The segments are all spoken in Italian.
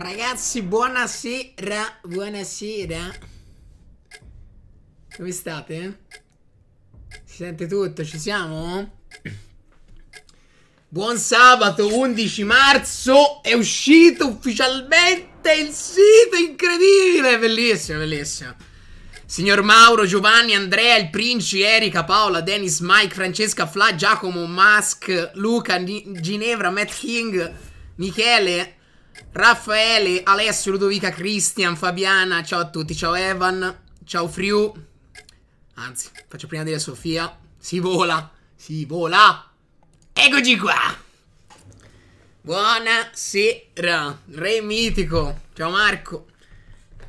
Ragazzi, buonasera, buonasera. Come state? Si sente tutto, ci siamo? Buon sabato 11 marzo, è uscito ufficialmente il sito, incredibile, bellissimo, bellissimo. Signor Mauro, Giovanni, Andrea, il Princi, Erika, Paola, Dennis, Mike, Francesca, Fla, Giacomo, Mask, Luca, Ginevra, Matt King, Michele, Raffaele, Alessio, Ludovica, Cristian, Fabiana, ciao a tutti, ciao Evan, ciao Friu. Anzi, faccio prima dire Sofia. Si vola, si vola. Eccoci qua. Buonasera, re mitico. Ciao Marco.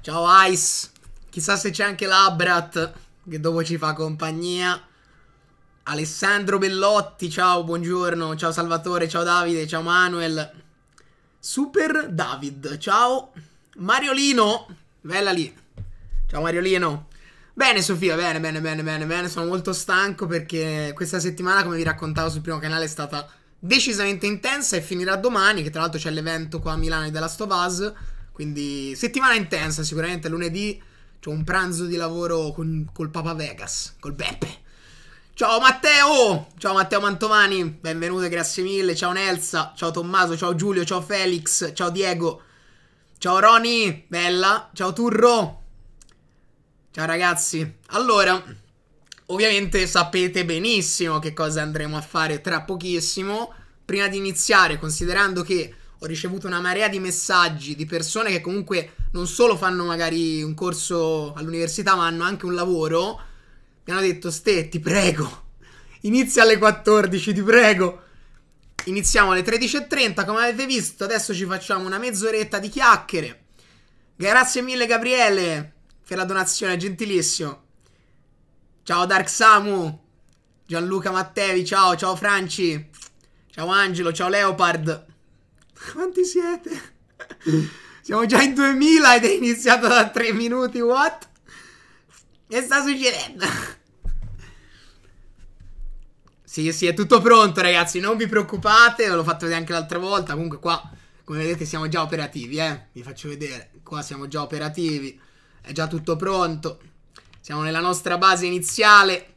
Ciao Ice. Chissà se c'è anche Labrat che dopo ci fa compagnia. Alessandro Bellotti, ciao, buongiorno. Ciao Salvatore, ciao Davide, ciao Manuel. Super David, ciao. Mariolino, bella lì. Ciao Mariolino. Bene Sofia, bene, bene, bene, bene, bene. Sono molto stanco perché questa settimana, come vi raccontavo sul primo canale, è stata decisamente intensa e finirà domani, che tra l'altro c'è l'evento qua a Milano di The Last of Us. Quindi settimana intensa sicuramente, lunedì c'è un pranzo di lavoro con, col Papa Vegas, col Beppe. Ciao Matteo! Ciao Matteo Mantovani, benvenuto, grazie mille. Ciao Nelsa, ciao Tommaso, ciao Giulio, ciao Felix, ciao Diego. Ciao Roni, bella. Ciao Turro. Ciao ragazzi. Allora, ovviamente sapete benissimo che cosa andremo a fare tra pochissimo. Prima di iniziare, considerando che ho ricevuto una marea di messaggi di persone che comunque non solo fanno magari un corso all'università, ma hanno anche un lavoro mi hanno detto, Ste, ti prego, inizia alle 14, ti prego. Iniziamo alle 13.30, come avete visto, adesso ci facciamo una mezz'oretta di chiacchiere. Grazie mille Gabriele per la donazione, gentilissimo. Ciao Dark Samu, Gianluca Mattevi, ciao, ciao Franci, ciao Angelo, ciao Leopard. Quanti siete? Siamo già in 2000 ed è iniziato da 3 minuti, what? Che sta succedendo? Sì, sì, è tutto pronto, ragazzi. Non vi preoccupate, ve l'ho fatto vedere anche l'altra volta. Comunque, qua, come vedete, siamo già operativi, eh. Vi faccio vedere. Qua siamo già operativi. È già tutto pronto. Siamo nella nostra base iniziale.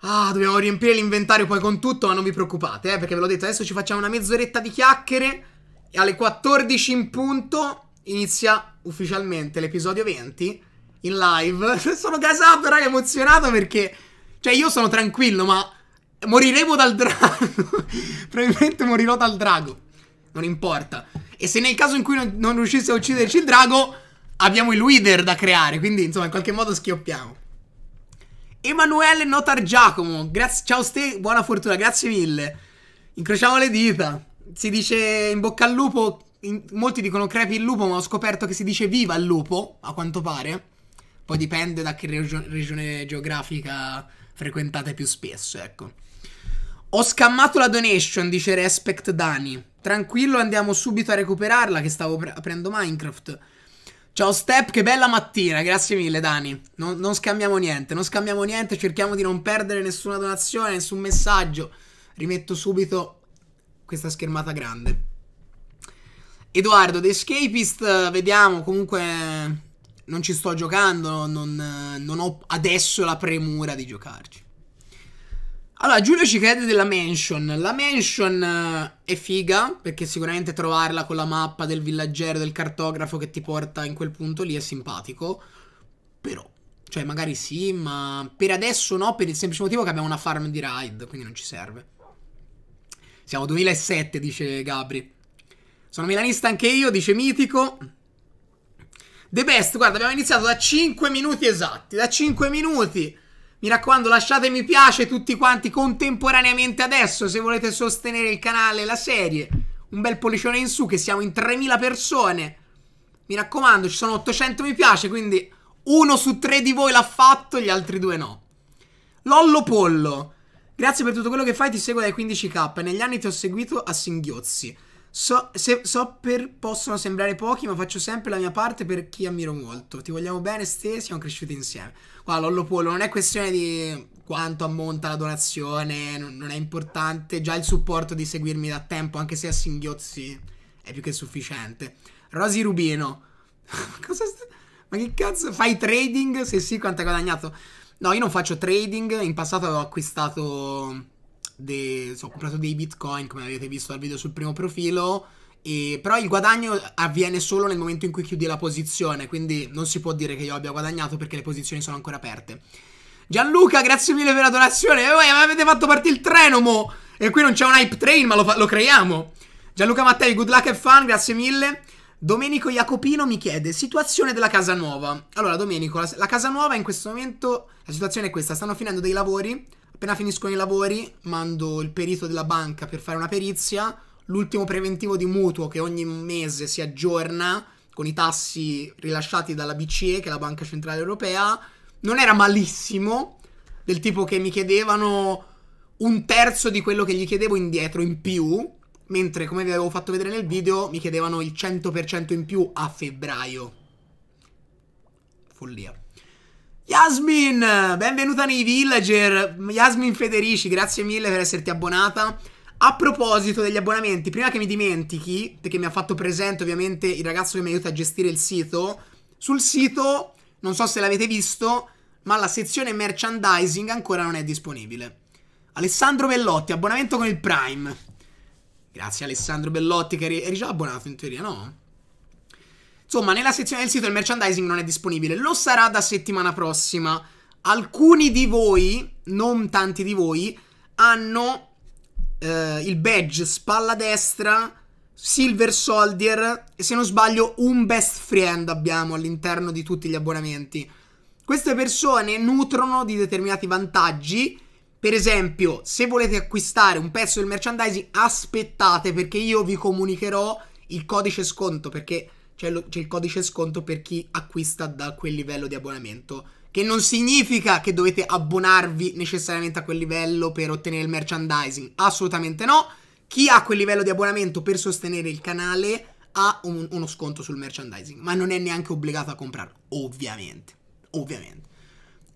Ah, dobbiamo riempire l'inventario poi con tutto, ma non vi preoccupate, eh, perché ve l'ho detto, adesso ci facciamo una mezz'oretta di chiacchiere e alle 14 in punto inizia ufficialmente l'episodio 20 in live. sono casato, raga, emozionato perché... Cioè, io sono tranquillo, ma moriremo dal drago. Probabilmente morirò dal drago. Non importa. E se nel caso in cui non, non riuscisse a ucciderci il drago, abbiamo il leader da creare. Quindi, insomma, in qualche modo schioppiamo. Emanuele Notar Giacomo. Grazie, ciao Ste, buona fortuna, grazie mille. Incrociamo le dita. Si dice in bocca al lupo. In, molti dicono crepi il lupo, ma ho scoperto che si dice viva il lupo, a quanto pare. Poi dipende da che regione geografica frequentate più spesso, ecco. Ho scammato la donation, dice Respect Dani. Tranquillo, andiamo subito a recuperarla che stavo aprendo Minecraft. Ciao Step, che bella mattina, grazie mille Dani. Non, non, scambiamo niente, non scambiamo niente, cerchiamo di non perdere nessuna donazione, nessun messaggio. Rimetto subito questa schermata grande. Edoardo, The Escapist, vediamo, comunque non ci sto giocando, non, non ho adesso la premura di giocarci. Allora, Giulio ci chiede della mansion. La mansion eh, è figa, perché sicuramente trovarla con la mappa del villaggero, del cartografo che ti porta in quel punto lì è simpatico. Però, cioè, magari sì, ma per adesso no, per il semplice motivo che abbiamo una farm di ride, quindi non ci serve. Siamo 2007, dice Gabri. Sono milanista anche io, dice Mitico. The best, guarda, abbiamo iniziato da 5 minuti esatti, da 5 minuti mi raccomando lasciate mi piace tutti quanti contemporaneamente adesso se volete sostenere il canale e la serie. Un bel pollicione in su che siamo in 3000 persone. Mi raccomando ci sono 800 mi piace quindi uno su tre di voi l'ha fatto gli altri due no. Lollo Pollo. Grazie per tutto quello che fai, ti seguo dai 15k. Negli anni ti ho seguito a singhiozzi. So, se, so per possono sembrare pochi, ma faccio sempre la mia parte per chi ammiro molto. Ti vogliamo bene, Ste, siamo cresciuti insieme. Guarda, Lollo Polo, non è questione di quanto ammonta la donazione, non, non è importante. Già il supporto di seguirmi da tempo, anche se a singhiozzi, è più che sufficiente. Rosy Rubino. Cosa sta... Ma che cazzo? Fai trading? Se sì, quanto hai guadagnato? No, io non faccio trading. In passato avevo acquistato de- so, ho comprato dei bitcoin come avete visto dal video sul primo profilo e, però il guadagno avviene solo nel momento in cui chiudi la posizione, quindi non si può dire che io abbia guadagnato perché le posizioni sono ancora aperte. Gianluca, grazie mille per la donazione. Eh, voi avete fatto partire il treno, mo. E qui non c'è un hype train, ma lo, lo creiamo. Gianluca Mattei, good luck and fun, grazie mille. Domenico Jacopino mi chiede, situazione della casa nuova. Allora, Domenico, la, la casa nuova in questo momento, la situazione è questa. Stanno finendo dei lavori Appena finiscono i lavori, mando il perito della banca per fare una perizia. L'ultimo preventivo di mutuo che ogni mese si aggiorna con i tassi rilasciati dalla BCE, che è la Banca Centrale Europea, non era malissimo, del tipo che mi chiedevano un terzo di quello che gli chiedevo indietro in più, mentre come vi avevo fatto vedere nel video mi chiedevano il 100% in più a febbraio. Follia. Yasmin, benvenuta nei villager. Yasmin Federici, grazie mille per esserti abbonata. A proposito degli abbonamenti, prima che mi dimentichi, perché mi ha fatto presente ovviamente il ragazzo che mi aiuta a gestire il sito, sul sito, non so se l'avete visto, ma la sezione merchandising ancora non è disponibile. Alessandro Bellotti, abbonamento con il Prime. Grazie Alessandro Bellotti che eri già abbonato in teoria, no? Insomma, nella sezione del sito il merchandising non è disponibile, lo sarà da settimana prossima. Alcuni di voi, non tanti di voi, hanno eh, il badge spalla destra, Silver Soldier e se non sbaglio un best friend abbiamo all'interno di tutti gli abbonamenti. Queste persone nutrono di determinati vantaggi. Per esempio, se volete acquistare un pezzo del merchandising, aspettate perché io vi comunicherò il codice sconto perché c'è, lo, c'è il codice sconto per chi acquista da quel livello di abbonamento. Che non significa che dovete abbonarvi necessariamente a quel livello per ottenere il merchandising. Assolutamente no. Chi ha quel livello di abbonamento per sostenere il canale ha un, uno sconto sul merchandising, ma non è neanche obbligato a comprarlo, ovviamente. Ovviamente.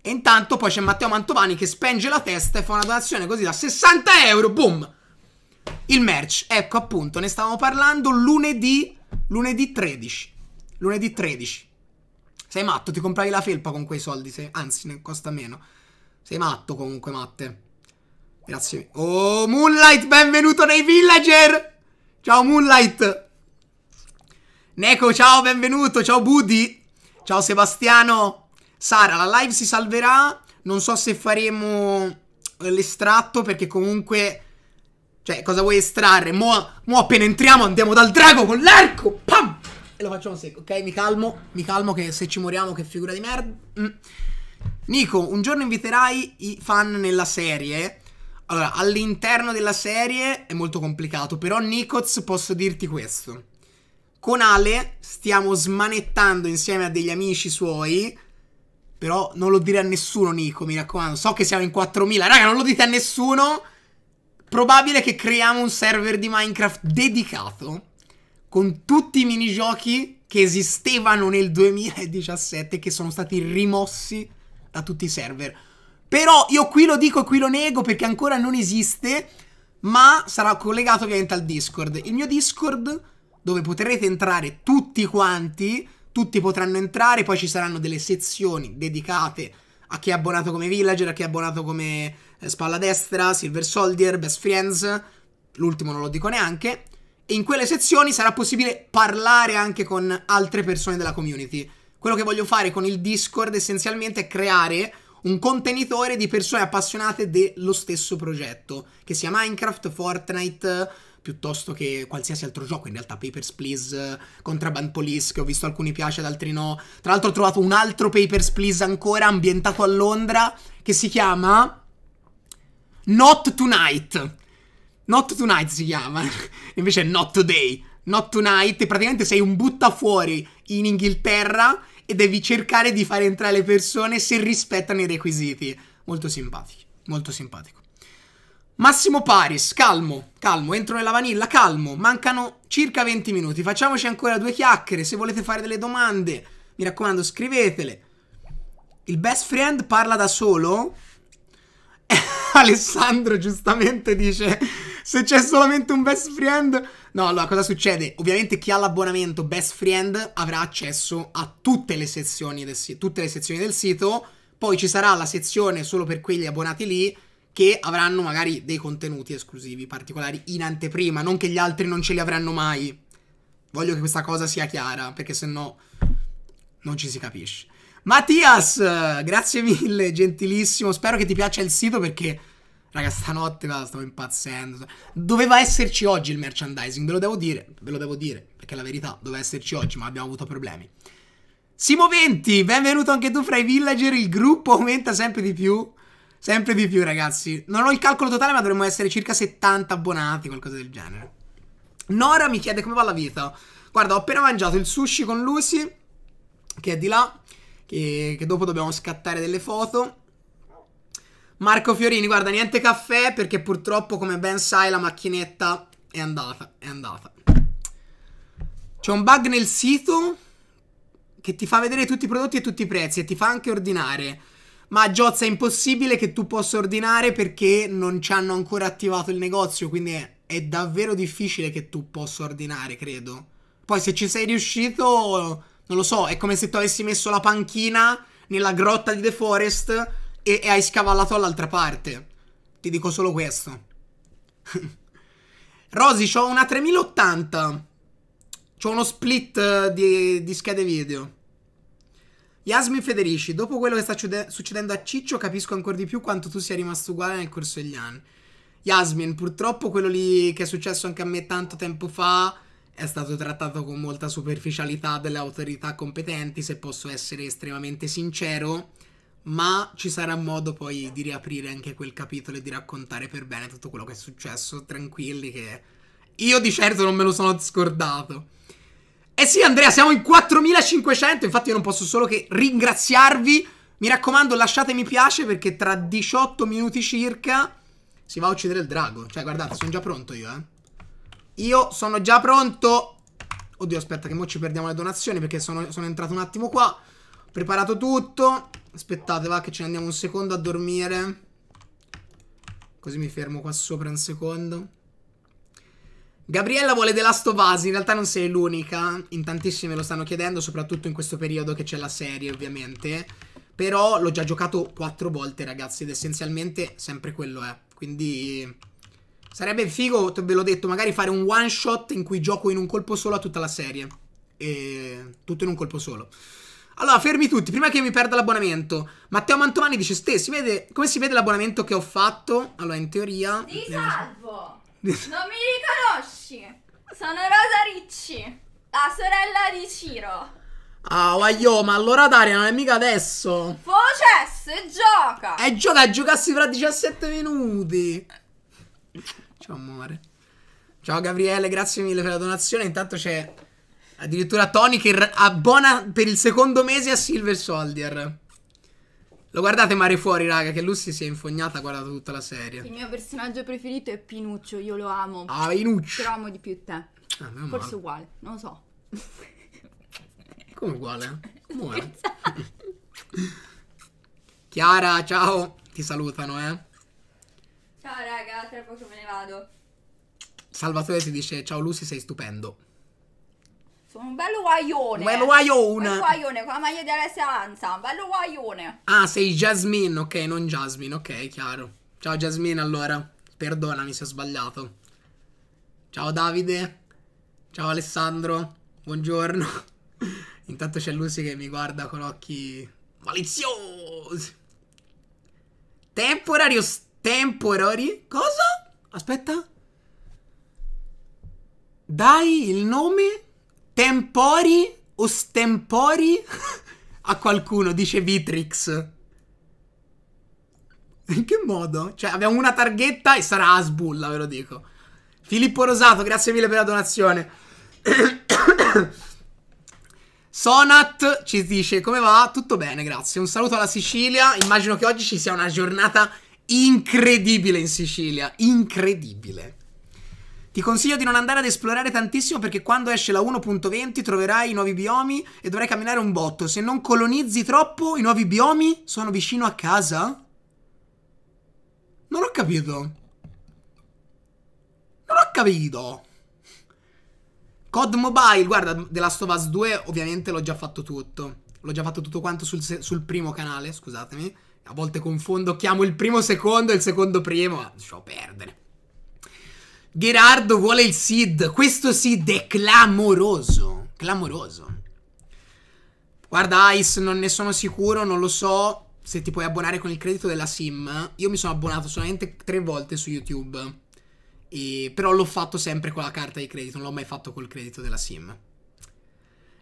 E intanto poi c'è Matteo Mantovani che spenge la testa e fa una donazione così da 60 euro, boom! Il merch, ecco appunto, ne stavamo parlando lunedì Lunedì 13. Lunedì 13. Sei matto, ti comprai la felpa con quei soldi, se... anzi ne costa meno. Sei matto comunque, Matte. Grazie. Oh, Moonlight, benvenuto nei villager! Ciao, Moonlight! Neko, ciao, benvenuto! Ciao, Buddy! Ciao, Sebastiano! Sara, la live si salverà. Non so se faremo eh, l'estratto perché comunque cioè, cosa vuoi estrarre? Mo, mo appena entriamo andiamo dal drago con l'arco! Pam! E lo facciamo secco, ok? Mi calmo, mi calmo che se ci moriamo che figura di merda. Mm. Nico, un giorno inviterai i fan nella serie. Allora, all'interno della serie è molto complicato, però Nicoz posso dirti questo. Con Ale stiamo smanettando insieme a degli amici suoi, però non lo dire a nessuno Nico, mi raccomando. So che siamo in 4000, raga, non lo dite a nessuno probabile che creiamo un server di Minecraft dedicato con tutti i minigiochi che esistevano nel 2017 che sono stati rimossi da tutti i server. Però io qui lo dico e qui lo nego perché ancora non esiste, ma sarà collegato ovviamente al Discord. Il mio Discord dove potrete entrare tutti quanti, tutti potranno entrare, poi ci saranno delle sezioni dedicate a chi è abbonato come villager, a chi è abbonato come eh, spalla destra, Silver Soldier, Best Friends, l'ultimo non lo dico neanche. E in quelle sezioni sarà possibile parlare anche con altre persone della community. Quello che voglio fare con il Discord essenzialmente è creare un contenitore di persone appassionate dello stesso progetto, che sia Minecraft, Fortnite, piuttosto che qualsiasi altro gioco, in realtà Papers, Please, Contraband Police, che ho visto alcuni piace ad altri no. Tra l'altro ho trovato un altro Papers, Please ancora ambientato a Londra, che si chiama Not Tonight. Not Tonight si chiama. Invece è Not Today. Not Tonight. praticamente sei un buttafuori in Inghilterra e devi cercare di far entrare le persone se rispettano i requisiti. Molto simpatico. Molto simpatico. Massimo Paris, calmo, calmo, entro nella vanilla, calmo, mancano circa 20 minuti, facciamoci ancora due chiacchiere, se volete fare delle domande, mi raccomando scrivetele. Il best friend parla da solo? Alessandro giustamente dice se c'è solamente un best friend. No, allora cosa succede? Ovviamente chi ha l'abbonamento best friend avrà accesso a tutte le sezioni del, si- tutte le sezioni del sito. Poi ci sarà la sezione solo per quegli abbonati lì che avranno magari dei contenuti esclusivi, particolari in anteprima, non che gli altri non ce li avranno mai. Voglio che questa cosa sia chiara, perché se no non ci si capisce. Mattias, grazie mille, gentilissimo. Spero che ti piaccia il sito perché, raga, stanotte va, stavo impazzendo. Doveva esserci oggi il merchandising, ve lo devo dire, ve lo devo dire, perché è la verità, doveva esserci oggi, ma abbiamo avuto problemi. Simo 20, benvenuto anche tu fra i villager, il gruppo aumenta sempre di più. Sempre di più, ragazzi. Non ho il calcolo totale, ma dovremmo essere circa 70 abbonati, qualcosa del genere. Nora mi chiede come va la vita. Guarda, ho appena mangiato il sushi con Lucy, che è di là che, che dopo dobbiamo scattare delle foto. Marco Fiorini, guarda, niente caffè perché purtroppo, come ben sai, la macchinetta è andata, è andata. C'è un bug nel sito che ti fa vedere tutti i prodotti e tutti i prezzi e ti fa anche ordinare. Ma Giozza è impossibile che tu possa ordinare perché non ci hanno ancora attivato il negozio, quindi è, è davvero difficile che tu possa ordinare, credo. Poi se ci sei riuscito, non lo so, è come se tu avessi messo la panchina nella grotta di The Forest e, e hai scavallato all'altra parte. Ti dico solo questo. Rosy, ho una 3080. C'ho uno split eh, di, di schede video. Yasmin Federici, dopo quello che sta succedendo a Ciccio capisco ancora di più quanto tu sia rimasto uguale nel corso degli anni. Yasmin, purtroppo quello lì che è successo anche a me tanto tempo fa è stato trattato con molta superficialità dalle autorità competenti, se posso essere estremamente sincero, ma ci sarà modo poi di riaprire anche quel capitolo e di raccontare per bene tutto quello che è successo, tranquilli che io di certo non me lo sono scordato. Eh sì Andrea, siamo in 4500, infatti io non posso solo che ringraziarvi, mi raccomando lasciate mi piace perché tra 18 minuti circa si va a uccidere il drago, cioè guardate sono già pronto io eh. Io sono già pronto. Oddio, aspetta che mo ci perdiamo le donazioni perché sono, sono entrato un attimo qua. Ho preparato tutto. Aspettate, va, che ce ne andiamo un secondo a dormire. Così mi fermo qua sopra un secondo. Gabriella vuole The Last of Us, in realtà non sei l'unica, in tantissime lo stanno chiedendo, soprattutto in questo periodo che c'è la serie ovviamente, però l'ho già giocato quattro volte ragazzi ed essenzialmente sempre quello è, quindi Sarebbe figo, ve l'ho detto, magari fare un one shot in cui gioco in un colpo solo a tutta la serie. E... Tutto in un colpo solo. Allora, fermi tutti, prima che mi perda l'abbonamento. Matteo Mantovani dice, Ste, si vede... come si vede l'abbonamento che ho fatto? Allora, in teoria... Ti eh, salvo! non mi riconosci! Sono Rosa Ricci, la sorella di Ciro. Ah, guaglio, ma allora Daria non è mica adesso. Foces, e gioca! E eh, gioca, giocassi fra 17 minuti fa muovere. Ciao Gabriele, grazie mille per la donazione. Intanto c'è addirittura Tony che abbona per il secondo mese a Silver Soldier. Lo guardate mare fuori, raga, che Lucy si è infognata, guardato tutta la serie. Il mio personaggio preferito è Pinuccio, io lo amo. Ah, Pinuccio. Però amo di più te. Ah, Forse uguale, non lo so. Come uguale? Come uguale? Esatto. Chiara, ciao. Ti salutano, eh. Ciao raga, tra poco me ne vado. Salvatore ti dice ciao Lucy, sei stupendo. Sono un bello guaglione. Un bello guaglione. Un guaglione con la maglia di Alessia Lanza. Un bello guaglione. Ah, sei Jasmine, ok, non Jasmine, ok, chiaro. Ciao Jasmine allora. Perdonami se ho sbagliato. Ciao Davide. Ciao Alessandro. Buongiorno. Intanto c'è Lucy che mi guarda con occhi maliziosi. Temporario Temporary. Cosa? Aspetta. Dai il nome Tempori o Stempori a qualcuno, dice Vitrix. In che modo? Cioè, abbiamo una targhetta e sarà Asbulla, ve lo dico. Filippo Rosato, grazie mille per la donazione. Sonat ci dice come va? Tutto bene, grazie. Un saluto alla Sicilia. Immagino che oggi ci sia una giornata incredibile in Sicilia, incredibile. Ti consiglio di non andare ad esplorare tantissimo perché quando esce la 1.20 troverai i nuovi biomi e dovrai camminare un botto. Se non colonizzi troppo, i nuovi biomi sono vicino a casa? Non ho capito. Non ho capito. COD Mobile, guarda, The Last of Us 2 ovviamente l'ho già fatto tutto. L'ho già fatto tutto quanto sul, sul primo canale, scusatemi. A volte confondo, chiamo il primo secondo e il secondo primo. Ah, lasciamo perdere. Gerardo vuole il SID. Questo SID è clamoroso. Clamoroso. Guarda, Ice, non ne sono sicuro, non lo so. Se ti puoi abbonare con il credito della sim. Io mi sono abbonato solamente tre volte su YouTube. E... Però l'ho fatto sempre con la carta di credito, non l'ho mai fatto col credito della sim.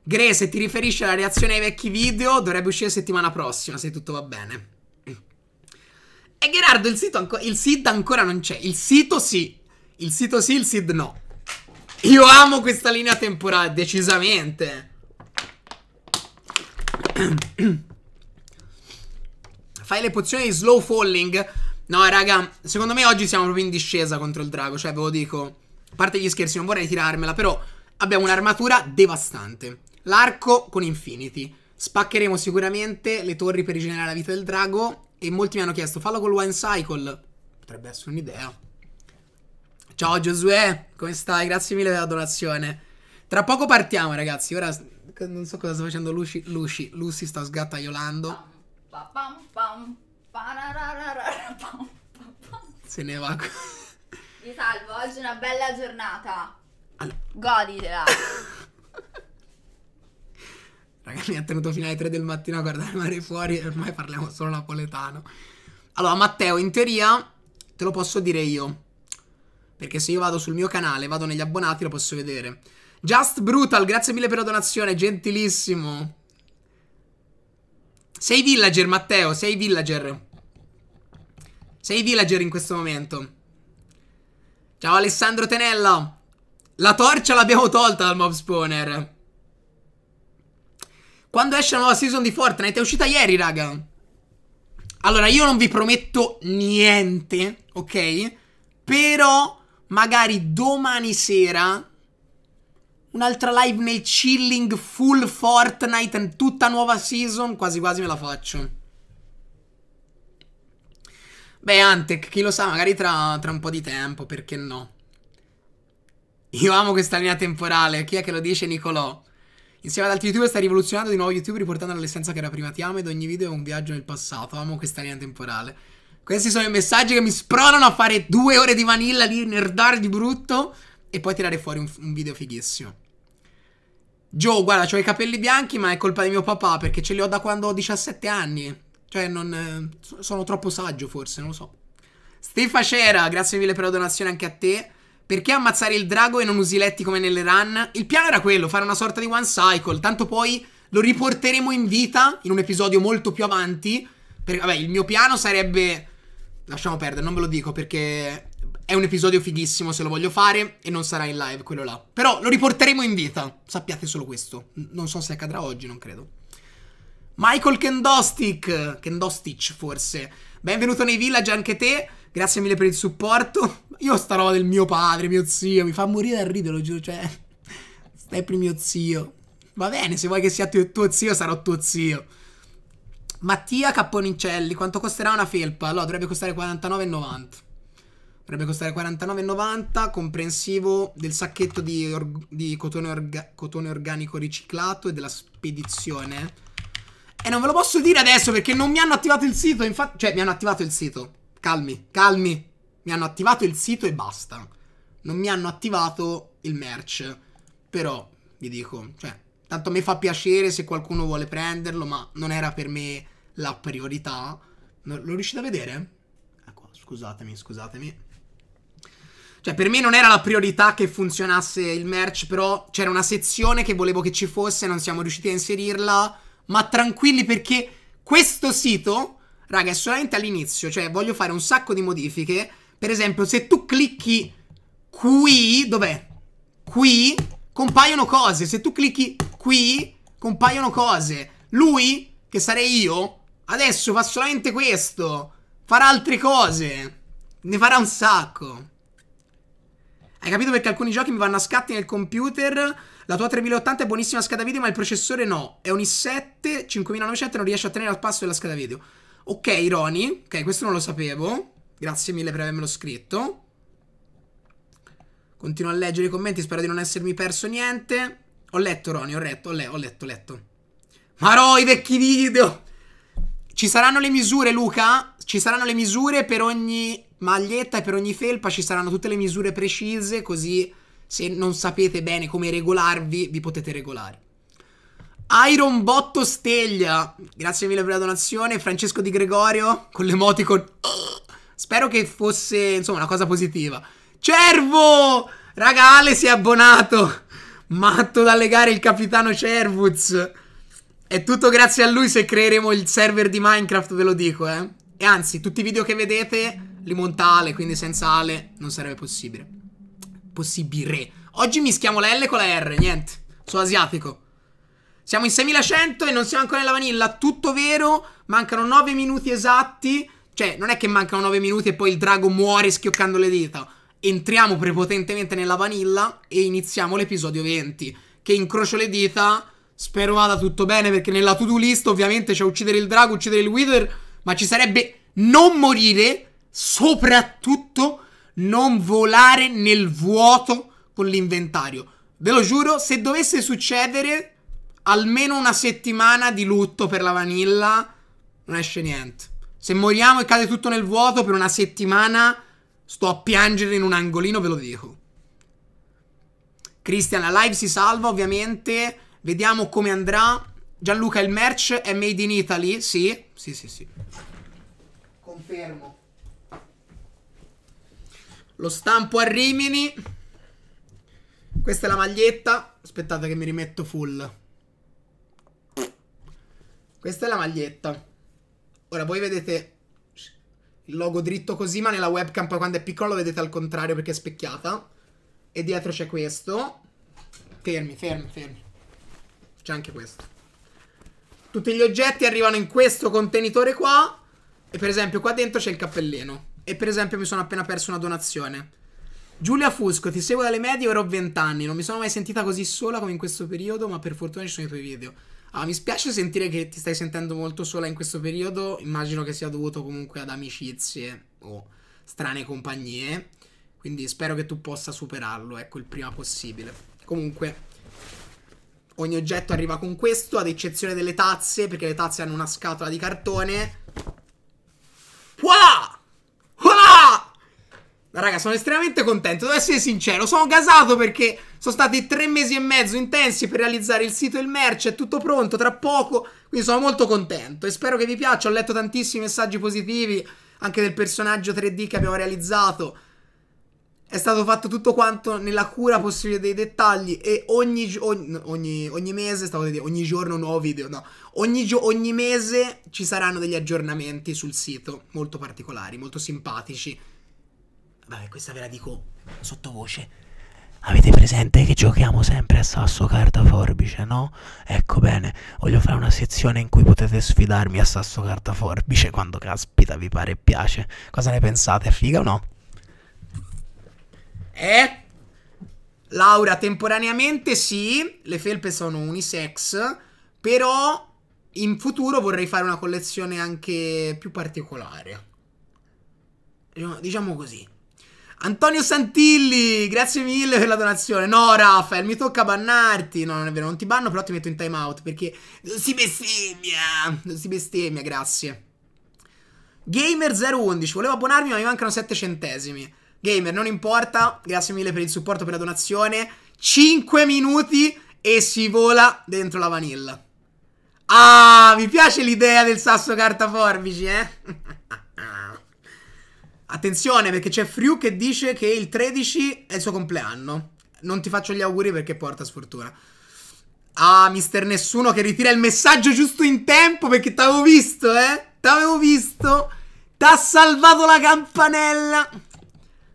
Gre, se ti riferisci alla reazione ai vecchi video, dovrebbe uscire settimana prossima, se tutto va bene. E eh, Gerardo, il sito anco- il SID ancora non c'è. Il sito sì. Il sito sì, il SID no. Io amo questa linea temporale, decisamente. Fai le pozioni di slow falling. No, raga, secondo me oggi siamo proprio in discesa contro il drago. Cioè, ve lo dico. A parte gli scherzi, non vorrei tirarmela, però abbiamo un'armatura devastante. L'arco con infinity. Spaccheremo sicuramente le torri per rigenerare la vita del drago e molti mi hanno chiesto, fallo col il Wine Cycle. Potrebbe essere un'idea. Ciao Giosuè, come stai? Grazie mille per la donazione. Tra poco partiamo, ragazzi. Ora non so cosa sta facendo Lucy. Lucy, Lucy sta sgattaiolando. Se ne va. Vi salvo, oggi è una bella giornata. Allora. Goditela. Raga, mi ha tenuto fino alle 3 del mattino a guardare il mare fuori e ormai parliamo solo napoletano. Allora, Matteo, in teoria te lo posso dire io. Perché se io vado sul mio canale, vado negli abbonati, lo posso vedere. Just Brutal, grazie mille per la donazione, gentilissimo. Sei villager, Matteo, sei villager. Sei villager in questo momento. Ciao Alessandro Tenella. La torcia l'abbiamo tolta dal mob spawner. Quando esce la nuova season di Fortnite? È uscita ieri, raga. Allora, io non vi prometto niente, ok? Però, magari domani sera... Un'altra live nel chilling full Fortnite, tutta nuova season, quasi quasi me la faccio. Beh, Antec, chi lo sa, magari tra, tra, un po' di tempo, perché no? Io amo questa linea temporale, chi è che lo dice Nicolò? Insieme ad altri youtuber sta rivoluzionando di nuovo YouTube riportando l'essenza che era prima ti amo ed ogni video è un viaggio nel passato, amo questa linea temporale. Questi sono i messaggi che mi spronano a fare due ore di vanilla lì, nerdare di brutto e poi tirare fuori un, un video fighissimo. Joe, guarda, ho i capelli bianchi ma è colpa di mio papà perché ce li ho da quando ho 17 anni. Cioè, non, eh, sono troppo saggio forse, non lo so. Stefa Cera, grazie mille per la donazione anche a te. Perché ammazzare il drago e non usi letti come nelle run? Il piano era quello, fare una sorta di one cycle, tanto poi lo riporteremo in vita in un episodio molto più avanti. Perché, vabbè, il mio piano sarebbe... Lasciamo perdere, non ve lo dico perché è un episodio fighissimo se lo voglio fare e non sarà in live quello là. Però lo riporteremo in vita, sappiate solo questo. N non so se accadrà oggi, non credo. Michael Kendostick, Kendostic forse. Benvenuto nei village anche te. Grazie mille per il supporto. Io sta roba del mio padre, mio zio, mi fa morire dal ridere, lo giuro, cioè... Stai per mio zio. Va bene, se vuoi che sia tuo, tuo zio, sarò tuo zio. Mattia Capponicelli, quanto costerà una felpa? Allora, dovrebbe costare 49,90. Dovrebbe costare 49,90, comprensivo del sacchetto di, di cotone, orga cotone organico riciclato e della spedizione e non ve lo posso dire adesso perché non mi hanno attivato il sito, infatti... Cioè, mi hanno attivato il sito. Calmi, calmi. Mi hanno attivato il sito e basta. Non mi hanno attivato il merch. Però, vi dico, cioè... Tanto mi fa piacere se qualcuno vuole prenderlo, ma non era per me la priorità. Lo riuscite a vedere? Ecco, scusatemi, scusatemi. Cioè, per me non era la priorità che funzionasse il merch, però c'era una sezione che volevo che ci fosse, non siamo riusciti a inserirla ma tranquilli perché questo sito, raga, è solamente all'inizio, cioè voglio fare un sacco di modifiche. Per esempio, se tu clicchi qui, dov'è? Qui compaiono cose, se tu clicchi qui compaiono cose. Lui, che sarei io, adesso fa solamente questo, farà altre cose, ne farà un sacco. Hai capito perché alcuni giochi mi vanno a scatti nel computer? La tua 3080 è buonissima a scheda video, ma il processore no. È un i 7 5900 e non riesce a tenere al passo della scheda video. Ok, Roni. Ok, questo non lo sapevo. Grazie mille per avermelo scritto. Continuo a leggere i commenti, spero di non essermi perso niente. Ho letto, Roni, ho letto, ho, le ho letto, ho letto. Marò, i vecchi video! Ci saranno le misure, Luca? Ci saranno le misure per ogni maglietta e per ogni felpa, ci saranno tutte le misure precise, così se non sapete bene come regolarvi, vi potete regolare. Iron Botto Steglia, grazie mille per la donazione. Francesco Di Gregorio con l'emoticon. Uh, spero che fosse, insomma, una cosa positiva. Cervo! Raga, Ale si è abbonato. Matto da legare il capitano Cervuz. È tutto grazie a lui se creeremo il server di Minecraft, ve lo dico, eh. E anzi, tutti i video che vedete li monta Ale, quindi senza Ale non sarebbe possibile possibile. Oggi mischiamo la L con la R, niente. Sono asiatico. Siamo in 6100 e non siamo ancora nella vanilla, tutto vero. Mancano 9 minuti esatti. Cioè, non è che mancano 9 minuti e poi il drago muore schioccando le dita. Entriamo prepotentemente nella vanilla e iniziamo l'episodio 20. Che incrocio le dita. Spero vada tutto bene perché nella to-do list ovviamente c'è uccidere il drago, uccidere il wither. Ma ci sarebbe non morire, soprattutto non volare nel vuoto con l'inventario. Ve lo giuro, se dovesse succedere almeno una settimana di lutto per la vanilla, non esce niente. Se moriamo e cade tutto nel vuoto per una settimana, sto a piangere in un angolino, ve lo dico. Cristian, la live si salva ovviamente, vediamo come andrà. Gianluca, il merch è made in Italy? Sì, sì, sì, sì. Confermo. Lo stampo a Rimini. Questa è la maglietta. Aspettate che mi rimetto full. Questa è la maglietta. Ora voi vedete il logo dritto così, ma nella webcam poi quando è piccolo lo vedete al contrario perché è specchiata. E dietro c'è questo. Fermi, fermi, fermi. C'è anche questo. Tutti gli oggetti arrivano in questo contenitore qua. E per esempio qua dentro c'è il cappellino e per esempio mi sono appena perso una donazione. Giulia Fusco, ti seguo dalle medie, ora ho 20 anni. Non mi sono mai sentita così sola come in questo periodo, ma per fortuna ci sono i tuoi video. Ah, mi spiace sentire che ti stai sentendo molto sola in questo periodo. Immagino che sia dovuto comunque ad amicizie o strane compagnie. Quindi spero che tu possa superarlo, ecco, il prima possibile. Comunque, ogni oggetto arriva con questo, ad eccezione delle tazze, perché le tazze hanno una scatola di cartone. Voilà! Raga, sono estremamente contento, devo essere sincero, sono gasato perché sono stati tre mesi e mezzo intensi per realizzare il sito e il merch, è tutto pronto, tra poco, quindi sono molto contento e spero che vi piaccia, ho letto tantissimi messaggi positivi anche del personaggio 3D che abbiamo realizzato, è stato fatto tutto quanto nella cura possibile dei dettagli e ogni, ogni, ogni, mese, stavo dire, ogni giorno un nuovo video, no, ogni, ogni mese ci saranno degli aggiornamenti sul sito, molto particolari, molto simpatici Vabbè, questa ve la dico sottovoce. Avete presente che giochiamo sempre a sasso, carta, forbice, no? Ecco bene, voglio fare una sezione in cui potete sfidarmi a sasso, carta, forbice quando caspita vi pare e piace. Cosa ne pensate? È figa o no? Eh? Laura, temporaneamente sì, le felpe sono unisex, però in futuro vorrei fare una collezione anche più particolare. Diciamo, diciamo così. Antonio Santilli, grazie mille per la donazione. No, Rafael, mi tocca bannarti. No, non è vero, non ti banno, però ti metto in time out perché non si bestemmia. Non si bestemmia, grazie. Gamer011, volevo abbonarmi ma mi mancano 7 centesimi. Gamer, non importa, grazie mille per il supporto, per la donazione. 5 minuti e si vola dentro la vanilla. Ah, mi piace l'idea del sasso carta forbici, eh? Attenzione perché c'è Friu che dice che il 13 è il suo compleanno. Non ti faccio gli auguri perché porta sfortuna. Ah, mister Nessuno che ritira il messaggio giusto in tempo perché t'avevo visto, eh? T'avevo visto. T'ha salvato la campanella.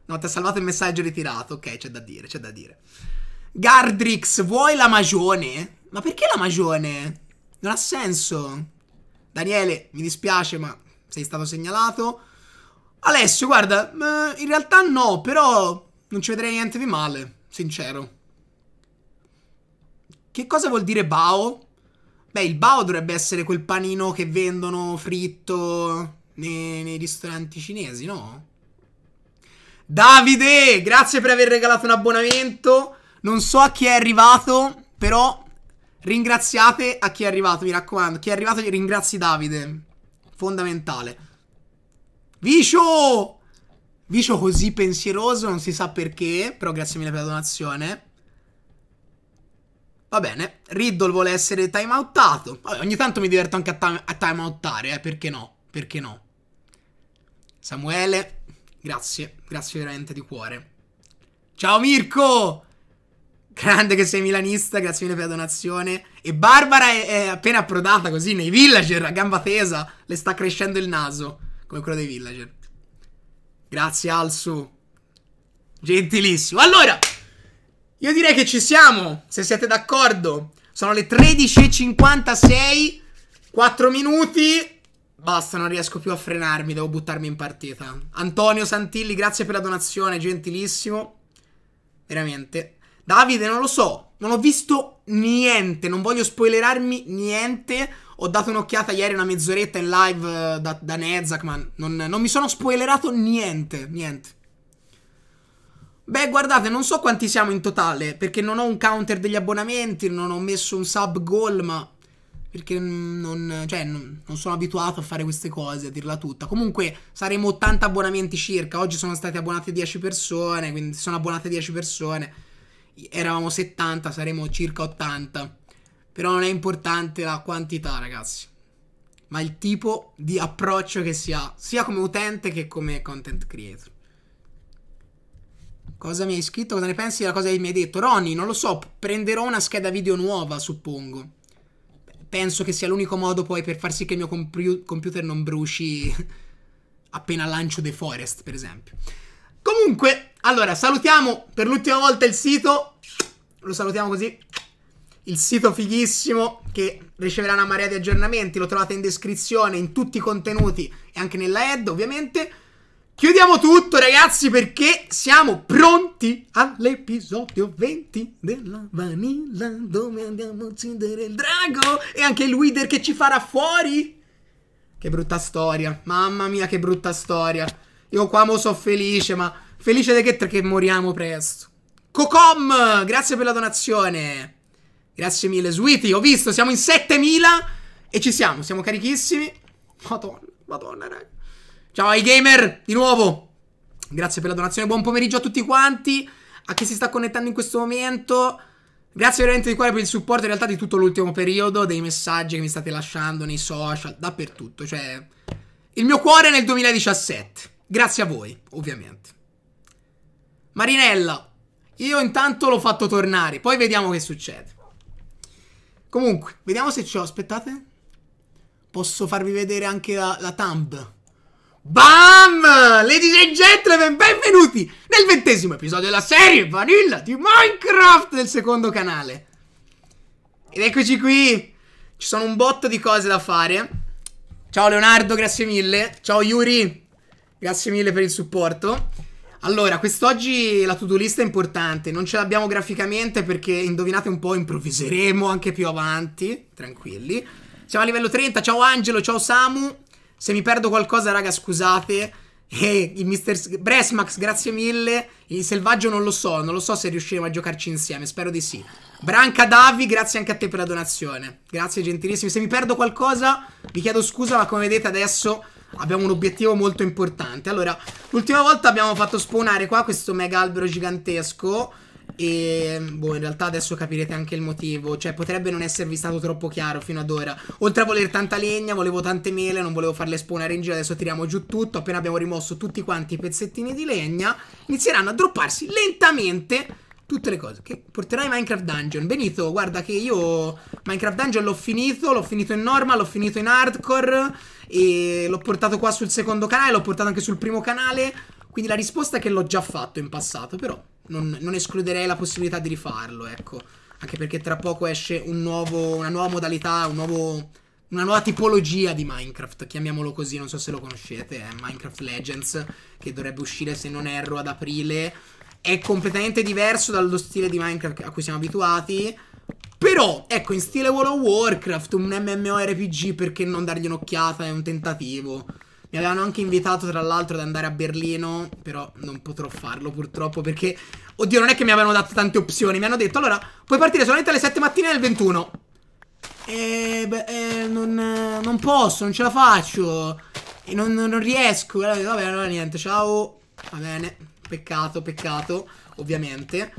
No, ti ha salvato il messaggio ritirato. Ok, c'è da dire, c'è da dire. Gardrix, vuoi la magione? Ma perché la magione? Non ha senso. Daniele, mi dispiace, ma sei stato segnalato. Alessio, guarda, in realtà no, però non ci vedrei niente di male, sincero. Che cosa vuol dire bao? Beh, il bao dovrebbe essere quel panino che vendono fritto nei, nei ristoranti cinesi, no? Davide, grazie per aver regalato un abbonamento. Non so a chi è arrivato, però ringraziate a chi è arrivato, mi raccomando. Chi è arrivato ringrazi Davide. Fondamentale. Vicio! Vicio così pensieroso, non si sa perché, però grazie mille per la donazione. Va bene, Riddle vuole essere timeoutato. ogni tanto mi diverto anche a, time, a timeoutare, eh, perché no? Perché no? Samuele, grazie, grazie veramente di cuore. Ciao Mirko! Grande che sei milanista, grazie mille per la donazione. E Barbara è, è appena approdata così nei villager a gamba tesa, le sta crescendo il naso come quello dei villager. Grazie Alsu. Gentilissimo. Allora, io direi che ci siamo, se siete d'accordo. Sono le 13.56, 4 minuti. Basta, non riesco più a frenarmi, devo buttarmi in partita. Antonio Santilli, grazie per la donazione, gentilissimo. Veramente. Davide, non lo so, non ho visto niente, non voglio spoilerarmi niente. Ho dato un'occhiata ieri, una mezz'oretta in live eh, da, da Nezak, ma non, non mi sono spoilerato niente, niente. Beh, guardate, non so quanti siamo in totale, perché non ho un counter degli abbonamenti, non ho messo un sub goal, ma perché non, cioè, non, non, sono abituato a fare queste cose, a dirla tutta. Comunque saremo 80 abbonamenti circa, oggi sono state abbonate 10 persone, quindi sono abbonate 10 persone, eravamo 70, saremo circa 80. Però non è importante la quantità, ragazzi. Ma il tipo di approccio che si ha, sia come utente che come content creator. Cosa mi hai scritto? Cosa ne pensi della cosa che mi hai detto? Ronny, non lo so, prenderò una scheda video nuova, suppongo. Penso che sia l'unico modo poi per far sì che il mio computer non bruci appena lancio The Forest, per esempio. Comunque, allora, salutiamo per l'ultima volta il sito. Lo salutiamo così il sito fighissimo che riceverà una marea di aggiornamenti, lo trovate in descrizione, in tutti i contenuti e anche nella head ovviamente. Chiudiamo tutto ragazzi perché siamo pronti all'episodio 20 della Vanilla dove andiamo a uccidere il drago e anche il Wither che ci farà fuori. Che brutta storia, mamma mia che brutta storia. Io qua mo so felice ma felice di che perché moriamo presto. Cocom, grazie per la donazione. Grazie mille, Sweetie, ho visto, siamo in 7000 e ci siamo, siamo carichissimi. Madonna, madonna, raga. Ciao ai gamer, di nuovo. Grazie per la donazione, buon pomeriggio a tutti quanti, a chi si sta connettendo in questo momento. Grazie veramente di cuore per il supporto, in realtà di tutto l'ultimo periodo, dei messaggi che mi state lasciando nei social, dappertutto, cioè... Il mio cuore nel 2017. Grazie a voi, ovviamente. Marinella, io intanto l'ho fatto tornare, poi vediamo che succede. Comunque, vediamo se ce Aspettate. Posso farvi vedere anche la, la thumb. Bam! Ladies and gentlemen, benvenuti nel ventesimo episodio della serie Vanilla di Minecraft del secondo canale. Ed eccoci qui. Ci sono un botto di cose da fare. Ciao Leonardo, grazie mille. Ciao Yuri, grazie mille per il supporto. Allora, quest'oggi la to-do list è importante, non ce l'abbiamo graficamente perché indovinate un po', improvviseremo anche più avanti, tranquilli. Siamo a livello 30, ciao Angelo, ciao Samu. Se mi perdo qualcosa, raga, scusate. E eh, il Mr. Bresmax, grazie mille. Il selvaggio non lo so, non lo so se riusciremo a giocarci insieme, spero di sì. Branca Davi, grazie anche a te per la donazione. Grazie gentilissimi. Se mi perdo qualcosa, vi chiedo scusa, ma come vedete adesso abbiamo un obiettivo molto importante. Allora, l'ultima volta abbiamo fatto spawnare qua questo mega albero gigantesco. E boh, in realtà adesso capirete anche il motivo. Cioè, potrebbe non esservi stato troppo chiaro fino ad ora. Oltre a voler tanta legna, volevo tante mele, non volevo farle spawnare in giro. Adesso tiriamo giù tutto. Appena abbiamo rimosso tutti quanti i pezzettini di legna, inizieranno a dropparsi lentamente Tutte le cose. Che porterai Minecraft Dungeon. Benito, guarda che io Minecraft Dungeon l'ho finito, l'ho finito in normal, l'ho finito in hardcore e l'ho portato qua sul secondo canale, l'ho portato anche sul primo canale. Quindi la risposta è che l'ho già fatto in passato, però non, non escluderei la possibilità di rifarlo, ecco. Anche perché tra poco esce un nuovo, una nuova modalità, un nuovo, una nuova tipologia di Minecraft, chiamiamolo così, non so se lo conoscete, è eh, Minecraft Legends, che dovrebbe uscire se non erro ad aprile è completamente diverso dallo stile di Minecraft a cui siamo abituati. Però, ecco, in stile World of Warcraft, un MMORPG, perché non dargli un'occhiata? È un tentativo. Mi avevano anche invitato, tra l'altro, ad andare a Berlino, però non potrò farlo purtroppo perché... Oddio, non è che mi avevano dato tante opzioni, mi hanno detto, allora, puoi partire solamente alle 7 mattina del 21. E... Eh, beh, eh, non, non, posso, non ce la faccio. E non, non riesco. Vabbè, allora niente, ciao. Va bene. Peccato, peccato, ovviamente.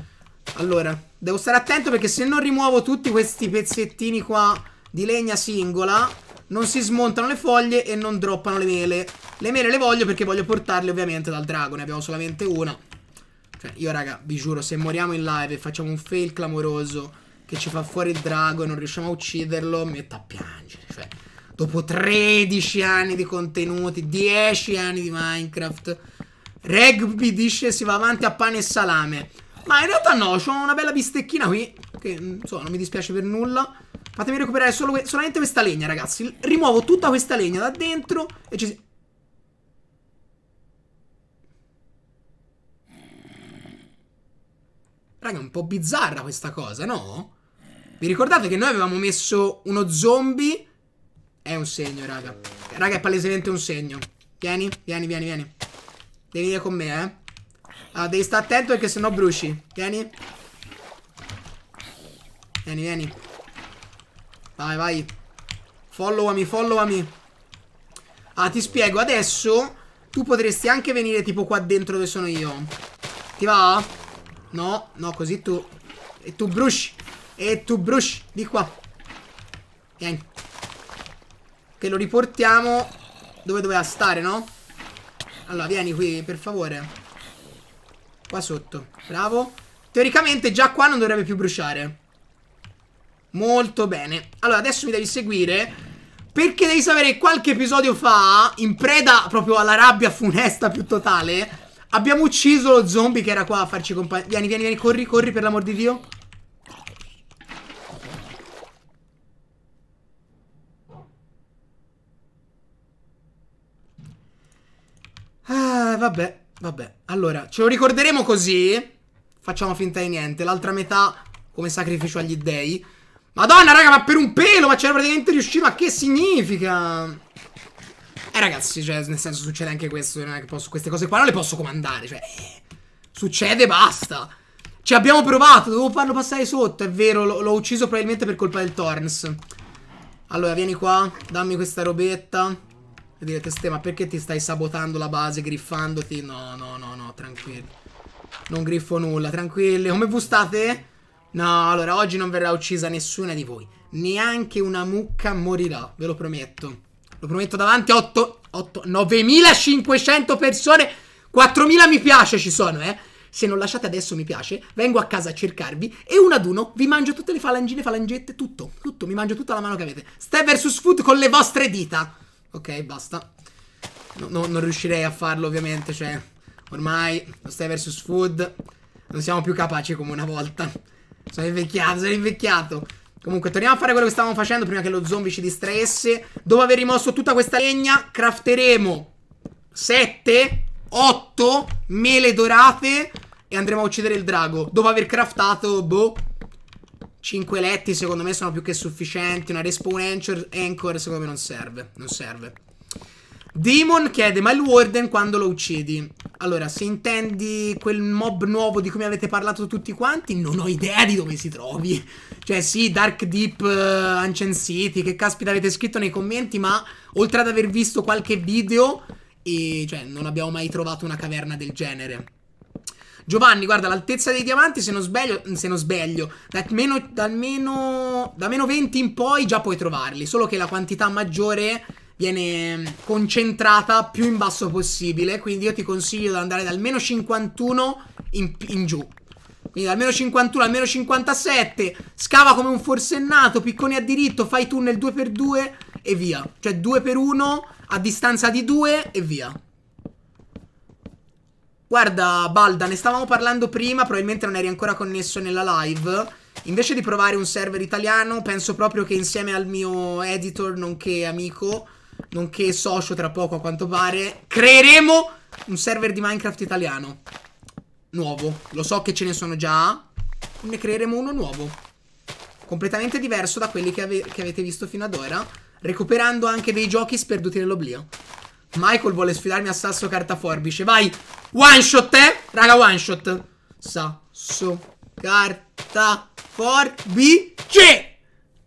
Allora, devo stare attento perché se non rimuovo tutti questi pezzettini qua di legna singola, non si smontano le foglie e non droppano le mele. Le mele le voglio perché voglio portarle ovviamente dal drago, ne abbiamo solamente una. Cioè, io raga, vi giuro, se moriamo in live e facciamo un fail clamoroso che ci fa fuori il drago e non riusciamo a ucciderlo, metto a piangere, cioè... Dopo 13 anni di contenuti, 10 anni di Minecraft... Rugby dice si va avanti a pane e salame. Ma in realtà no, c'ho una bella bistecchina qui. Che mm, insomma, non mi dispiace per nulla. Fatemi recuperare solo solamente questa legna, ragazzi. Rimuovo tutta questa legna da dentro e ci si... Raga, è un po' bizzarra questa cosa, no? Vi ricordate che noi avevamo messo uno zombie? È un segno, raga. Raga, è palesemente un segno. Vieni, vieni, vieni, vieni. Devi venire con me, eh. Ah, devi stare attento perché sennò bruci. Vieni. Vieni, vieni. Vai, vai. Followami, followami. Ah, ti spiego. Adesso tu potresti anche venire tipo qua dentro dove sono io. Ti va? No, no, così tu... E tu bruci. E tu bruci. Di qua. Vieni. Che lo riportiamo dove doveva stare, no? Allora, vieni qui, per favore. Qua sotto. Bravo. Teoricamente già qua non dovrebbe più bruciare. Molto bene. Allora, adesso mi devi seguire. Perché devi sapere che qualche episodio fa, in preda proprio alla rabbia funesta più totale, abbiamo ucciso lo zombie che era qua a farci compagnia. Vieni, vieni, vieni, corri, corri, per l'amor di Dio. Ah, vabbè, vabbè. Allora, ce lo ricorderemo così. Facciamo finta di niente. L'altra metà come sacrificio agli dèi. Madonna, raga, ma per un pelo, ma c'era praticamente riuscito. Ma che significa? Eh, ragazzi, cioè, nel senso, succede anche questo. Non è che posso, queste cose qua non le posso comandare. Cioè, eh, succede, basta. Ci abbiamo provato, dovevo farlo passare sotto, è vero, l'ho ucciso probabilmente per colpa del Torns. Allora, vieni qua, dammi questa robetta. E direte, Ste, ma perché ti stai sabotando la base, griffandoti? No, no, no, no, tranquilli. Non griffo nulla, tranquilli. Come voi state? No, allora, oggi non verrà uccisa nessuna di voi. Neanche una mucca morirà, ve lo prometto. Lo prometto davanti 8, 8, 9500 persone. 4000 mi piace ci sono, eh. Se non lasciate adesso mi piace, vengo a casa a cercarvi e uno ad uno vi mangio tutte le falangine, falangette, tutto, tutto, mi mangio tutta la mano che avete. Ste vs Food con le vostre dita. Ok, basta. No, no, non riuscirei a farlo, ovviamente, cioè... Ormai, lo stai versus food... Non siamo più capaci come una volta. Sono invecchiato, sono invecchiato. Comunque, torniamo a fare quello che stavamo facendo prima che lo zombie ci distraesse. Dopo aver rimosso tutta questa legna, crafteremo 7, 8 mele dorate e andremo a uccidere il drago. Dopo aver craftato, boh... 5 letti secondo me sono più che sufficienti. Una respawn anchor, anchor secondo me non serve. Non serve. Demon chiede, ma il Warden quando lo uccidi? Allora, se intendi quel mob nuovo di cui mi avete parlato tutti quanti, non ho idea di dove si trovi. Cioè, sì, Dark Deep, uh, Ancient City, che caspita avete scritto nei commenti, ma oltre ad aver visto qualche video, e, cioè, non abbiamo mai trovato una caverna del genere. Giovanni, guarda, l'altezza dei diamanti, se non sbaglio, se non sbaglio da, meno, da, meno, da meno 20 in poi già puoi trovarli, solo che la quantità maggiore viene concentrata più in basso possibile, quindi io ti consiglio di andare dal meno 51 in, in giù. Quindi dal meno 51 al meno 57, scava come un forsennato, picconi a diritto, fai tunnel 2x2 e via. Cioè 2x1 a distanza di 2 e via. Guarda, Balda, ne stavamo parlando prima, probabilmente non eri ancora connesso nella live. Invece di provare un server italiano, penso proprio che insieme al mio editor, nonché amico, nonché socio tra poco a quanto pare, creeremo un server di Minecraft italiano. Nuovo. Lo so che ce ne sono già. Ne creeremo uno nuovo. Completamente diverso da quelli che, ave che avete visto fino ad ora. Recuperando anche dei giochi sperduti nell'oblio. Michael vuole sfidarmi a sasso carta forbice. Vai. One shot, eh. Raga, one shot. Sasso carta forbice.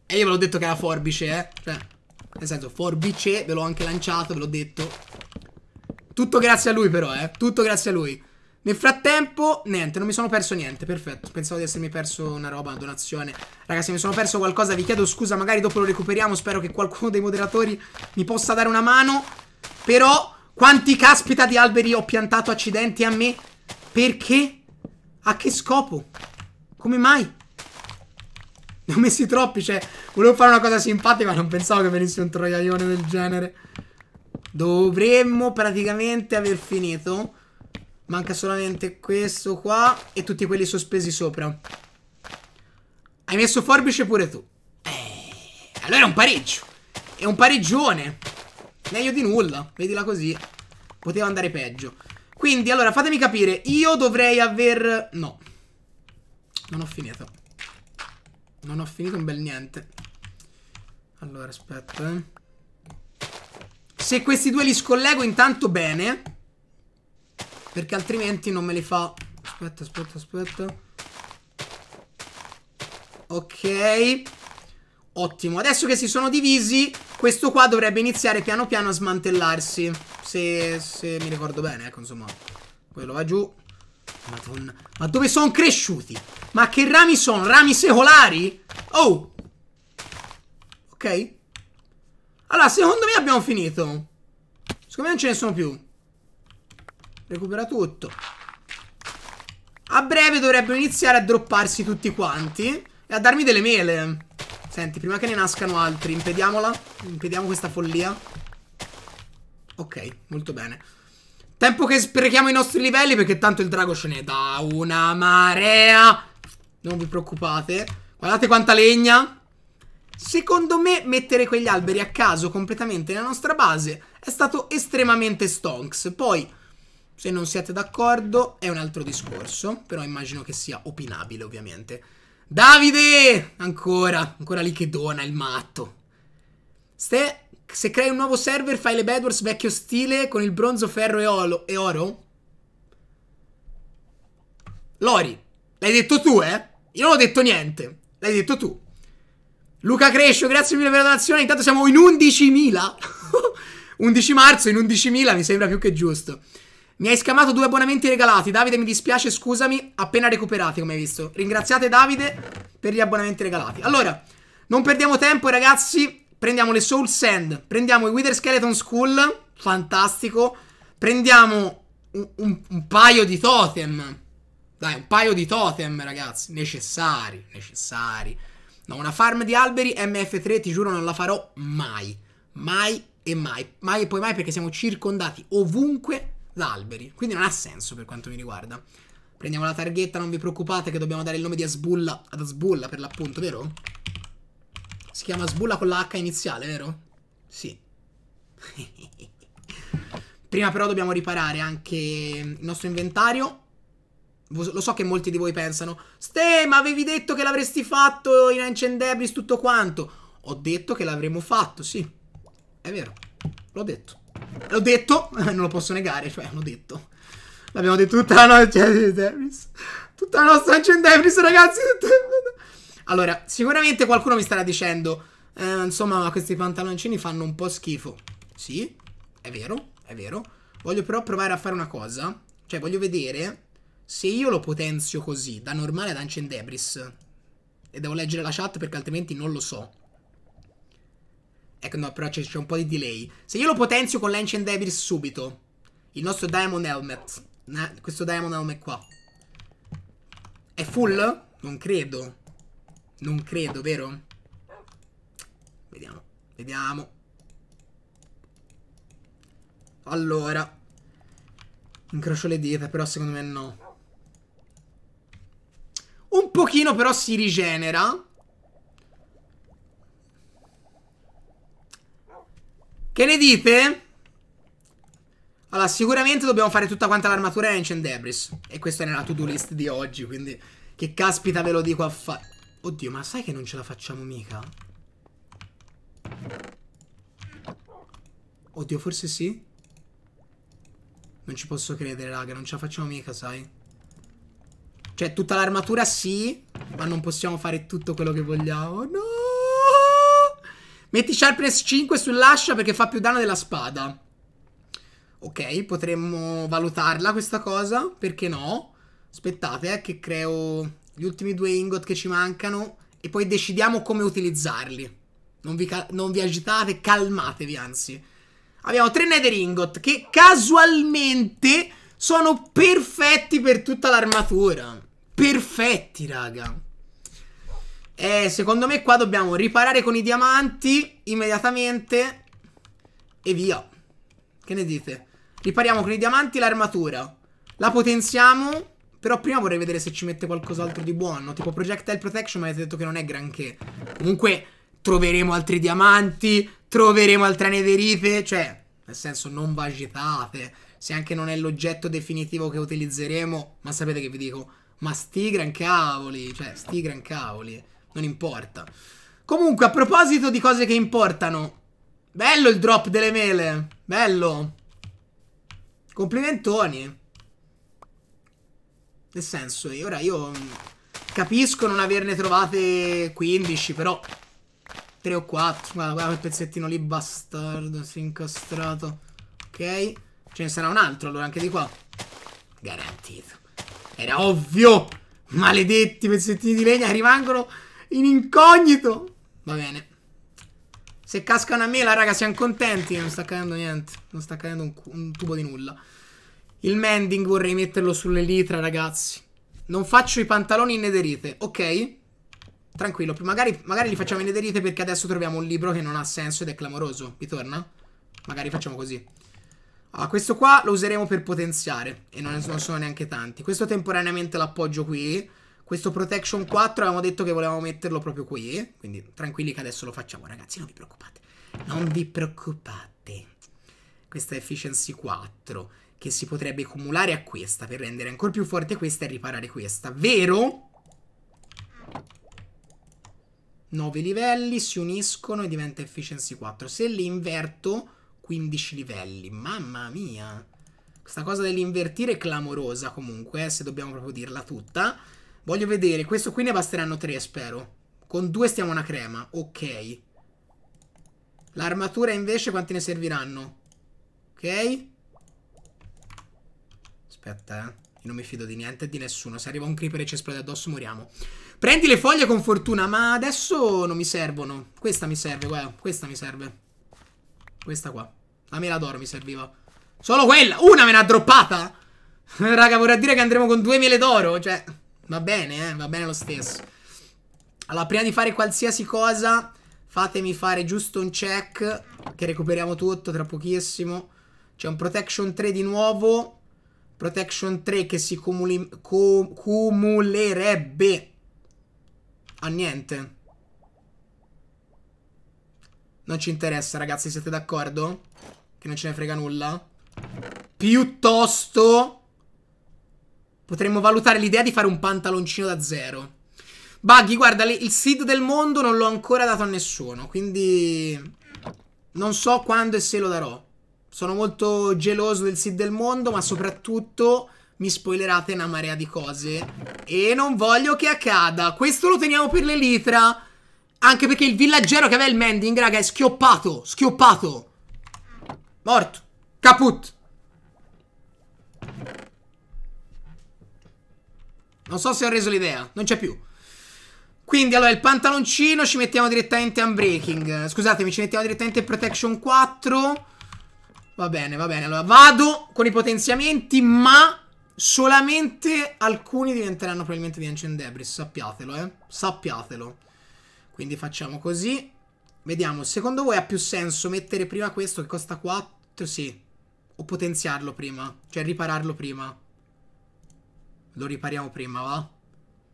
E io ve l'ho detto che era forbice, eh. Cioè, nel senso, forbice. Ve l'ho anche lanciato, ve l'ho detto. Tutto grazie a lui, però, eh. Tutto grazie a lui. Nel frattempo, niente, non mi sono perso niente, perfetto. Pensavo di essermi perso una roba, una donazione. Raga, se mi sono perso qualcosa vi chiedo scusa, magari dopo lo recuperiamo. Spero che qualcuno dei moderatori mi possa dare una mano. Però, quanti caspita di alberi ho piantato accidenti a me? Perché? A che scopo? Come mai? Ne ho messi troppi, cioè, volevo fare una cosa simpatica, ma non pensavo che venisse un troiaione del genere. Dovremmo praticamente aver finito. Manca solamente questo qua e tutti quelli sospesi sopra. Hai messo forbice pure tu. Eh, allora è un pareggio. È un pareggione. Meglio di nulla, vedila così. Poteva andare peggio. Quindi, allora, fatemi capire. Io dovrei aver... No. Non ho finito. Non ho finito un bel niente. Allora, aspetta, eh. Se questi due li scollego intanto bene. Perché altrimenti non me li fa... Aspetta, aspetta, aspetta. Ok. Ottimo, adesso che si sono divisi, questo qua dovrebbe iniziare piano piano a smantellarsi. Se, se mi ricordo bene, ecco, insomma. Quello va giù. Madonna, ma dove sono cresciuti? Ma che rami sono? Rami secolari? Oh! Ok. Allora, secondo me abbiamo finito. Secondo me non ce ne sono più. Recupera tutto. A breve dovrebbero iniziare a dropparsi tutti quanti. E a darmi delle mele. Senti, prima che ne nascano altri, impediamola. Impediamo questa follia. Ok, molto bene. Tempo che sprechiamo i nostri livelli perché tanto il drago ce ne dà una marea. Non vi preoccupate. Guardate quanta legna. Secondo me mettere quegli alberi a caso completamente nella nostra base è stato estremamente stonks. Poi, se non siete d'accordo, è un altro discorso. Però immagino che sia opinabile, ovviamente. Davide! Ancora, ancora lì che dona il matto. Ste, se crei un nuovo server fai le Bad Wars vecchio stile con il bronzo, ferro e, olo, e oro? Lori, l'hai detto tu, eh? Io non ho detto niente. L'hai detto tu. Luca Crescio, grazie mille per la donazione. Intanto siamo in 11.000. 11 marzo in 11.000 mi sembra più che giusto. Mi hai scamato due abbonamenti regalati. Davide, mi dispiace, scusami. Appena recuperati, come hai visto. Ringraziate Davide per gli abbonamenti regalati. Allora, non perdiamo tempo, ragazzi. Prendiamo le Soul Sand. Prendiamo i Wither Skeleton School. Fantastico. Prendiamo un, un, un paio di totem. Dai, un paio di totem, ragazzi. Necessari, necessari. No, una farm di alberi MF3, ti giuro, non la farò mai. Mai e mai. Mai e poi mai perché siamo circondati ovunque da Quindi non ha senso per quanto mi riguarda. Prendiamo la targhetta, non vi preoccupate che dobbiamo dare il nome di Asbulla ad Asbulla per l'appunto, vero? Si chiama Asbulla con la H iniziale, vero? Sì. Prima però dobbiamo riparare anche il nostro inventario. Lo so che molti di voi pensano, Ste, ma avevi detto che l'avresti fatto in Ancient Debris tutto quanto. Ho detto che l'avremmo fatto, sì. È vero, l'ho detto. L'ho detto, non lo posso negare, cioè, l'ho detto. L'abbiamo detto tutta la notte, cioè, Debris. Tutta la nostra Ancient ragazzi. Allora, sicuramente qualcuno mi starà dicendo, eh, insomma, questi pantaloncini fanno un po' schifo. Sì, è vero, è vero. Voglio però provare a fare una cosa. Cioè, voglio vedere se io lo potenzio così, da normale ad Ancient Debris. E devo leggere la chat perché altrimenti non lo so. Ecco no, però c'è, un po' di delay. Se io lo potenzio con l'Ancient Devils subito, il nostro Diamond Helmet, questo Diamond Helmet qua, è full? Non credo. Non credo, vero? Vediamo, vediamo. Allora. Incrocio le dita, però secondo me no. Un pochino però si rigenera. Che ne dite? Allora, sicuramente dobbiamo fare tutta quanta l'armatura e Ancient Debris. E questa è nella to-do list di oggi, quindi... Che caspita ve lo dico a fare... Oddio, ma sai che non ce la facciamo mica? Oddio, forse sì? Non ci posso credere, raga, non ce la facciamo mica, sai? Cioè, tutta l'armatura sì, ma non possiamo fare tutto quello che vogliamo. No! Metti sharpness 5 sull'ascia perché fa più danno della spada. Ok, potremmo valutarla questa cosa, perché no? Aspettate, eh, che creo gli ultimi due ingot che ci mancano e poi decidiamo come utilizzarli. Non vi, non vi agitate, calmatevi anzi. Abbiamo tre nether ingot che casualmente sono perfetti per tutta l'armatura. Perfetti, raga. Eh, secondo me qua dobbiamo riparare con i diamanti immediatamente e via. Che ne dite? Ripariamo con i diamanti l'armatura. La potenziamo. Però prima vorrei vedere se ci mette qualcos'altro di buono. Tipo projectile protection, ma avete detto che non è granché. Comunque troveremo altri diamanti, troveremo altre nederite. Cioè, nel senso, non vagitate. Se anche non è l'oggetto definitivo che utilizzeremo. Ma sapete che vi dico? Ma sti gran cavoli. Cioè, sti gran cavoli. Non importa. Comunque, a proposito di cose che importano. Bello il drop delle mele. Bello. Complimentoni. Nel senso, ora io mm, capisco non averne trovate 15, però... 3 o 4. Guarda, guarda quel pezzettino lì, bastardo, si è incastrato. Ok. Ce ne sarà un altro, allora, anche di qua. Garantito. Era ovvio! Maledetti pezzettini di legna rimangono in incognito. Va bene. Se casca una mela, raga, siamo contenti. Non sta cadendo niente. Non sta cadendo un, un tubo di nulla. Il mending vorrei metterlo sull'elitra, ragazzi. Non faccio i pantaloni in nederite, ok? Tranquillo, magari, magari, li facciamo in nederite perché adesso troviamo un libro che non ha senso ed è clamoroso. Vi torna? Magari facciamo così. Allora, questo qua lo useremo per potenziare e non sono neanche tanti. Questo temporaneamente l'appoggio qui. Questo Protection 4 avevamo detto che volevamo metterlo proprio qui, quindi tranquilli che adesso lo facciamo, ragazzi, non vi preoccupate. Non vi preoccupate. Questa Efficiency 4, che si potrebbe cumulare a questa per rendere ancora più forte questa e riparare questa, vero? 9 livelli si uniscono e diventa Efficiency 4. Se li inverto, 15 livelli. Mamma mia! Questa cosa dell'invertire è clamorosa comunque, eh, se dobbiamo proprio dirla tutta. Voglio vedere, questo qui ne basteranno tre, spero. Con due stiamo una crema, ok. L'armatura invece quanti ne serviranno? Ok. Aspetta, eh. Io non mi fido di niente e di nessuno. Se arriva un creeper e ci esplode addosso moriamo. Prendi le foglie con fortuna, ma adesso non mi servono. Questa mi serve, guarda. Questa mi serve. Questa qua. La mela d'oro mi serviva. Solo quella! Una me ne ha droppata! Raga, vorrà dire che andremo con due mele d'oro, cioè... Va bene, eh? va bene lo stesso. Allora, prima di fare qualsiasi cosa, fatemi fare giusto un check, che recuperiamo tutto tra pochissimo. C'è un Protection 3 di nuovo. Protection 3 che si cumuli, cu, cumulerebbe a niente. Non ci interessa, ragazzi, siete d'accordo? Che non ce ne frega nulla? Piuttosto... Potremmo valutare l'idea di fare un pantaloncino da zero. Buggy, guarda, il seed del mondo non l'ho ancora dato a nessuno, quindi non so quando e se lo darò. Sono molto geloso del seed del mondo, ma soprattutto mi spoilerate una marea di cose. E non voglio che accada. Questo lo teniamo per l'elitra. Anche perché il villaggero che aveva il mending, raga, è schioppato. Schioppato. Morto. Caput. Non so se ho reso l'idea, non c'è più. Quindi, allora, il pantaloncino ci mettiamo direttamente Unbreaking. Scusatemi, ci mettiamo direttamente Protection 4. Va bene, va bene. Allora, vado con i potenziamenti, ma solamente alcuni diventeranno probabilmente di Ancient Debris. Sappiatelo, eh. Sappiatelo. Quindi facciamo così. Vediamo, secondo voi ha più senso mettere prima questo che costa 4? Sì. O potenziarlo prima, cioè ripararlo prima. Lo ripariamo prima, va?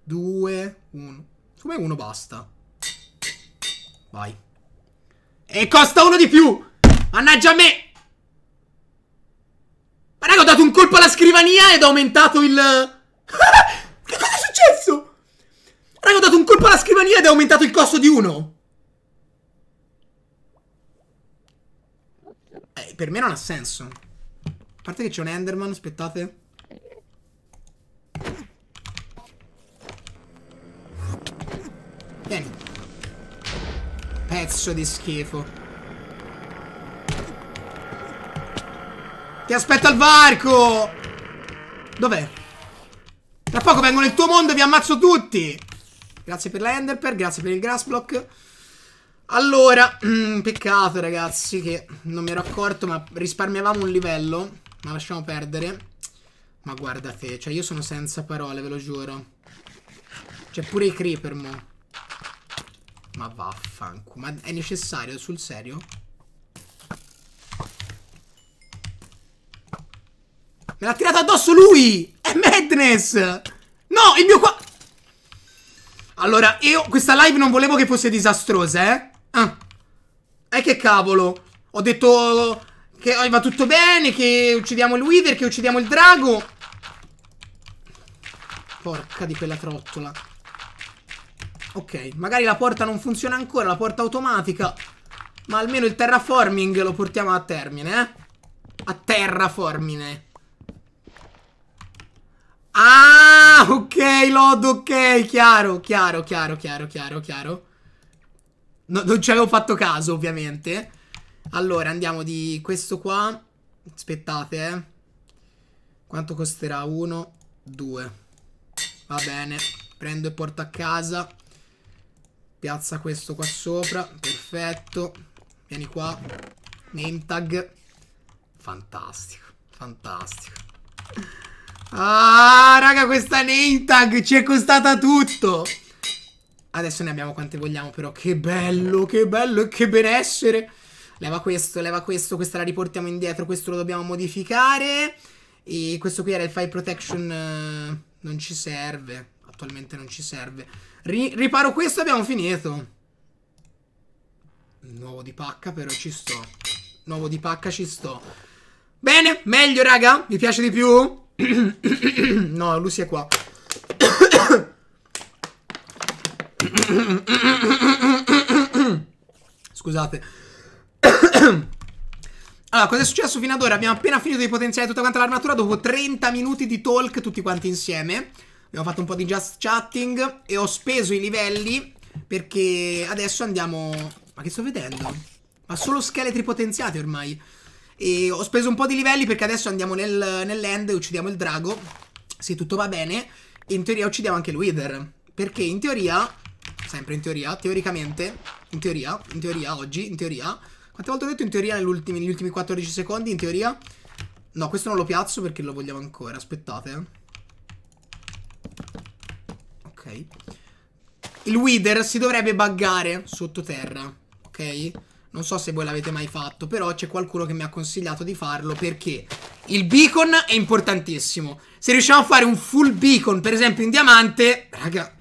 Due, uno. Come uno basta. Vai. E costa uno di più! Mannaggia me! Ma raga, ho dato un colpo alla scrivania ed ho aumentato il... che cosa è successo? Raga, ho dato un colpo alla scrivania ed ho aumentato il costo di uno. Eh, per me non ha senso. A parte che c'è un Enderman, aspettate. Vieni. Pezzo di schifo. Ti aspetto al varco! Dov'è? Tra poco vengo nel tuo mondo e vi ammazzo tutti! Grazie per la l'enderper, grazie per il grassblock. Allora, peccato ragazzi che non mi ero accorto ma risparmiavamo un livello. Ma lasciamo perdere. Ma guardate, cioè io sono senza parole, ve lo giuro. C'è pure i creeper mo. Ma vaffanculo. Ma è necessario sul serio? Me l'ha tirato addosso lui! È madness! No, il mio qua... Allora, io questa live non volevo che fosse disastrosa, eh? Ah. E eh, che cavolo. Ho detto che va tutto bene, che uccidiamo il Wither che uccidiamo il drago. Porca di quella trottola. Ok, magari la porta non funziona ancora, la porta automatica. Ma almeno il terraforming lo portiamo a termine, eh? A terraformine. Ah, ok, lodo, ok, chiaro, chiaro, chiaro, chiaro, chiaro, chiaro. No, non ci avevo fatto caso, ovviamente. Allora, andiamo di questo qua. Aspettate, eh. Quanto costerà? Uno, due. Va bene, prendo e porto a casa. Piazza questo qua sopra. Perfetto. Vieni qua. Name tag. Fantastico. Fantastico. Ah, raga, questa name tag ci è costata tutto. Adesso ne abbiamo quante vogliamo, però. Che bello, che bello, e che benessere. Leva questo, leva questo, questa la riportiamo indietro, questo lo dobbiamo modificare. E questo qui era il file protection, eh, non ci serve, attualmente non ci serve. Ri riparo questo e abbiamo finito. Nuovo di pacca però ci sto. Nuovo di pacca ci sto. Bene, meglio raga? Mi piace di più? no, lui si è qua. Scusate. Allora, cosa è successo fino ad ora? Abbiamo appena finito di potenziare tutta quanta l'armatura dopo 30 minuti di talk tutti quanti insieme. Abbiamo fatto un po' di just chatting e ho speso i livelli perché adesso andiamo... Ma che sto vedendo? Ma solo scheletri potenziati ormai. E ho speso un po' di livelli perché adesso andiamo nel, nell'end e uccidiamo il drago. Se tutto va bene. E In teoria uccidiamo anche il Wither. Perché in teoria... Sempre in teoria, teoricamente. In teoria, in teoria, oggi, in teoria. Quante volte ho detto in teoria negli ultimi, negli ultimi 14 secondi? In teoria... No, questo non lo piazzo perché lo vogliamo ancora. Aspettate, eh. Ok Il Wither si dovrebbe buggare sottoterra Ok Non so se voi l'avete mai fatto Però c'è qualcuno che mi ha consigliato di farlo Perché il beacon è importantissimo Se riusciamo a fare un full beacon Per esempio in diamante Raga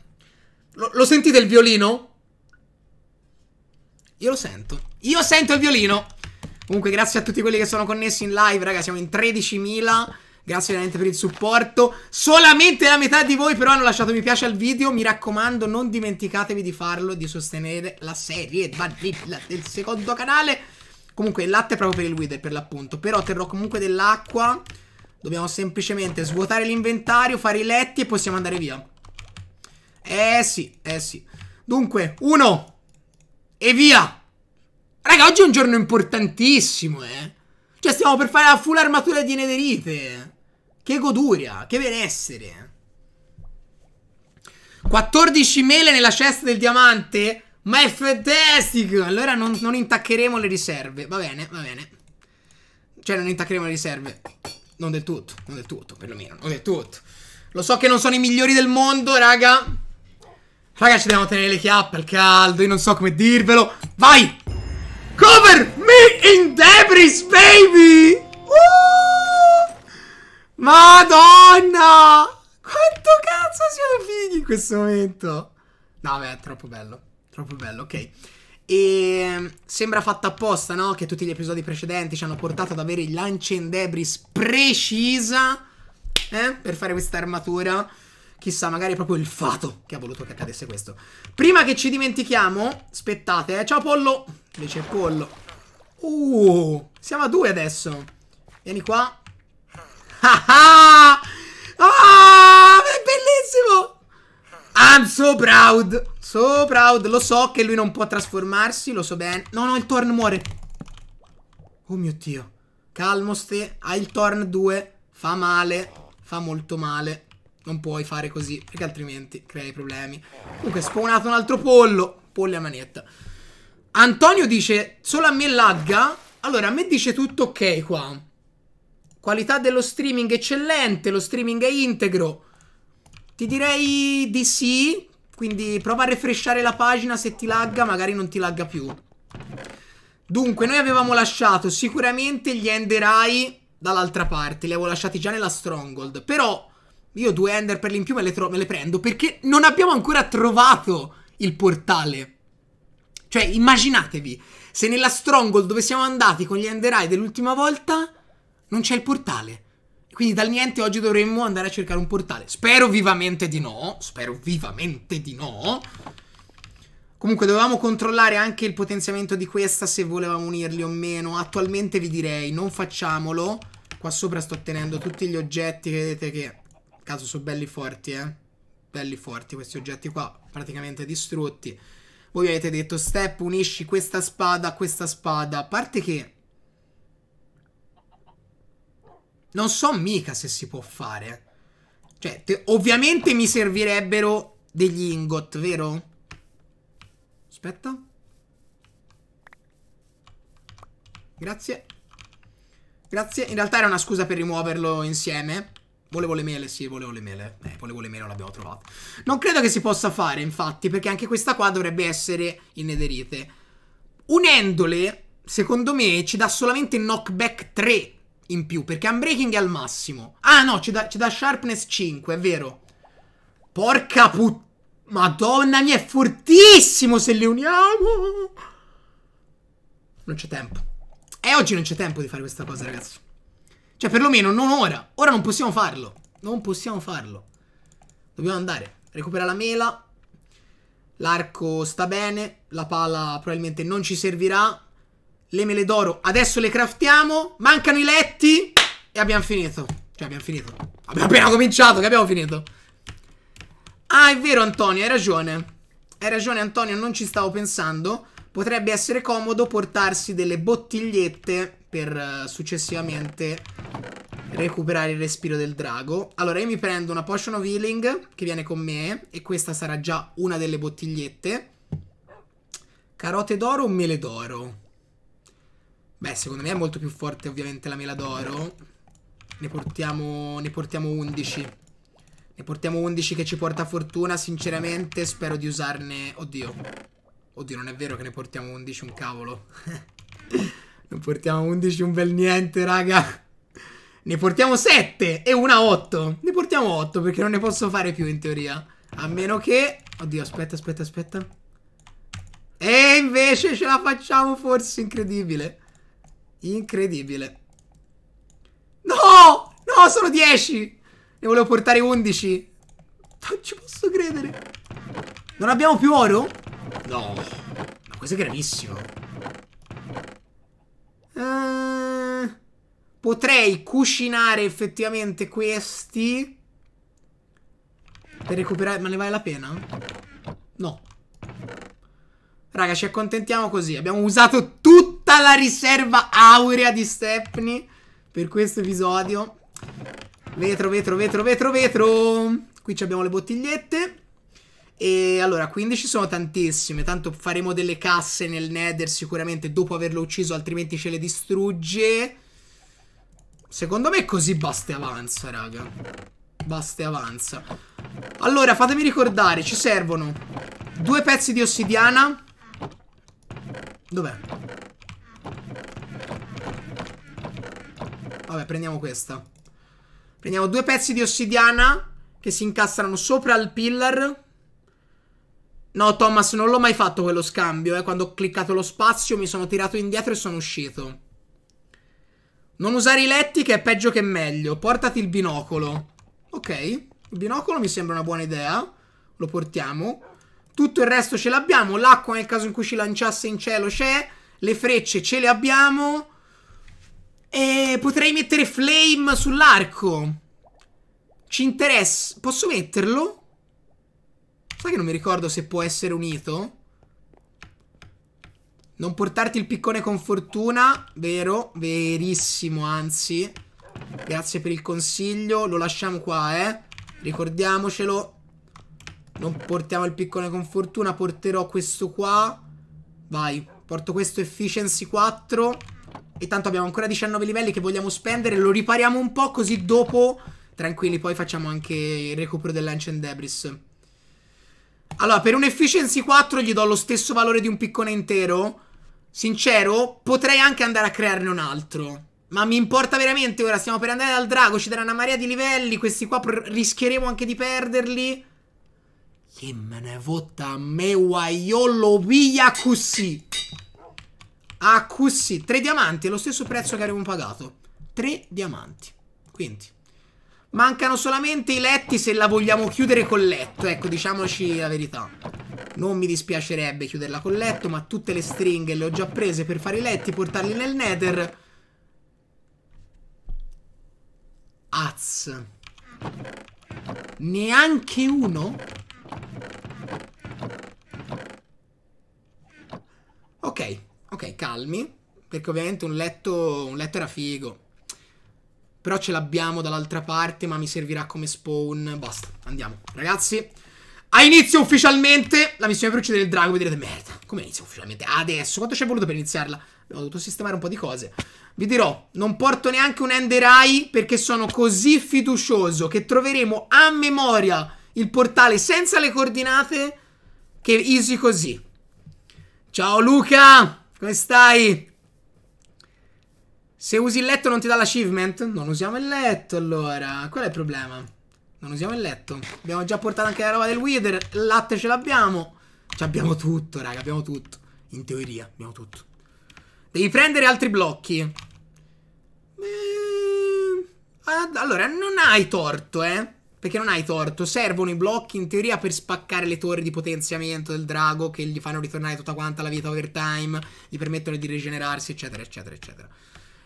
Lo, lo sentite il violino? Io lo sento Io sento il violino Comunque grazie a tutti quelli che sono connessi in live, raga, siamo in 13.000 Grazie veramente per il supporto. Solamente la metà di voi però hanno lasciato mi piace al video. Mi raccomando, non dimenticatevi di farlo di sostenere la serie Vanilla del secondo canale. Comunque, il latte è proprio per il Wither, per l'appunto. Però terrò comunque dell'acqua. Dobbiamo semplicemente svuotare l'inventario, fare i letti e possiamo andare via. Eh sì, eh sì. Dunque, uno. E via. Raga, oggi è un giorno importantissimo, eh. Cioè, stiamo per fare la full armatura di Nederite. Che goduria, che benessere. 14 mele nella cesta del diamante? Ma è fantastico! Allora non, non, intaccheremo le riserve. Va bene, va bene. Cioè, non intaccheremo le riserve. Non del tutto, non del tutto, perlomeno. Non del tutto. Lo so che non sono i migliori del mondo, raga. Raga, ci dobbiamo tenere le chiappe al caldo. Io non so come dirvelo. Vai! Cover me in debris, baby! Uh! Madonna! Quanto cazzo siamo fighi in questo momento! No, beh, è troppo bello. Troppo bello, ok. E ehm, sembra fatta apposta, no? Che tutti gli episodi precedenti ci hanno portato ad avere il l'ancendebris precisa eh? per fare questa armatura. Chissà, magari è proprio il fato che ha voluto che accadesse questo. Prima che ci dimentichiamo, aspettate, eh. Ciao Pollo! Invece Pollo. Uh, siamo a due adesso. Vieni qua ah, ah è bellissimo! I'm so proud! So proud! Lo so che lui non può trasformarsi, lo so bene. No, no, il Torn muore. Oh mio Dio. Calmo ste. Ha il Torn 2. Fa male. Fa molto male. Non puoi fare così, perché altrimenti crei problemi. Comunque, è spawnato un altro pollo. Pollo a manetta. Antonio dice, solo a me lagga? Allora, a me dice tutto ok qua. Qualità dello streaming eccellente, lo streaming è integro. Ti direi di sì, quindi prova a refresciare la pagina se ti lagga, magari non ti lagga più. Dunque, noi avevamo lasciato sicuramente gli Ender Eye dall'altra parte, li avevo lasciati già nella Stronghold, però io due Ender per l'in più me le, me le prendo perché non abbiamo ancora trovato il portale. Cioè, immaginatevi, se nella Stronghold dove siamo andati con gli Ender Eye dell'ultima volta non c'è il portale. Quindi dal niente oggi dovremmo andare a cercare un portale. Spero vivamente di no. Spero vivamente di no. Comunque dovevamo controllare anche il potenziamento di questa se volevamo unirli o meno. Attualmente vi direi non facciamolo. Qua sopra sto tenendo tutti gli oggetti vedete che... Caso sono belli forti, eh. Belli forti questi oggetti qua, praticamente distrutti. Voi avete detto step unisci questa spada a questa spada. A parte che Non so mica se si può fare. Cioè, te, ovviamente mi servirebbero degli ingot, vero? Aspetta. Grazie. Grazie. In realtà era una scusa per rimuoverlo insieme. Volevo le mele, sì, volevo le mele. Eh, volevo le mele, non l'abbiamo trovata. Non credo che si possa fare, infatti, perché anche questa qua dovrebbe essere inederite. Unendole, secondo me, ci dà solamente knockback 3 in più, perché Unbreaking è al massimo. Ah no, c'è da, da, Sharpness 5, è vero. Porca puttana. Madonna mia, è fortissimo se le uniamo. Non c'è tempo. E oggi non c'è tempo di fare questa cosa, ragazzi. Cioè, perlomeno non ora. Ora non possiamo farlo. Non possiamo farlo. Dobbiamo andare. Recupera la mela. L'arco sta bene. La pala probabilmente non ci servirà le mele d'oro adesso le craftiamo, mancano i letti e abbiamo finito. Cioè abbiamo finito. Abbiamo appena cominciato che abbiamo finito. Ah, è vero Antonio, hai ragione. Hai ragione Antonio, non ci stavo pensando. Potrebbe essere comodo portarsi delle bottigliette per uh, successivamente recuperare il respiro del drago. Allora io mi prendo una potion of healing che viene con me e questa sarà già una delle bottigliette. Carote d'oro o mele d'oro? Beh, secondo me è molto più forte ovviamente la mela d'oro. Ne portiamo, ne portiamo 11. Ne portiamo 11 che ci porta fortuna. Sinceramente spero di usarne... Oddio. Oddio, non è vero che ne portiamo 11, un cavolo. non portiamo 11, un bel niente, raga. Ne portiamo 7 e una 8. Ne portiamo 8 perché non ne posso fare più in teoria. A meno che... Oddio, aspetta, aspetta, aspetta. E invece ce la facciamo forse, incredibile. Incredibile. No! No, sono 10! Ne volevo portare 11. Non ci posso credere. Non abbiamo più oro? No. Ma questo è gravissimo. Eh, potrei cucinare effettivamente questi. Per recuperare... Ma ne vale la pena? No. Raga, ci accontentiamo così. Abbiamo usato tutta la riserva aurea di Stepney per questo episodio. Vetro, vetro, vetro, vetro, vetro. Qui abbiamo le bottigliette. E allora, 15 sono tantissime. Tanto faremo delle casse nel Nether sicuramente dopo averlo ucciso, altrimenti ce le distrugge. Secondo me così basta e avanza, raga. Basta e avanza. Allora, fatemi ricordare, ci servono due pezzi di ossidiana, Dov'è? Vabbè, prendiamo questa. Prendiamo due pezzi di ossidiana che si incastrano sopra al pillar. No, Thomas, non l'ho mai fatto quello scambio, eh. Quando ho cliccato lo spazio mi sono tirato indietro e sono uscito. Non usare i letti che è peggio che meglio. Portati il binocolo. Ok, il binocolo mi sembra una buona idea. Lo portiamo. Tutto il resto ce l'abbiamo. L'acqua nel caso in cui ci lanciasse in cielo c'è. Le frecce ce le abbiamo. E potrei mettere flame sull'arco. Ci interessa. Posso metterlo? Sai che non mi ricordo se può essere unito. Non portarti il piccone con fortuna. Vero, verissimo, anzi. Grazie per il consiglio. Lo lasciamo qua, eh. Ricordiamocelo. Non portiamo il piccone con fortuna. Porterò questo qua. Vai. Porto questo efficiency 4. E tanto abbiamo ancora 19 livelli che vogliamo spendere. Lo ripariamo un po' così dopo... Tranquilli, poi facciamo anche il recupero dell'Ancient Debris. Allora, per un Efficiency 4 gli do lo stesso valore di un piccone intero. Sincero, potrei anche andare a crearne un altro. Ma mi importa veramente ora, stiamo per andare al drago, ci darà una marea di livelli, questi qua rischieremo anche di perderli. Che me ne vota a me, io via così. A così. Tre diamanti, è lo stesso prezzo che avevo pagato. Tre diamanti. Quindi. Mancano solamente i letti se la vogliamo chiudere col letto. Ecco, diciamoci la verità. Non mi dispiacerebbe chiuderla col letto, ma tutte le stringhe le ho già prese per fare i letti, portarli nel nether. Az. Neanche uno? Ok, ok, calmi. Perché ovviamente un letto, un letto era figo. Però ce l'abbiamo dall'altra parte, ma mi servirà come spawn. Basta, andiamo. Ragazzi, ha inizio ufficialmente la missione per uccidere il drago. Vi direte, merda, come inizio ufficialmente? Adesso, quanto ci è voluto per iniziarla? Abbiamo dovuto sistemare un po' di cose. Vi dirò, non porto neanche un Ender Eye perché sono così fiducioso che troveremo a memoria il portale senza le coordinate che easy così. Ciao Luca, come stai? Se usi il letto non ti dà l'achievement? Non usiamo il letto allora. Qual è il problema? Non usiamo il letto. Abbiamo già portato anche la roba del Wither. Il latte ce l'abbiamo. Ci abbiamo tutto, raga, abbiamo tutto. In teoria, abbiamo tutto. Devi prendere altri blocchi. Ehm... Allora, non hai torto, eh. Perché non hai torto, servono i blocchi in teoria per spaccare le torri di potenziamento del drago che gli fanno ritornare tutta quanta la vita over time, gli permettono di rigenerarsi, eccetera, eccetera, eccetera.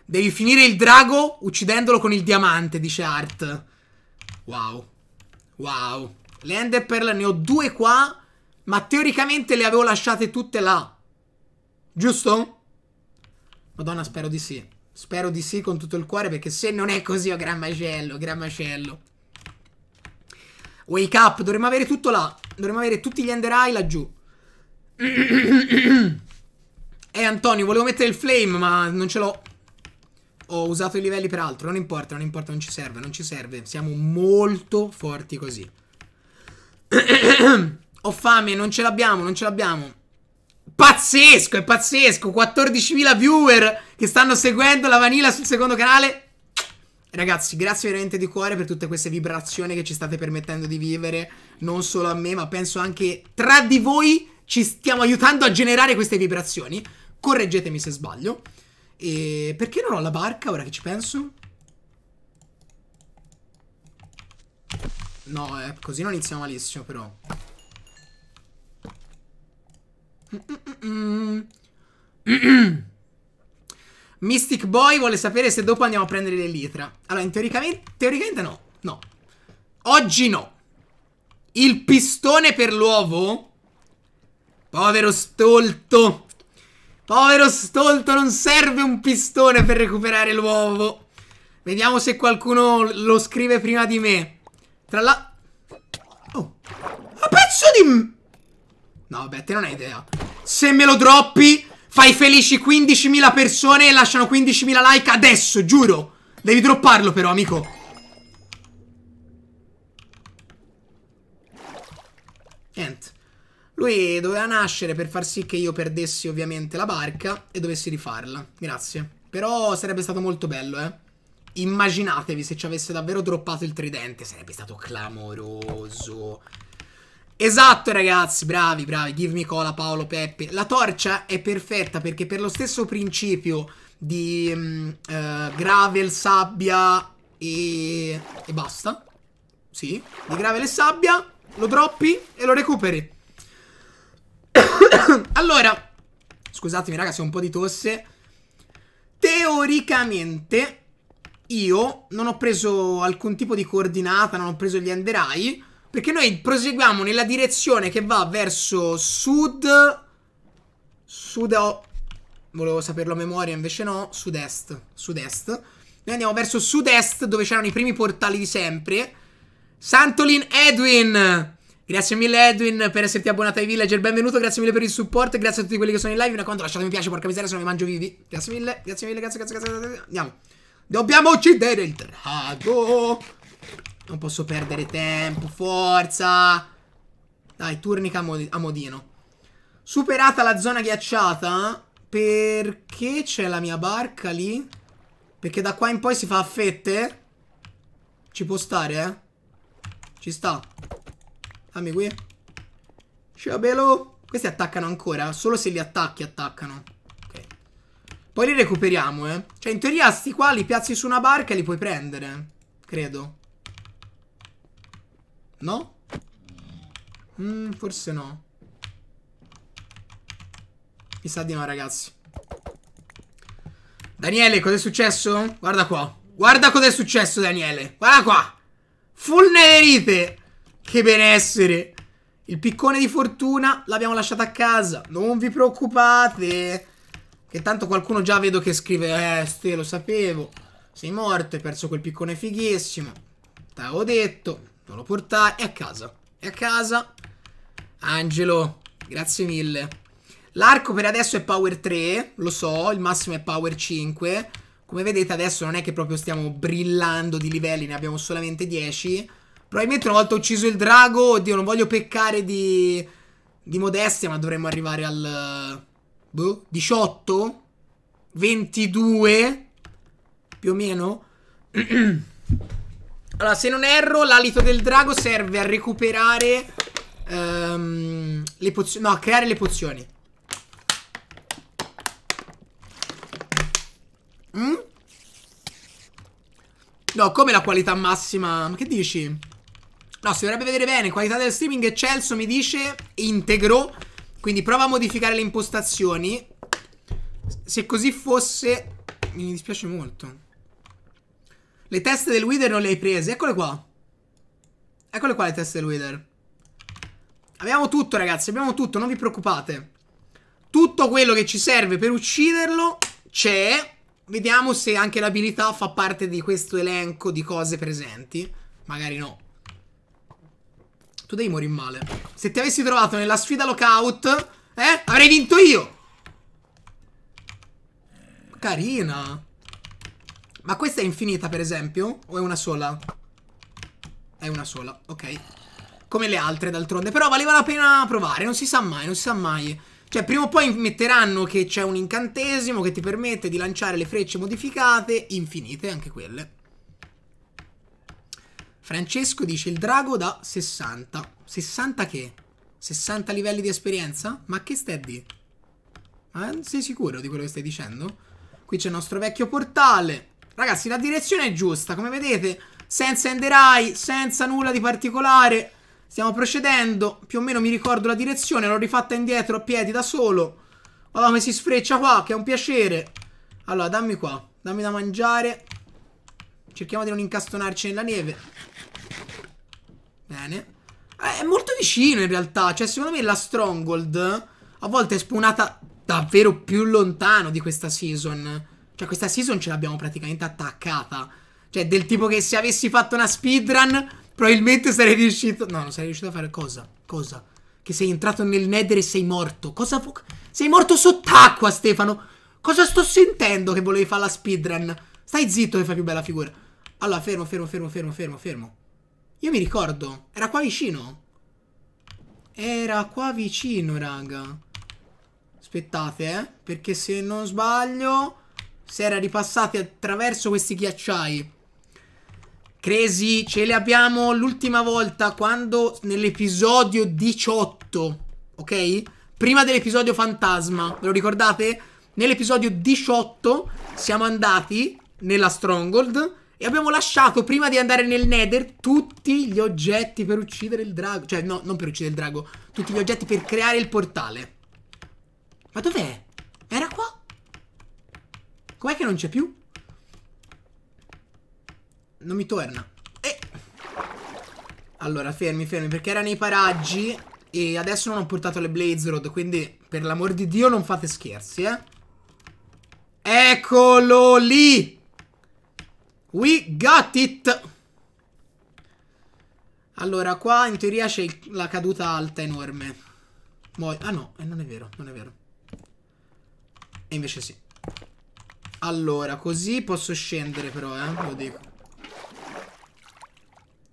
Devi finire il drago uccidendolo con il diamante, dice Art. Wow. Wow. Le Enderpearl ne ho due qua, ma teoricamente le avevo lasciate tutte là. Giusto? Madonna, spero di sì. Spero di sì con tutto il cuore, perché se non è così, ho oh, gran macello, gran macello. Wake up, dovremmo avere tutto là. Dovremmo avere tutti gli Ender Eye laggiù. eh, Antonio, volevo mettere il flame, ma non ce l'ho. Ho usato i livelli per altro. Non importa, non importa, non ci serve, non ci serve. Siamo molto forti così. Ho fame, non ce l'abbiamo, non ce l'abbiamo. Pazzesco, è pazzesco. 14.000 viewer che stanno seguendo la vanilla sul secondo canale. Ragazzi, grazie veramente di cuore per tutte queste vibrazioni che ci state permettendo di vivere, non solo a me, ma penso anche tra di voi ci stiamo aiutando a generare queste vibrazioni. Correggetemi se sbaglio. E perché non ho la barca ora che ci penso? No, eh, così non iniziamo malissimo però. Mm -mm -mm. mm. Mystic Boy vuole sapere se dopo andiamo a prendere l'elitra. Allora, teoricamente, teoricamente no. No. Oggi no. Il pistone per l'uovo? Povero stolto. Povero stolto, non serve un pistone per recuperare l'uovo. Vediamo se qualcuno lo scrive prima di me. Tra la... Oh. A pezzo di... No, vabbè, te non hai idea. Se me lo droppi... Fai felici 15.000 persone e lasciano 15.000 like adesso, giuro. Devi dropparlo però, amico. Niente. Lui doveva nascere per far sì che io perdessi ovviamente la barca e dovessi rifarla. Grazie. Però sarebbe stato molto bello, eh. Immaginatevi se ci avesse davvero droppato il tridente. Sarebbe stato clamoroso. Esatto ragazzi, bravi, bravi, Give Me Cola, Paolo, Peppe. La torcia è perfetta perché per lo stesso principio di um, uh, gravel, sabbia e... e basta. Sì, di gravel e sabbia, lo droppi e lo recuperi. allora, scusatemi ragazzi, ho un po' di tosse. Teoricamente io non ho preso alcun tipo di coordinata, non ho preso gli enderai. Perché noi proseguiamo nella direzione che va verso sud... Sud... o volevo saperlo a memoria, invece no. Sud-est. Sud-est. Noi andiamo verso sud-est, dove c'erano i primi portali di sempre. Santolin Edwin! Grazie mille Edwin per esserti abbonato ai villager, benvenuto, grazie mille per il supporto, grazie a tutti quelli che sono in live, Una raccomando lasciate mi piace, porca miseria, se no mi mangio vivi. Grazie mille, grazie mille, grazie, grazie, grazie, grazie. andiamo. Dobbiamo uccidere il drago! Non posso perdere tempo, forza! Dai, turnica a, mod a modino. Superata la zona ghiacciata, perché c'è la mia barca lì? Perché da qua in poi si fa a fette? Ci può stare, eh? Ci sta. Dammi qui. Ciabelo. Questi attaccano ancora. Solo se li attacchi attaccano. Ok. Poi li recuperiamo, eh. Cioè, in teoria sti qua li piazzi su una barca e li puoi prendere. Credo. No? Mm, forse no. Mi sa di no, ragazzi. Daniele, cos'è successo? Guarda qua. Guarda cos'è successo, Daniele. Guarda qua. Full neverite. Che benessere. Il piccone di fortuna l'abbiamo lasciato a casa. Non vi preoccupate. Che tanto qualcuno già vedo che scrive. Eh, Ste, lo sapevo. Sei morto, hai perso quel piccone fighissimo. T'avevo detto non lo portare, è a casa, è a casa. Angelo, grazie mille. L'arco per adesso è power 3, lo so, il massimo è power 5. Come vedete adesso non è che proprio stiamo brillando di livelli, ne abbiamo solamente 10. Probabilmente una volta ucciso il drago, oddio non voglio peccare di, di modestia, ma dovremmo arrivare al... Boh, 18? 22? Più o meno? Allora, se non erro, l'alito del drago serve a recuperare um, le pozioni. No, a creare le pozioni. Mm? No, come la qualità massima? Ma che dici? No, si dovrebbe vedere bene. Qualità del streaming eccelso mi dice integro. Quindi prova a modificare le impostazioni. Se così fosse, mi dispiace molto. Le teste del Wither non le hai prese. Eccole qua. Eccole qua le teste del Wither. Abbiamo tutto, ragazzi. Abbiamo tutto. Non vi preoccupate. Tutto quello che ci serve per ucciderlo c'è. Vediamo se anche l'abilità fa parte di questo elenco di cose presenti. Magari no. Tu devi morire male. Se ti avessi trovato nella sfida lockout, eh, avrei vinto io. Carina. Ma questa è infinita, per esempio? O è una sola? È una sola, ok. Come le altre, d'altronde. Però valeva la pena provare, non si sa mai, non si sa mai. Cioè, prima o poi metteranno che c'è un incantesimo che ti permette di lanciare le frecce modificate, infinite anche quelle. Francesco dice il drago da 60. 60 che? 60 livelli di esperienza? Ma che stai di? Ma eh, sei sicuro di quello che stai dicendo? Qui c'è il nostro vecchio portale. Ragazzi, la direzione è giusta, come vedete, senza enderai, senza nulla di particolare. Stiamo procedendo, più o meno mi ricordo la direzione, l'ho rifatta indietro a piedi da solo. Guarda come si sfreccia qua, che è un piacere. Allora, dammi qua, dammi da mangiare. Cerchiamo di non incastonarci nella neve. Bene. Eh, è molto vicino in realtà, cioè secondo me la Stronghold eh, a volte è spunata davvero più lontano di questa season. Cioè, questa season ce l'abbiamo praticamente attaccata. Cioè, del tipo che se avessi fatto una speedrun, probabilmente sarei riuscito. No, non sarei riuscito a fare cosa? Cosa? Che sei entrato nel nether e sei morto. Cosa fu... Sei morto sott'acqua, Stefano. Cosa sto sentendo che volevi fare la speedrun? Stai zitto che fai più bella figura. Allora, fermo, fermo, fermo, fermo, fermo, fermo. Io mi ricordo. Era qua vicino. Era qua vicino, raga. Aspettate, eh. Perché se non sbaglio si era ripassati attraverso questi ghiacciai. Crazy ce li abbiamo l'ultima volta quando nell'episodio 18, ok? Prima dell'episodio fantasma, ve lo ricordate? Nell'episodio 18 siamo andati nella Stronghold e abbiamo lasciato, prima di andare nel Nether, tutti gli oggetti per uccidere il drago. Cioè, no, non per uccidere il drago. Tutti gli oggetti per creare il portale. Ma dov'è? Era qua? Com'è che non c'è più? Non mi torna. Eh. Allora, fermi, fermi, perché era nei paraggi e adesso non ho portato le Blaze Road, quindi per l'amor di Dio non fate scherzi, eh. Eccolo lì! We got it! Allora, qua in teoria c'è la caduta alta enorme. Muoio. Ah no, eh, non è vero, non è vero. E invece sì. Allora, così posso scendere però, eh, lo dico.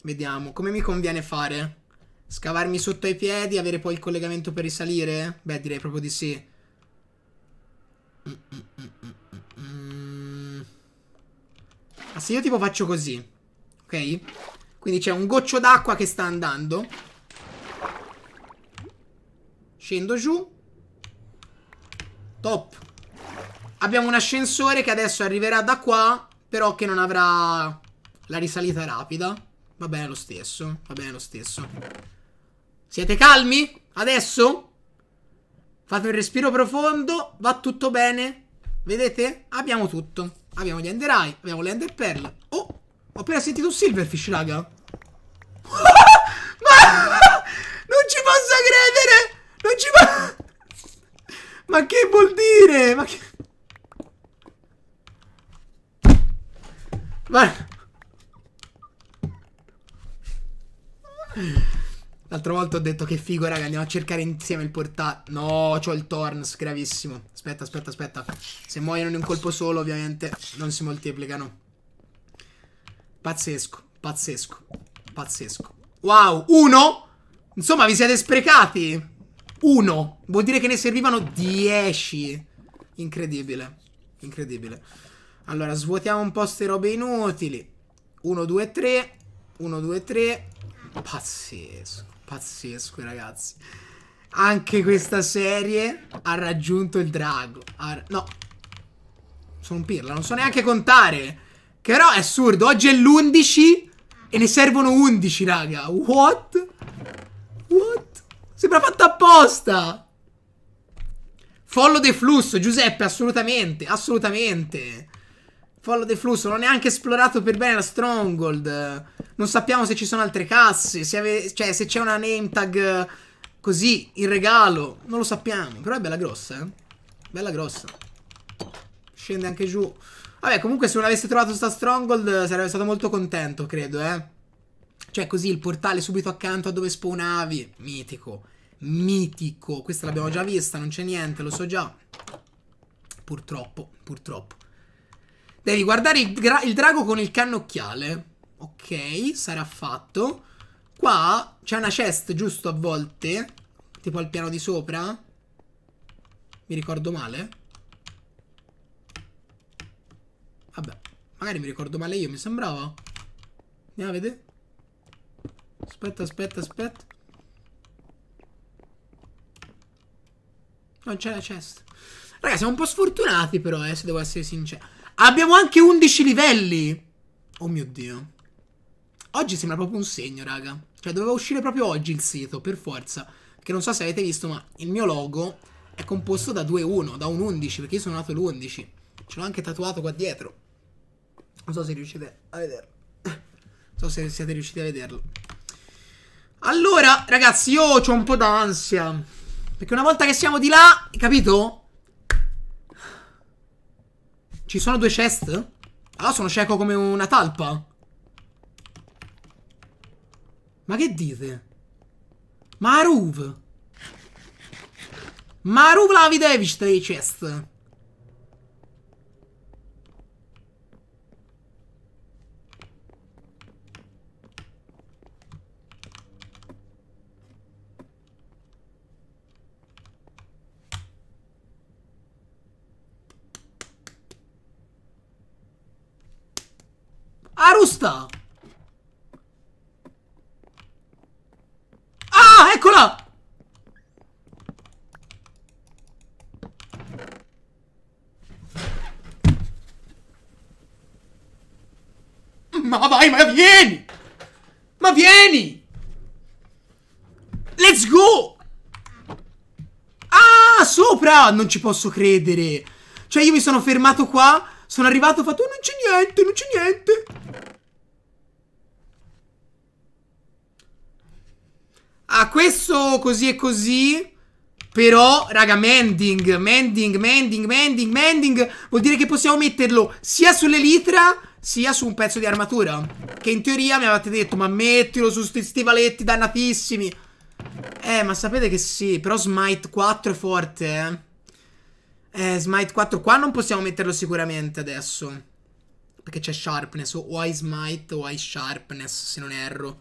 Vediamo, come mi conviene fare? Scavarmi sotto ai piedi, avere poi il collegamento per risalire? Beh, direi proprio di sì. Ah, se io tipo faccio così, ok? Quindi c'è un goccio d'acqua che sta andando. Scendo giù. Top. Abbiamo un ascensore che adesso arriverà da qua, però che non avrà la risalita rapida. Va bene lo stesso, va bene lo stesso. Siete calmi? Adesso? Fate un respiro profondo, va tutto bene. Vedete? Abbiamo tutto. Abbiamo gli Ender Eye, abbiamo le Ender Pearl. Oh, ho appena sentito un Silverfish, raga. Ma... Non ci posso credere! Non ci posso... Ma che vuol dire? Ma che... Vai. L'altra volta ho detto che figo, raga, andiamo a cercare insieme il portale. No, c'ho il Thorns, gravissimo. Aspetta, aspetta, aspetta. Se muoiono in un colpo solo, ovviamente, non si moltiplicano. Pazzesco, pazzesco, pazzesco. Wow, uno? Insomma, vi siete sprecati. Uno. Vuol dire che ne servivano dieci. Incredibile, incredibile. Allora, svuotiamo un po' ste robe inutili. 1, 2, 3. 1, 2, 3. Pazzesco, pazzesco, ragazzi. Anche questa serie ha raggiunto il drago. Ha... No. Sono un pirla, non so neanche contare. però è assurdo. Oggi è l'11 e ne servono 11, raga. What? What? Sembra fatto apposta. Follow the flusso, Giuseppe, assolutamente, assolutamente. Follow the flusso. Non è neanche esplorato per bene la stronghold. Non sappiamo se ci sono altre casse. Se ave... Cioè, se c'è una name tag eh, così in regalo. Non lo sappiamo. Però è bella grossa, eh. Bella grossa. Scende anche giù. Vabbè, comunque se non avesse trovato sta stronghold eh, sarebbe stato molto contento, credo, eh. Cioè, così il portale subito accanto a dove spawnavi. Mitico. Mitico. Questa l'abbiamo già vista, non c'è niente, lo so già. Purtroppo, purtroppo. Devi guardare il, il drago con il cannocchiale. Ok, sarà fatto. Qua c'è una chest, giusto, a volte? Tipo al piano di sopra? Mi ricordo male? Vabbè, magari mi ricordo male io, mi sembrava. Andiamo a vedere. Aspetta, aspetta, aspetta. Non c'è la chest. Ragazzi, siamo un po' sfortunati però, eh, se devo essere sincero. Abbiamo anche 11 livelli. Oh mio Dio. Oggi sembra proprio un segno, raga. Cioè, doveva uscire proprio oggi il sito, per forza. Che non so se avete visto, ma il mio logo è composto da 2-1, da un 11, perché io sono nato l'11. Ce l'ho anche tatuato qua dietro. Non so se riuscite a vederlo. Non so se siete riusciti a vederlo. Allora, ragazzi, io ho un po' d'ansia. Perché una volta che siamo di là, capito? Ci sono due chest? Ah, sono cieco come una talpa. Ma che dite? Maruv! Maruv Lavidevich, tre chest. rusta! Ah, eccola! Ma vai, ma vieni! Ma vieni! Let's go! Ah, sopra! Non ci posso credere! Cioè, io mi sono fermato qua, sono arrivato, ho fatto, oh, non c'è niente, non c'è niente! molto così e così. Però, raga, Mending, Mending, Mending, Mending, Mending vuol dire che possiamo metterlo sia sull'elitra sia su un pezzo di armatura. Che in teoria mi avete detto, ma mettilo su questi stivaletti dannatissimi. Eh, ma sapete che sì, però Smite 4 è forte, eh. Eh, Smite 4 qua non possiamo metterlo sicuramente adesso. Perché c'è Sharpness, o hai Smite o hai Sharpness, se non erro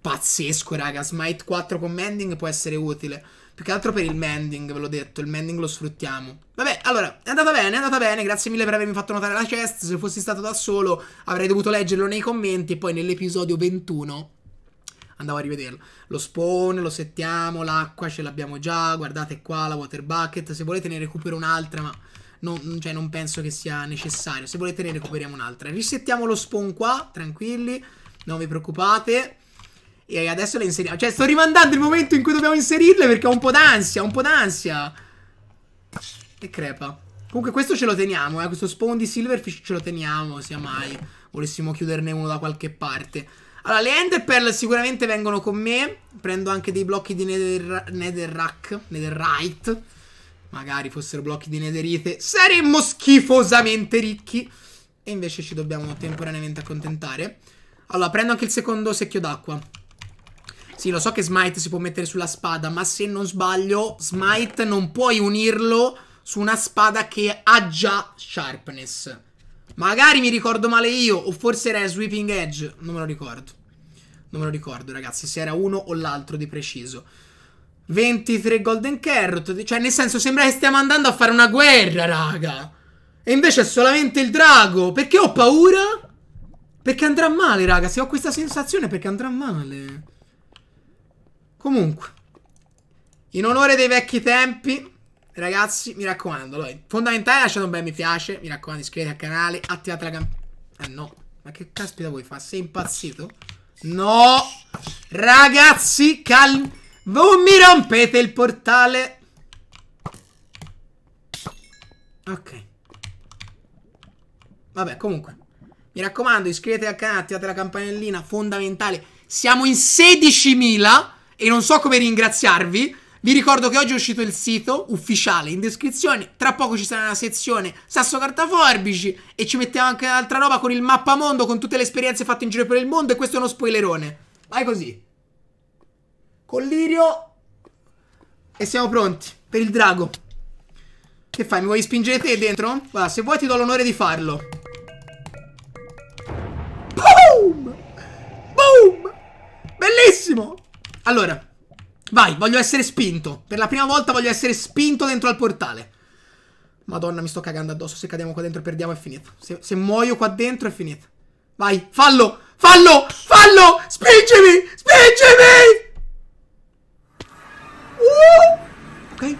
pazzesco, raga. Smite 4 con Mending può essere utile. Più che altro per il Mending, ve l'ho detto. Il Mending lo sfruttiamo. Vabbè, allora, è andata bene, è andata bene. Grazie mille per avermi fatto notare la chest. Se fossi stato da solo, avrei dovuto leggerlo nei commenti. E poi nell'episodio 21 andavo a rivederlo. Lo spawn, lo settiamo, l'acqua ce l'abbiamo già, guardate qua la water bucket, se volete ne recupero un'altra ma non, cioè non, penso che sia necessario, se volete ne recuperiamo un'altra. Risettiamo lo spawn qua, tranquilli, non vi preoccupate. E adesso le inseriamo. Cioè, sto rimandando il momento in cui dobbiamo inserirle perché ho un po' d'ansia, un po' d'ansia. E crepa. Comunque questo ce lo teniamo, eh. Questo spawn di Silverfish ce lo teniamo, se mai volessimo chiuderne uno da qualche parte. Allora, le Enderpearl sicuramente vengono con me. Prendo anche dei blocchi di nether, Netherrack, Netherite. Magari fossero blocchi di Netherite. Saremmo schifosamente ricchi. E invece ci dobbiamo temporaneamente accontentare. Allora, prendo anche il secondo secchio d'acqua. Sì, lo so che Smite si può mettere sulla spada, ma se non sbaglio, Smite non puoi unirlo su una spada che ha già sharpness. Magari mi ricordo male io, o forse era Sweeping Edge, non me lo ricordo. Non me lo ricordo, ragazzi, se era uno o l'altro di preciso. 23 Golden Carrot, cioè nel senso sembra che stiamo andando a fare una guerra, raga. E invece è solamente il drago, perché ho paura? Perché andrà male, raga, se ho questa sensazione perché andrà male. Comunque, in onore dei vecchi tempi, ragazzi, mi raccomando, dai, fondamentale lasciate un bel mi piace, mi raccomando iscrivetevi al canale, attivate la campanella. Ah no, ma che caspita vuoi fare? Sei impazzito? No! Ragazzi, calmi! Non mi rompete il portale! Ok. Vabbè, comunque. Mi raccomando, iscrivetevi al canale, attivate la campanellina, fondamentale. Siamo in 16.000 e non so come ringraziarvi. Vi ricordo che oggi è uscito il sito ufficiale in descrizione, tra poco ci sarà una sezione sasso carta forbici e ci mettiamo anche un'altra roba con il mappamondo, con tutte le esperienze fatte in giro per il mondo e questo è uno spoilerone. Vai così. Collirio e siamo pronti per il drago. Che fai? Mi vuoi spingere te dentro? Guarda, se vuoi ti do l'onore di farlo. Boom! Boom! Bellissimo! Allora, vai, voglio essere spinto. Per la prima volta voglio essere spinto dentro al portale. Madonna, mi sto cagando addosso. Se cadiamo qua dentro e perdiamo è finito. Se, se muoio qua dentro è finito. Vai, fallo, fallo, fallo! Spingimi, spingimi! Uh! Ok.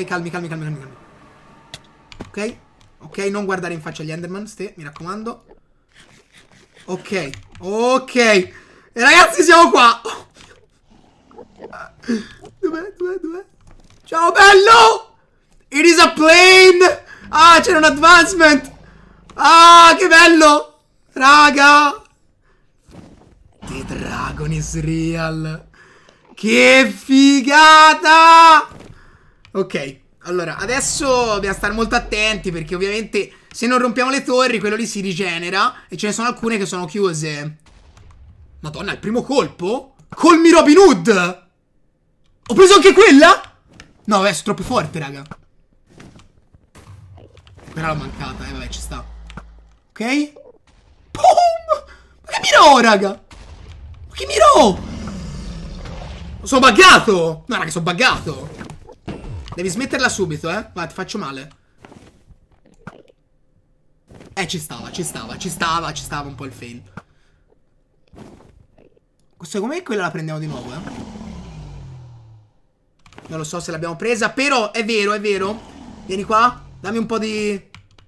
Ok, calmi, calmi, calmi, calmi, calmi. Ok. Ok, non guardare in faccia gli Enderman, ste, mi raccomando. Ok. Ok. E ragazzi siamo qua Dov'è? Dov'è? Dov'è? Ciao bello It is a plane Ah c'era un advancement Ah che bello Raga The Dragon is real Che figata Ok Allora adesso dobbiamo stare molto attenti Perché ovviamente se non rompiamo le torri Quello lì si rigenera E ce ne sono alcune che sono chiuse Madonna, il primo colpo? Colmi Robin Hood! Ho preso anche quella? No, vabbè, sono troppo forte, raga. Però l'ho mancata, eh, vabbè, ci sta. Ok? Boom! Ma che mira ho, raga? Ma che mira ho? Sono buggato! No, raga, sono buggato. Devi smetterla subito, eh. Va, ti faccio male. Eh, ci stava, ci stava, ci stava, ci stava un po' il fail. Secondo me quella la prendiamo di nuovo, eh. Non lo so se l'abbiamo presa, però è vero, è vero. Vieni qua, dammi un po' di...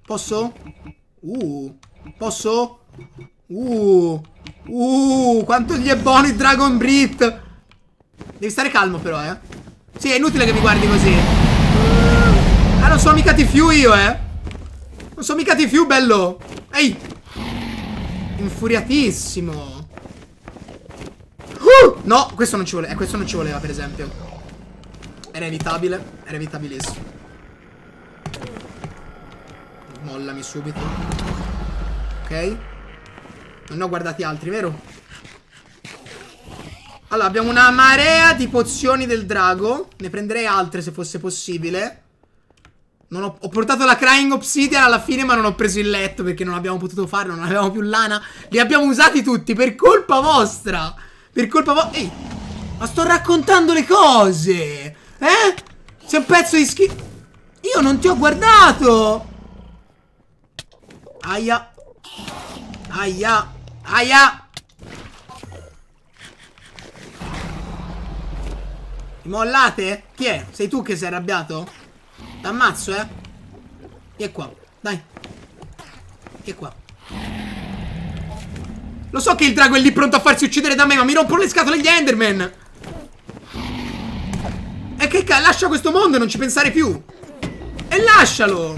Posso? Uh, posso? Uh, uh, quanto gli è buono il Dragon Breath. Devi stare calmo però, eh. Sì, è inutile che mi guardi così. Uh, ah, non sono mica Tifiu io, eh. Non sono mica Tifiu, bello. Ehi. Infuriatissimo. Uh! No, questo non ci voleva. Eh, questo non ci voleva, per esempio. Era evitabile. Era evitabilissimo. Mollami subito. Ok. Non ne ho guardati altri, vero? Allora, abbiamo una marea di pozioni del drago. Ne prenderei altre se fosse possibile. Ho, ho, portato la Crying Obsidian alla fine, ma non ho preso il letto perché non abbiamo potuto farlo, non avevamo più lana. Li abbiamo usati tutti per colpa vostra. Per colpa vostra... Ehi! Ma sto raccontando le cose! Eh? Sei un pezzo di schifo... Io non ti ho guardato! Aia! Aia! Aia! Mi mollate? Chi è? Sei tu che sei arrabbiato? T'ammazzo, eh? Chi qua? Dai! Chi qua? Lo so che il drago è lì pronto a farsi uccidere da me, ma mi rompono le scatole gli Enderman. E che cazzo, lascia questo mondo e non ci pensare più. E lascialo.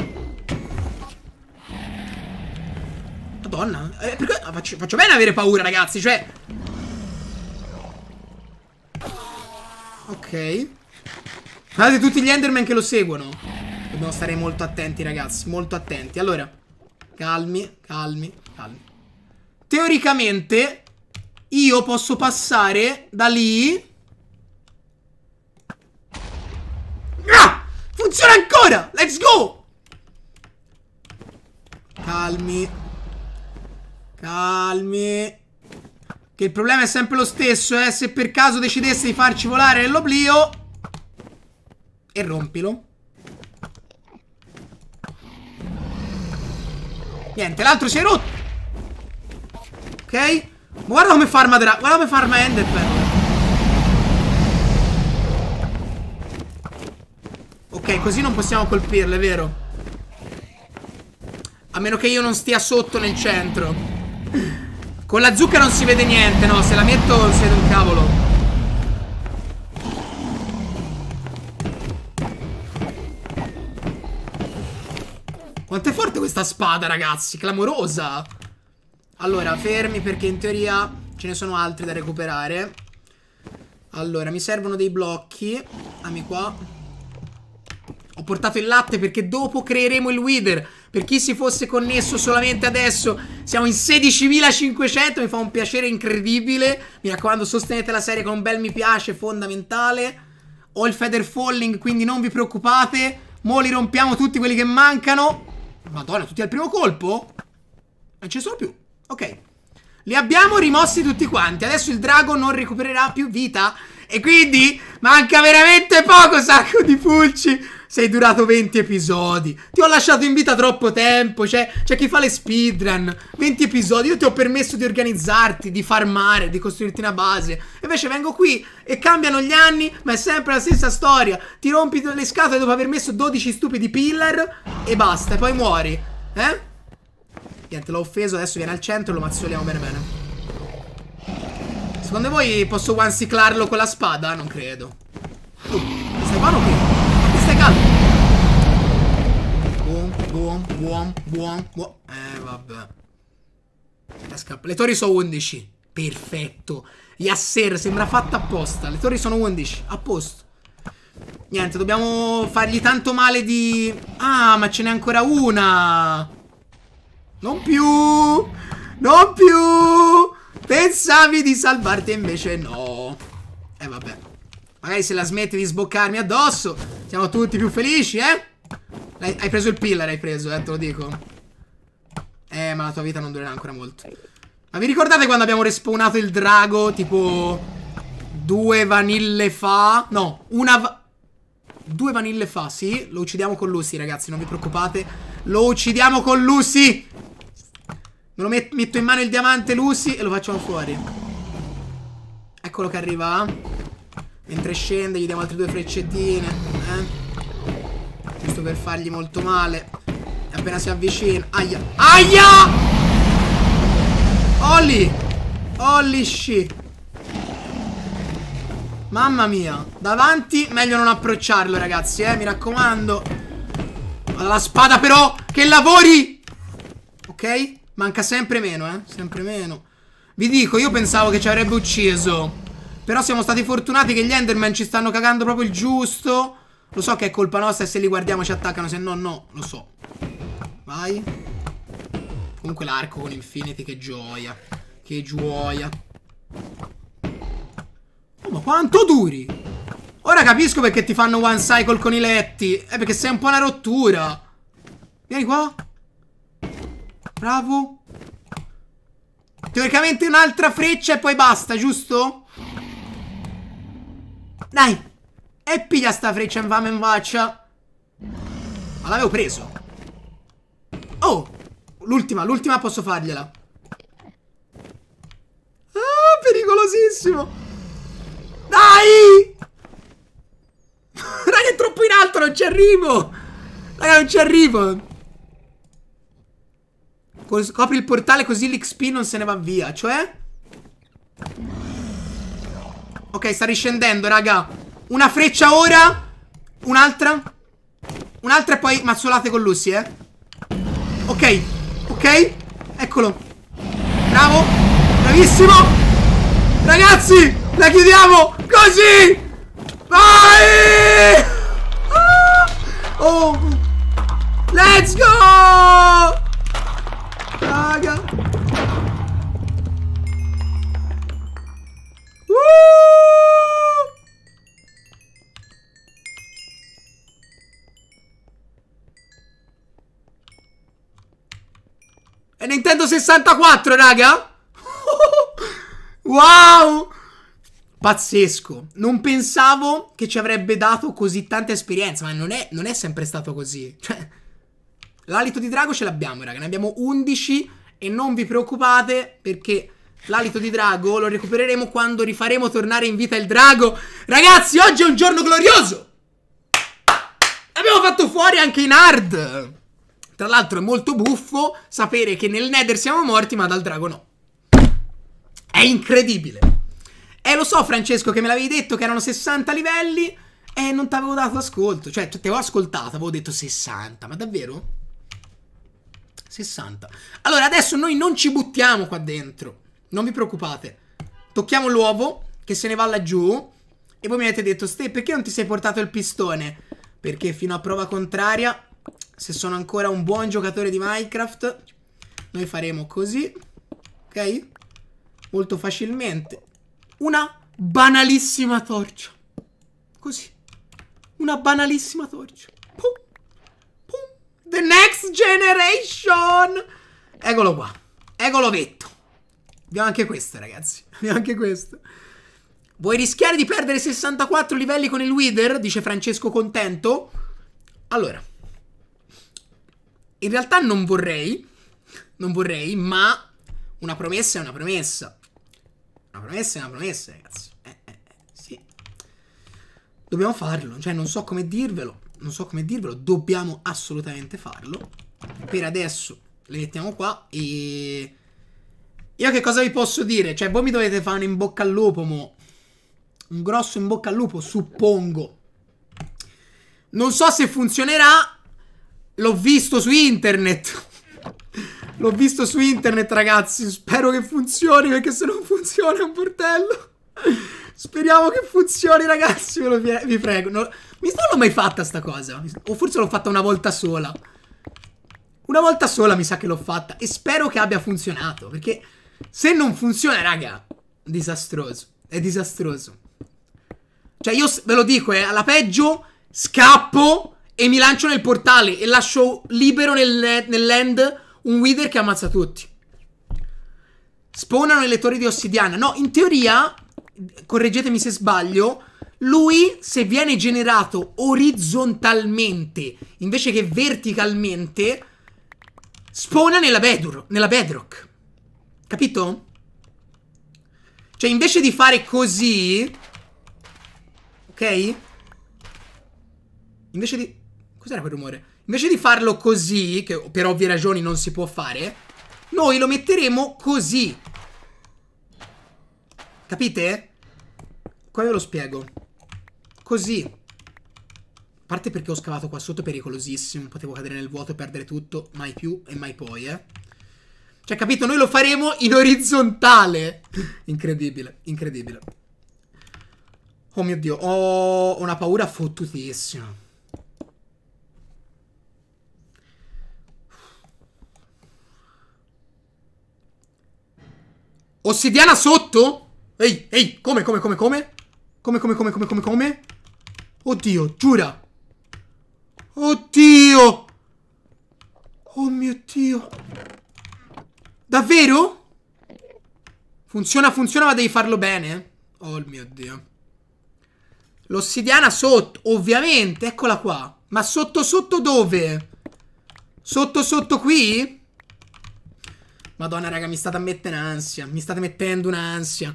Madonna. Eh, perché... faccio, faccio bene avere paura, ragazzi, cioè... Ok. Guardate tutti gli Enderman che lo seguono. Dobbiamo stare molto attenti, ragazzi. Molto attenti. Allora, calmi, calmi, calmi. Teoricamente io posso passare da lì ah! Funziona ancora! Let's go! Calmi Calmi Che il problema è sempre lo stesso eh Se per caso decidesse di farci volare nell'oblio E rompilo Niente, l'altro si è rotto Ok? Ma guarda come farma della... Guarda come farma Enderman. Ok, così non possiamo colpirle, vero? A meno che io non stia sotto nel centro. Con la zucca non si vede niente, no? Se la metto si vede un cavolo. Quanto è forte questa spada, ragazzi? Clamorosa. Allora, fermi perché in teoria ce ne sono altri da recuperare. Allora, mi servono dei blocchi. Ami qua. Ho portato il latte perché dopo creeremo il Wither. Per chi si fosse connesso solamente adesso, siamo in 16.500, mi fa un piacere incredibile. Mi raccomando, sostenete la serie con un bel mi piace, fondamentale. Ho il feather falling, quindi non vi preoccupate. Mo li rompiamo tutti quelli che mancano. Madonna, tutti al primo colpo? Non ce ne sono più. Ok. Li abbiamo rimossi tutti quanti. Adesso il drago non recupererà più vita. E quindi manca veramente poco, sacco di pulci. Sei durato 20 episodi. Ti ho lasciato in vita troppo tempo. C'è, c'è chi fa le speedrun. 20 episodi. Io ti ho permesso di organizzarti, di farmare, di costruirti una base. Invece vengo qui e cambiano gli anni, ma è sempre la stessa storia. Ti rompi le scatole dopo aver messo 12 stupidi pillar e basta. E poi muori. Eh? Niente, l'ho offeso, adesso viene al centro e lo mazzoliamo bene bene. Secondo voi posso one-ciclarlo con la spada? Non credo. Uh, stai buono qui? Ti stai calmo? Buon, buon, buon, buon, buon. Eh, vabbè. Le torri sono 11. Perfetto. Yasser, sembra fatta apposta. Le torri sono 11. A posto. Niente, dobbiamo fargli tanto male di... Ah, ma ce n'è ancora una! Non più! Non più! Pensavi di salvarti invece no. E eh, vabbè. Magari se la smetti di sboccarmi addosso, siamo tutti più felici, eh? Hai preso il pillar, hai preso, eh, te lo dico. Eh, ma la tua vita non durerà ancora molto. Ma vi ricordate quando abbiamo respawnato il drago, tipo... Due vanille fa? No, una... Va due vanille fa, sì. Lo uccidiamo con Lucy, ragazzi, non vi preoccupate. Lo uccidiamo con Lucy! Me lo met metto in mano il diamante Lucy e lo facciamo fuori. Eccolo che arriva. Mentre scende gli diamo altre due freccettine. Eh? Giusto per fargli molto male. Appena si avvicina. Aia. Aia! Olli! Olli sci. Mamma mia. Davanti meglio non approcciarlo ragazzi, eh. Mi raccomando. Alla spada però. Che lavori! Ok? Manca sempre meno, eh. Sempre meno. Vi dico, io pensavo che ci avrebbe ucciso. Però siamo stati fortunati che gli Enderman ci stanno cagando proprio il giusto. Lo so che è colpa nostra e se li guardiamo ci attaccano, se no no, lo so. Vai. Comunque l'arco con Infinity, che gioia. Che gioia. Oh, ma quanto duri? Ora capisco perché ti fanno one cycle con i letti. È eh, perché sei un po' una rottura. Vieni qua. Bravo. Teoricamente un'altra freccia e poi basta, giusto? Dai. E piglia sta freccia in fame in faccia. Ma l'avevo preso. Oh. L'ultima, l'ultima posso fargliela. Ah, pericolosissimo. Dai. Raga, è troppo in alto, non ci arrivo. Raga, non ci arrivo. Copri il portale così l'XP non se ne va via. Cioè? Ok, sta riscendendo, raga. Una freccia ora. Un'altra. Un'altra e poi mazzolate con Lucy, eh. Ok. Ok. Eccolo. Bravo. Bravissimo. Ragazzi, la chiudiamo. Così. Vai. Ah! Oh. Let's go. Raga! Uh! E Nintendo 64, raga! wow! Pazzesco. Non pensavo che ci avrebbe dato così tanta esperienza, ma non è, non è sempre stato così. Cioè... L'alito di drago ce l'abbiamo, raga. Ne abbiamo 11 e non vi preoccupate perché l'alito di drago lo recupereremo quando rifaremo tornare in vita il drago. Ragazzi, oggi è un giorno glorioso! L'abbiamo fatto fuori anche in hard! Tra l'altro è molto buffo sapere che nel Nether siamo morti ma dal drago no. È incredibile. Eh lo so Francesco che me l'avevi detto che erano 60 livelli e eh, non ti avevo dato ascolto. Cioè, ti avevo ascoltato, avevo detto 60, ma davvero? 60. Allora, adesso noi non ci buttiamo qua dentro. Non vi preoccupate. Tocchiamo l'uovo, che se ne va laggiù. E voi mi avete detto, Ste, perché non ti sei portato il pistone? Perché fino a prova contraria, se sono ancora un buon giocatore di Minecraft, noi faremo così. Ok? Molto facilmente. Una banalissima torcia. Così. Una banalissima torcia. The Next Generation! Eccolo qua. Eccolo detto. Abbiamo anche questo, ragazzi. Abbiamo anche questo. Vuoi rischiare di perdere 64 livelli con il Wither? Dice Francesco Contento. Allora. In realtà non vorrei. Non vorrei, ma una promessa è una promessa. Una promessa è una promessa, ragazzi. Eh, eh, eh sì. Dobbiamo farlo, cioè non so come dirvelo non so come dirvelo, dobbiamo assolutamente farlo. Per adesso le mettiamo qua e... Io che cosa vi posso dire? Cioè, voi mi dovete fare un in bocca al lupo, mo. Un grosso in bocca al lupo, suppongo. Non so se funzionerà. L'ho visto su internet. L'ho visto su internet, ragazzi. Spero che funzioni, perché se non funziona è un portello. Speriamo che funzioni, ragazzi. Ve lo vi prego. Non... Mi non l'ho mai fatta sta cosa. O forse l'ho fatta una volta sola. Una volta sola mi sa che l'ho fatta. E spero che abbia funzionato. Perché se non funziona, raga, disastroso. È disastroso. Cioè, io ve lo dico, eh, alla peggio scappo e mi lancio nel portale e lascio libero nel, nell'end un wither che ammazza tutti. Spawnano i lettori di ossidiana. No, in teoria correggetemi se sbaglio, lui se viene generato orizzontalmente invece che verticalmente, spona nella, bedrock, nella bedrock. Capito? Cioè invece di fare così, ok? Invece di... Cos'era quel rumore? Invece di farlo così, che per ovvie ragioni non si può fare, noi lo metteremo così. Capite? Qua ve lo spiego? Così. A parte perché ho scavato qua sotto pericolosissimo. Potevo cadere nel vuoto e perdere tutto. Mai più e mai poi, eh. Cioè, capito? Noi lo faremo in orizzontale. incredibile, incredibile. Oh mio Dio, ho una paura fottutissima. Ossidiana sotto? Ehi, ehi, come, come, come, come? Come, come, come, come, come, come? Oddio, giura! Oddio! Oh mio Dio! Davvero? Funziona, funziona, ma devi farlo bene. Oh mio Dio. L'ossidiana sotto, ovviamente, eccola qua. Ma sotto sotto dove? Sotto sotto qui? Madonna, raga, mi state a mettere un'ansia. Mi state mettendo un'ansia.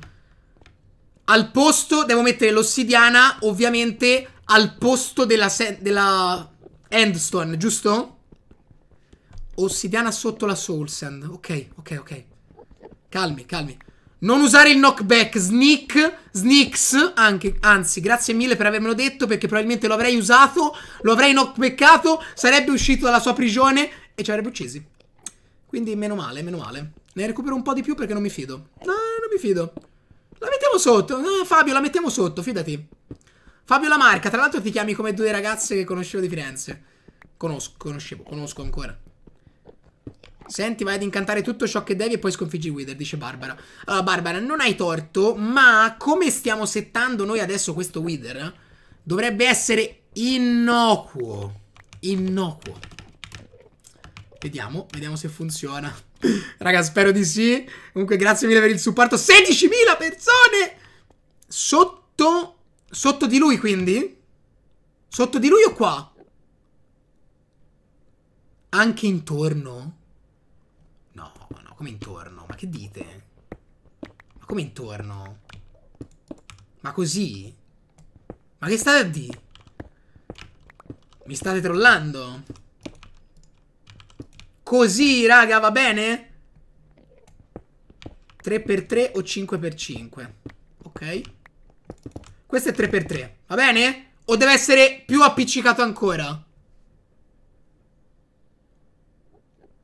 Al posto devo mettere l'ossidiana, ovviamente, al posto della, della endstone, giusto? Ossidiana sotto la soul sand. Ok, ok, ok. Calmi, calmi. Non usare il knockback, sneak, sneaks, anche, anzi, grazie mille per avermelo detto, perché probabilmente lo avrei usato, lo avrei knockbackato, sarebbe uscito dalla sua prigione e ci avrebbe uccisi. Quindi meno male, meno male. Ne recupero un po' di più perché non mi fido. No, non mi fido. La mettiamo sotto. No, eh, Fabio, la mettiamo sotto, fidati. Fabio La Marca, tra l'altro ti chiami come due ragazze che conoscevo di Firenze. Conosco, conoscevo, conosco ancora. Senti, vai ad incantare tutto ciò che devi e poi sconfiggi Wither, dice Barbara. Allora, Barbara, non hai torto, ma come stiamo settando noi adesso questo Wither, dovrebbe essere innocuo. Innocuo. Vediamo, vediamo se funziona. Raga, spero di sì. Comunque, grazie mille per il supporto. 16.000 persone sotto, sotto di lui, quindi? Sotto di lui o qua? Anche intorno? No, no, come intorno? Ma che dite? Ma come intorno? Ma così? Ma che state a dire? Mi state trollando? Così, raga, va bene? 3x3 o 5x5 Ok Questo è 3x3 Va bene? O deve essere più appiccicato ancora?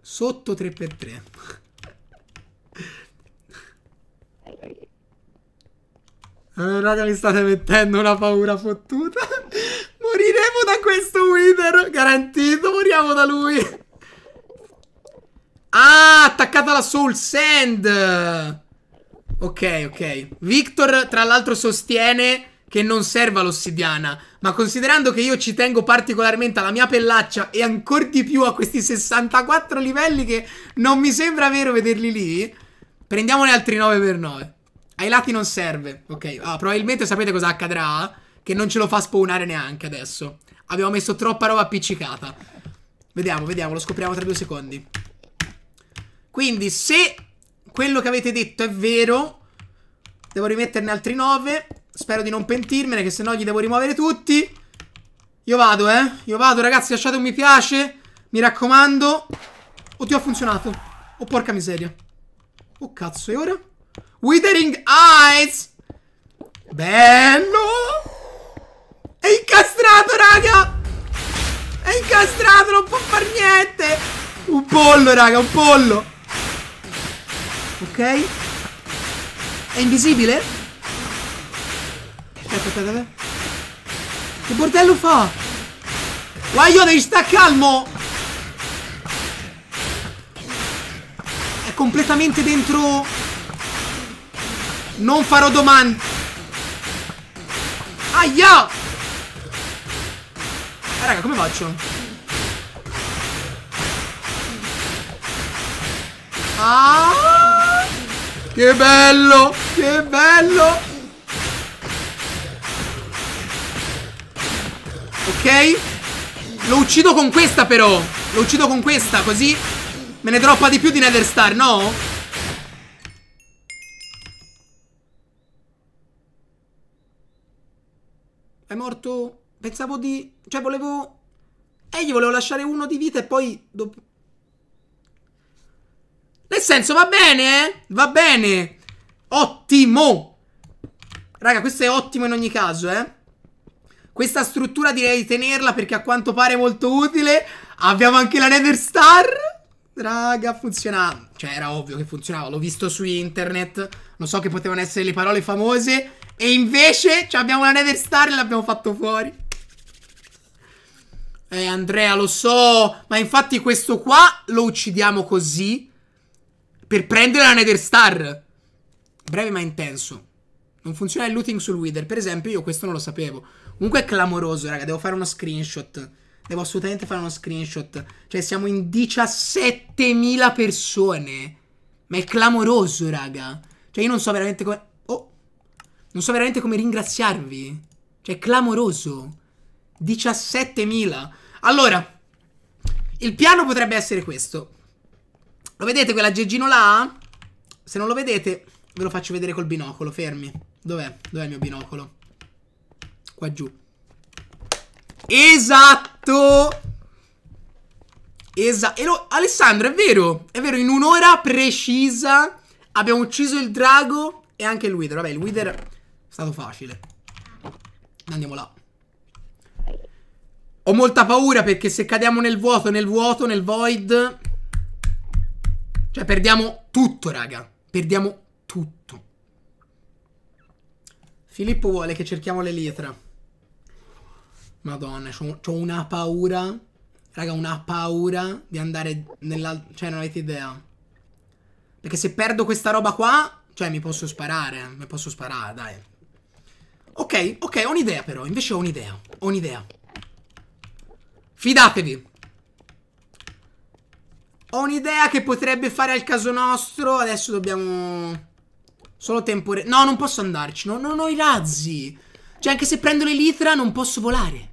Sotto 3x3 eh, Raga mi state mettendo una paura fottuta Moriremo da questo wither, Garantito moriamo da lui Ah, attaccata la Soul Sand! Ok, ok. Victor, tra l'altro, sostiene che non serva l'ossidiana. Ma considerando che io ci tengo particolarmente alla mia pellaccia e ancora di più a questi 64 livelli che non mi sembra vero vederli lì, prendiamone altri 9 per 9. Ai lati non serve. Ok, ah, probabilmente sapete cosa accadrà? Che non ce lo fa spawnare neanche adesso. Abbiamo messo troppa roba appiccicata. Vediamo, vediamo, lo scopriamo tra due secondi. Quindi se quello che avete detto è vero, devo rimetterne altri 9. Spero di non pentirmene, che se no gli devo rimuovere tutti. Io vado, eh. Io vado, ragazzi, lasciate un mi piace. Mi raccomando. Oddio, ha funzionato. Oh, porca miseria. Oh, cazzo, e ora? Withering Eyes! Bello! È incastrato, raga! È incastrato, non può far niente! Un pollo, raga, un pollo! Ok? È invisibile? Aspetta, aspetta, aspetta. Che bordello fa? Guaglio, devi sta calmo! È completamente dentro... Non farò domande. Aia! Ah, raga, come faccio? Ah! Che bello! Che bello! Ok? Lo uccido con questa però! Lo uccido con questa, così me ne droppa di più di Netherstar, no? È morto... Pensavo di... Cioè, volevo... Eh, gli volevo lasciare uno di vita e poi... Dopo... Nel senso, va bene, eh? Va bene. Ottimo. Raga, questo è ottimo in ogni caso, eh? Questa struttura direi di tenerla perché a quanto pare è molto utile. Abbiamo anche la Nether Star. Raga, funziona. Cioè, era ovvio che funzionava. L'ho visto su internet. Non so che potevano essere le parole famose. E invece cioè, abbiamo la Nether Star e l'abbiamo fatto fuori. Eh, Andrea, lo so. Ma infatti questo qua lo uccidiamo così per prendere la Nether Star. Breve ma intenso. Non funziona il looting sul Wither. Per esempio, io questo non lo sapevo. Comunque è clamoroso, raga. Devo fare uno screenshot. Devo assolutamente fare uno screenshot. Cioè, siamo in 17.000 persone. Ma è clamoroso, raga. Cioè, io non so veramente come... Oh! Non so veramente come ringraziarvi. Cioè, è clamoroso. 17.000. Allora, il piano potrebbe essere questo. Lo vedete quell'aggeggino là? Se non lo vedete, ve lo faccio vedere col binocolo, fermi. Dov'è? Dov'è il mio binocolo? Qua giù. Esatto! Esatto. Lo... Alessandro, è vero. È vero, in un'ora precisa abbiamo ucciso il drago e anche il wither. Vabbè, il wither è stato facile. Andiamo là. Ho molta paura perché se cadiamo nel vuoto, nel vuoto, nel void... Cioè, perdiamo tutto, raga. Perdiamo tutto. Filippo vuole che cerchiamo l'elitra. Madonna, ho una paura. Raga, una paura di andare nella... Cioè, non avete idea. Perché se perdo questa roba qua... Cioè, mi posso sparare. Mi posso sparare, dai. Ok, ok, ho un'idea però. Invece ho un'idea. Ho un'idea. Fidatevi. Ho un'idea che potrebbe fare al caso nostro. Adesso dobbiamo... Solo tempore... No, non posso andarci. No, non ho i razzi. Cioè, anche se prendo l'elitra non posso volare.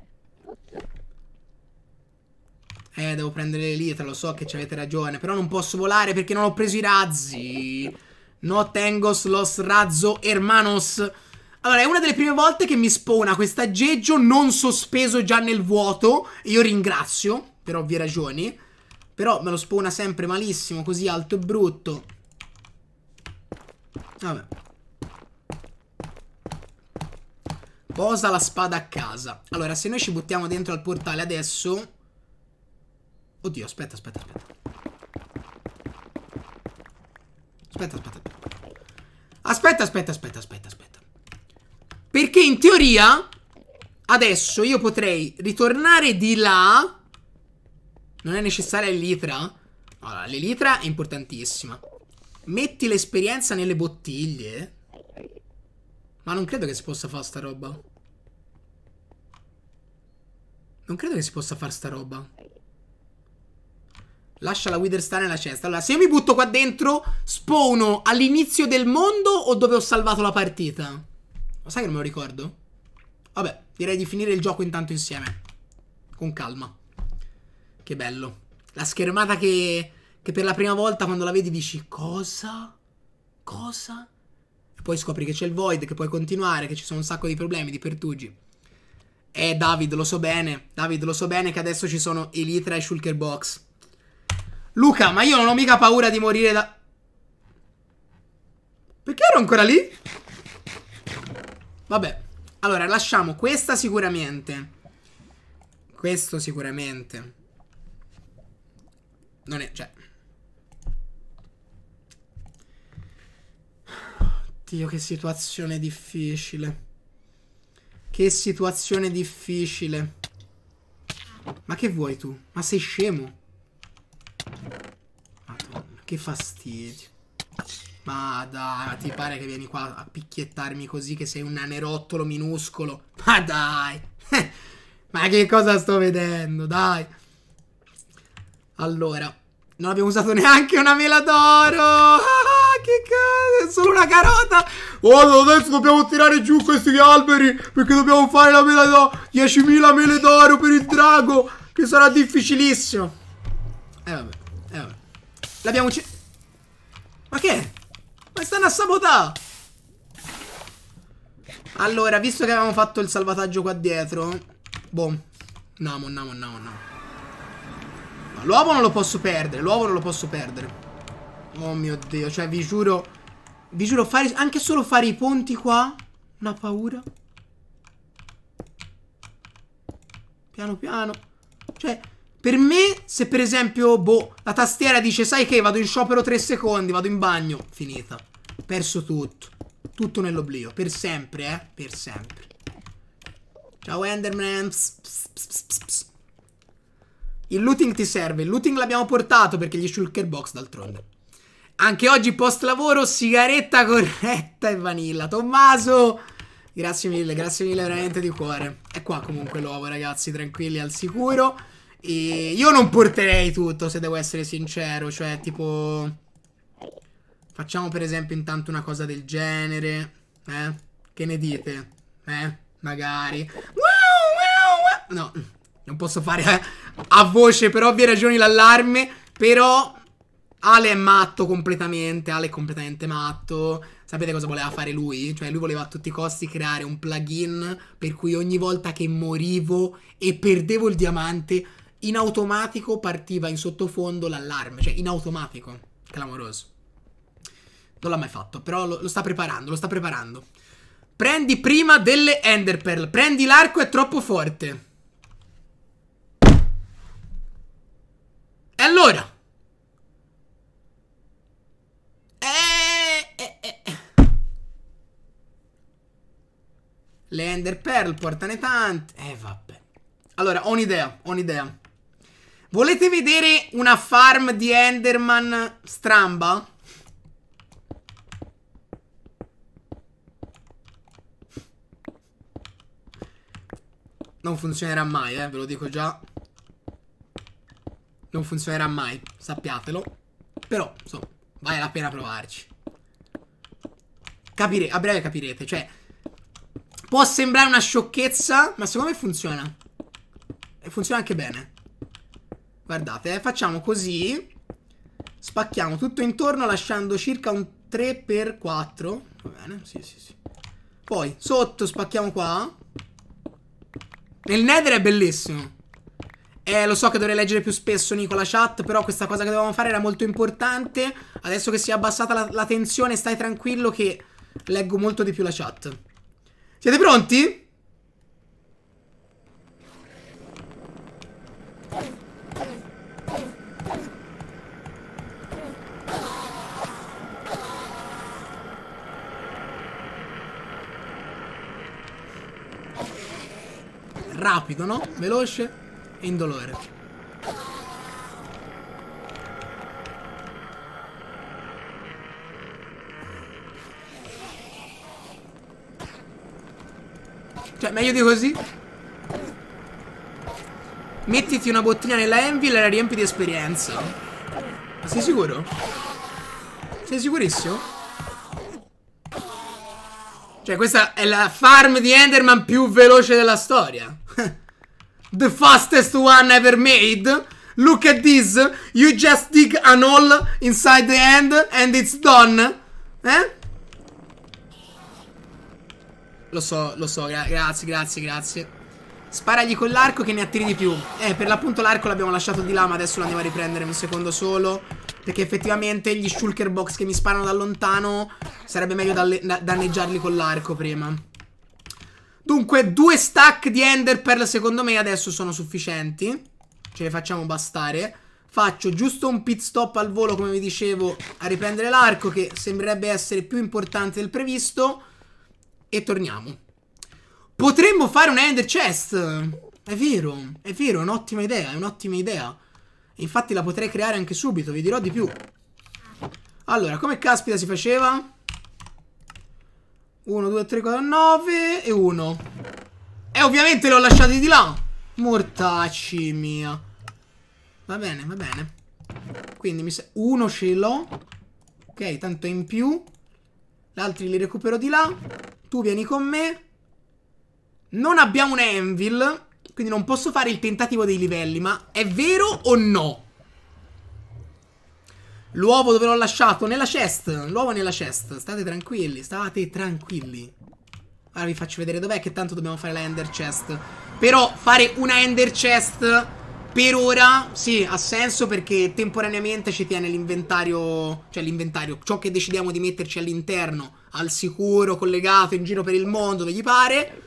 Eh, devo prendere l'elitra, lo so che ci avete ragione. Però non posso volare perché non ho preso i razzi. No tengos los razzo hermanos. Allora, è una delle prime volte che mi spona questo aggeggio non sospeso già nel vuoto. Io ringrazio, per ovvie ragioni. Però me lo spona sempre malissimo, così alto e brutto. Vabbè. Posa la spada a casa. Allora, se noi ci buttiamo dentro al portale adesso... Oddio, aspetta, aspetta. Aspetta, aspetta, aspetta. Aspetta, aspetta, aspetta, aspetta, aspetta. Perché in teoria... Adesso io potrei ritornare di là non è necessaria l'elitra? Allora, l'elitra è importantissima. Metti l'esperienza nelle bottiglie? Ma non credo che si possa fare sta roba. Non credo che si possa fare sta roba. Lascia la Witherstar nella cesta. Allora, se io mi butto qua dentro, spawno all'inizio del mondo o dove ho salvato la partita? Lo sai che non me lo ricordo? Vabbè, direi di finire il gioco intanto insieme. Con calma. Che bello. La schermata che, che per la prima volta quando la vedi dici cosa? Cosa? E poi scopri che c'è il void, che puoi continuare, che ci sono un sacco di problemi, di pertugi. Eh, David, lo so bene. David, lo so bene che adesso ci sono Elytra e Shulker Box. Luca, ma io non ho mica paura di morire da... Perché ero ancora lì? Vabbè. Allora, lasciamo questa sicuramente. Questo sicuramente. Non è, cioè... Dio, che situazione difficile. Che situazione difficile. Ma che vuoi tu? Ma sei scemo? Madonna, che fastidio. Ma dai, ti pare che vieni qua a picchiettarmi così che sei un nanerottolo minuscolo? Ma dai! ma che cosa sto vedendo? Dai! Allora, non abbiamo usato neanche una mela d'oro. Ah, ah che cazzo, è solo una carota. Oh, adesso dobbiamo tirare giù questi alberi perché dobbiamo fare la mela d'oro. 10.000 mele d'oro per il drago, che sarà difficilissimo. E eh, vabbè, eh, vabbè. L'abbiamo ucciso. Ma che? Ma stanno a sabotare. Allora, visto che avevamo fatto il salvataggio qua dietro. Boh. No, no, no, no, no. L'uovo non lo posso perdere, l'uovo non lo posso perdere. Oh mio Dio, cioè vi giuro... Vi giuro, fare, anche solo fare i ponti qua... Una paura. Piano piano. Cioè, per me, se per esempio, boh, la tastiera dice, sai che vado in sciopero tre secondi, vado in bagno, finita. Perso tutto. Tutto nell'oblio. Per sempre, eh. Per sempre. Ciao Enderman. Pss, pss, pss, il looting ti serve. Il looting l'abbiamo portato perché gli shulker box d'altronde. Anche oggi post lavoro, sigaretta corretta e vanilla. Tommaso, grazie mille, grazie mille veramente di cuore. È qua comunque l'uovo ragazzi, tranquilli al sicuro. E io non porterei tutto se devo essere sincero, cioè tipo... Facciamo per esempio intanto una cosa del genere. Eh? Che ne dite? Eh? Magari. No. Non posso fare a, a voce per ovvie ragioni l'allarme, però Ale è matto completamente, Ale è completamente matto. Sapete cosa voleva fare lui? Cioè lui voleva a tutti i costi creare un plugin per cui ogni volta che morivo e perdevo il diamante, in automatico partiva in sottofondo l'allarme, cioè in automatico. Clamoroso. Non l'ha mai fatto, però lo, lo, sta preparando, lo sta preparando. Prendi prima delle Enderpearl, prendi l'arco è troppo forte. E allora? E... Eh, e, eh, e. Eh. Le Ender Pearl, portane tante. Eh, vabbè. Allora, ho un'idea, ho un'idea. Volete vedere una farm di Enderman stramba? Non funzionerà mai, eh, ve lo dico già. Non funzionerà mai, sappiatelo. Però, insomma, vale la pena provarci. Capire, a breve capirete, cioè... Può sembrare una sciocchezza, ma secondo me funziona. E funziona anche bene. Guardate, eh, facciamo così. Spacchiamo tutto intorno lasciando circa un 3x4. Va bene, sì, sì, sì. Poi, sotto spacchiamo qua. Nel nether è bellissimo. Eh, lo so che dovrei leggere più spesso, Nicola, chat, però questa cosa che dovevamo fare era molto importante. Adesso che si è abbassata la, la tensione, stai tranquillo che leggo molto di più la chat. Siete pronti? Rapido, no? Veloce indolore. Cioè, meglio di così? Mettiti una bottiglia nella Envil e la riempi di esperienza. Ma sei sicuro? Sei sicurissimo? Cioè, questa è la farm di Enderman più veloce della storia. The fastest one ever made. Look at this. You just dig an hole inside the end and it's done. Eh? Lo so, lo so. Gra grazie, grazie, grazie. Sparagli con l'arco che ne attiri di più. Eh, per l'appunto l'arco l'abbiamo lasciato di là, ma adesso lo andiamo a riprendere un secondo solo. Perché effettivamente gli shulker box che mi sparano da lontano sarebbe meglio da danneggiarli con l'arco prima. Dunque, due stack di Ender Pearl secondo me adesso sono sufficienti. Ce le facciamo bastare. Faccio giusto un pit stop al volo, come vi dicevo, a riprendere l'arco, che sembrerebbe essere più importante del previsto. E torniamo. Potremmo fare un Ender Chest. È vero, è vero, è un'ottima idea, è un'ottima idea. Infatti la potrei creare anche subito, vi dirò di più. Allora, come caspita si faceva? 1, 2, 3, 4, 9 e 1. E ovviamente li ho lasciati di là. Mortacci mia. Va bene, va bene. Quindi mi sa... Uno ce l'ho. Ok, tanto in più. Gli altri li recupero di là. Tu vieni con me. Non abbiamo un anvil. Quindi non posso fare il tentativo dei livelli. Ma è vero o no? L'uovo dove l'ho lasciato? Nella chest. L'uovo nella chest. State tranquilli, state tranquilli. Ora vi faccio vedere dov'è che tanto dobbiamo fare la ender chest. Però fare una ender chest per ora sì, ha senso perché temporaneamente ci tiene l'inventario, cioè l'inventario, ciò che decidiamo di metterci all'interno, al sicuro, collegato in giro per il mondo, dove gli pare.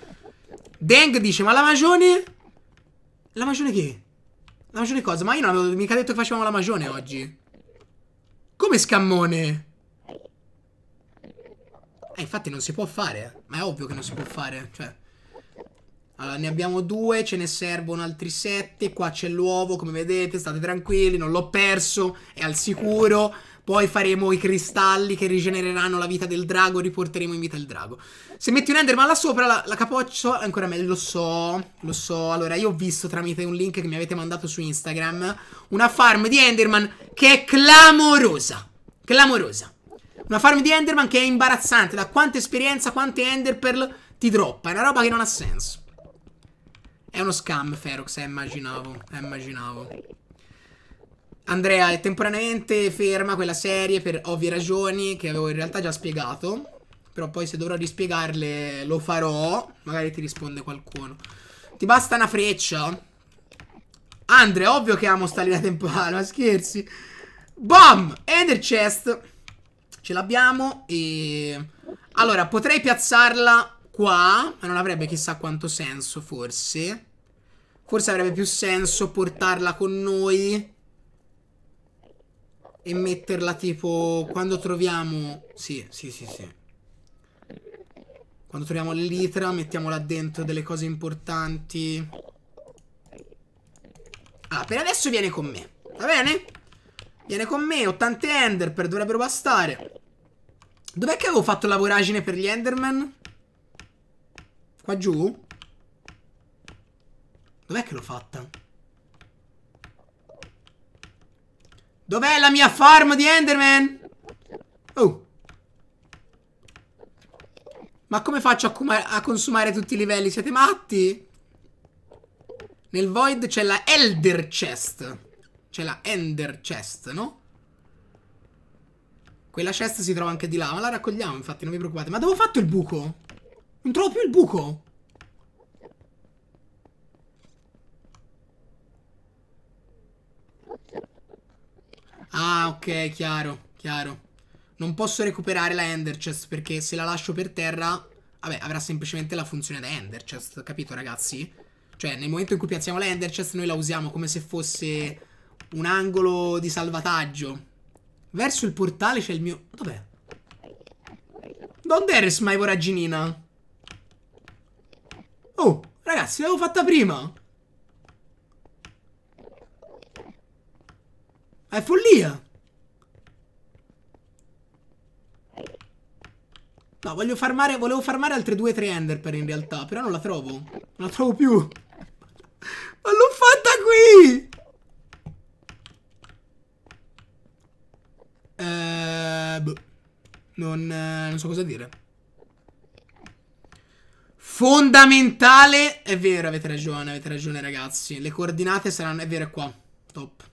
Deng dice, ma la magione? La magione che? La magione cosa? Ma io non avevo mica detto che facevamo la magione oggi. Come scammone? Eh, infatti non si può fare. Eh. Ma è ovvio che non si può fare. Cioè... Allora, ne abbiamo due, ce ne servono altri sette. Qua c'è l'uovo, come vedete, state tranquilli, non l'ho perso, è al sicuro. Poi faremo i cristalli che rigenereranno la vita del drago, riporteremo in vita il drago. Se metti un enderman là sopra, la, la capoccia è ancora meglio, lo so, lo so. Allora, io ho visto tramite un link che mi avete mandato su Instagram una farm di enderman che è clamorosa. Clamorosa. Una farm di enderman che è imbarazzante, da quanta esperienza, quante enderpearl ti droppa. È una roba che non ha senso. È uno scam, Ferox, eh, immaginavo, eh, immaginavo. Andrea è temporaneamente ferma quella serie per ovvie ragioni che avevo in realtà già spiegato. Però poi se dovrò rispiegarle lo farò. Magari ti risponde qualcuno. Ti basta una freccia? Andre, ovvio che amo sta linea temporale, ma scherzi. Bom! Ender chest. Ce l'abbiamo e... Allora, potrei piazzarla qua, ma non avrebbe chissà quanto senso, forse. Forse avrebbe più senso portarla con noi e metterla tipo quando troviamo... Sì, sì, sì, sì. Quando troviamo l'itra mettiamo là dentro delle cose importanti. Ah, per adesso viene con me. Va bene? Viene con me, 80 ender per dovrebbero bastare. Dov'è che avevo fatto la voragine per gli enderman? Qua giù? Dov'è che l'ho fatta? Dov'è la mia farm di Enderman? Oh. Ma come faccio a, a consumare tutti i livelli? Siete matti? Nel Void c'è la Elder Chest. C'è la Ender Chest, no? Quella chest si trova anche di là, ma la raccogliamo, infatti, non vi preoccupate. Ma dove ho fatto il buco? Non trovo più il buco. Ah, ok, chiaro, chiaro. Non posso recuperare la Ender Chest perché se la lascio per terra... Vabbè, avrà semplicemente la funzione da Ender Chest, capito ragazzi? Cioè, nel momento in cui piazziamo la Ender Chest noi la usiamo come se fosse un angolo di salvataggio. Verso il portale c'è il mio... Dov'è? Don't eres mai voraginina? Oh, ragazzi, l'avevo fatta prima! È follia. No, voglio farmare, volevo farmare altre due 3 ender per in realtà, però non la trovo. Non la trovo più. Ma l'ho fatta qui! Ehm... non, eh, non so cosa dire. Fondamentale. È vero, avete ragione, avete ragione ragazzi. Le coordinate saranno... È vero, è qua. Top.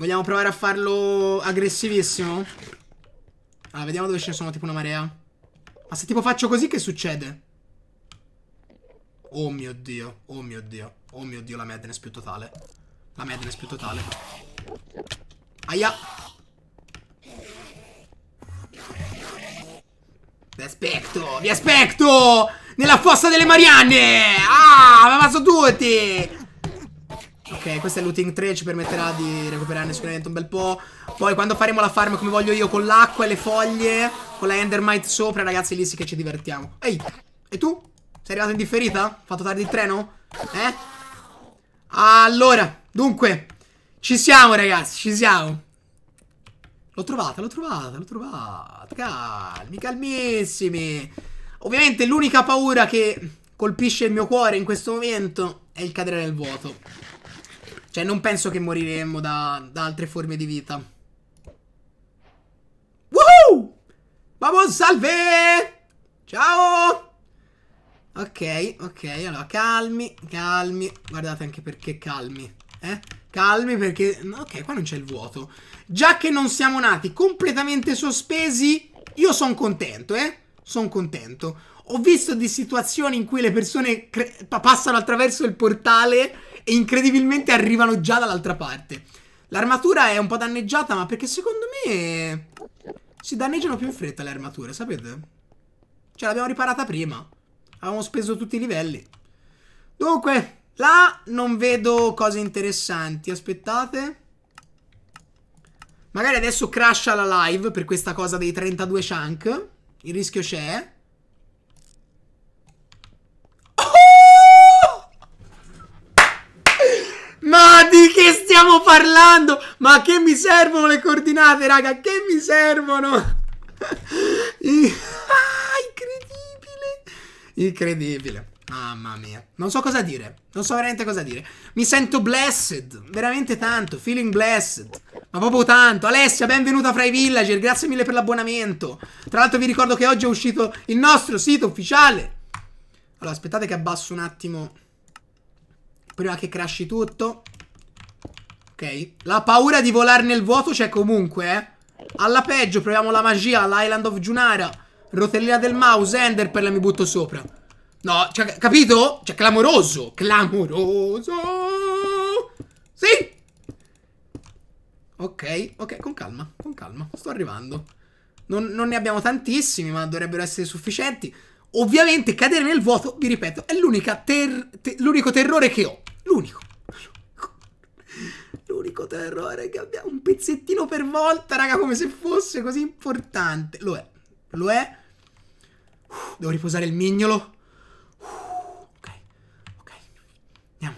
Vogliamo provare a farlo aggressivissimo? Allora, ah, vediamo dove ce ne sono tipo una marea. Ma se tipo faccio così che succede? Oh mio dio, oh mio dio, oh mio dio la madness più totale. La madness più totale. Aia! Vi aspetto, vi aspetto! Nella fossa delle Marianne! Ah, ma sono tutti! Ok, questo è looting 3, ci permetterà di recuperarne sicuramente un bel po'. Poi quando faremo la farm come voglio io, con l'acqua e le foglie, con la endermite sopra, ragazzi, lì sì che ci divertiamo. Ehi, e tu? Sei arrivato in differita? Fatto tardi il treno? Eh? Allora, dunque, ci siamo ragazzi, ci siamo. L'ho trovata, l'ho trovata, l'ho trovata. Calmi, calmissimi. Ovviamente l'unica paura che colpisce il mio cuore in questo momento è il cadere nel vuoto. Cioè, non penso che moriremmo da, da altre forme di vita. Woohoo! buon salve! Ciao! Ok, ok, allora, calmi, calmi. Guardate anche perché calmi, eh? Calmi perché... Ok, qua non c'è il vuoto. Già che non siamo nati completamente sospesi, io sono contento, eh? Sono contento. Ho visto di situazioni in cui le persone passano attraverso il portale e incredibilmente arrivano già dall'altra parte. L'armatura è un po' danneggiata, ma perché secondo me si danneggiano più in fretta le armature, sapete? Cioè, l'abbiamo riparata prima. Avevamo speso tutti i livelli. Dunque, là non vedo cose interessanti. Aspettate. Magari adesso crasha la live per questa cosa dei 32 chunk. Il rischio c'è. di che stiamo parlando? Ma che mi servono le coordinate, raga? Che mi servono? ah, incredibile! Incredibile. Mamma mia, non so cosa dire, non so veramente cosa dire. Mi sento blessed, veramente tanto, feeling blessed, ma proprio tanto. Alessia, benvenuta fra i villager, grazie mille per l'abbonamento. Tra l'altro vi ricordo che oggi è uscito il nostro sito ufficiale. Allora, aspettate che abbasso un attimo, prima che crashi tutto. Ok. La paura di volare nel vuoto c'è comunque, eh. Alla peggio, proviamo la magia, l'Island of Junara, rotellina del mouse, Ender mi butto sopra. No, cioè, capito? Cioè, clamoroso, clamoroso. Sì. Ok, ok, con calma, con calma, sto arrivando. Non, non ne abbiamo tantissimi, ma dovrebbero essere sufficienti. Ovviamente cadere nel vuoto, vi ripeto, è l'unico ter terrore che ho. L'unico l'unico terrore che abbiamo. Un pezzettino per volta, raga, come se fosse così importante. Lo è, lo è. devo riposare il mignolo. ok, ok. Andiamo.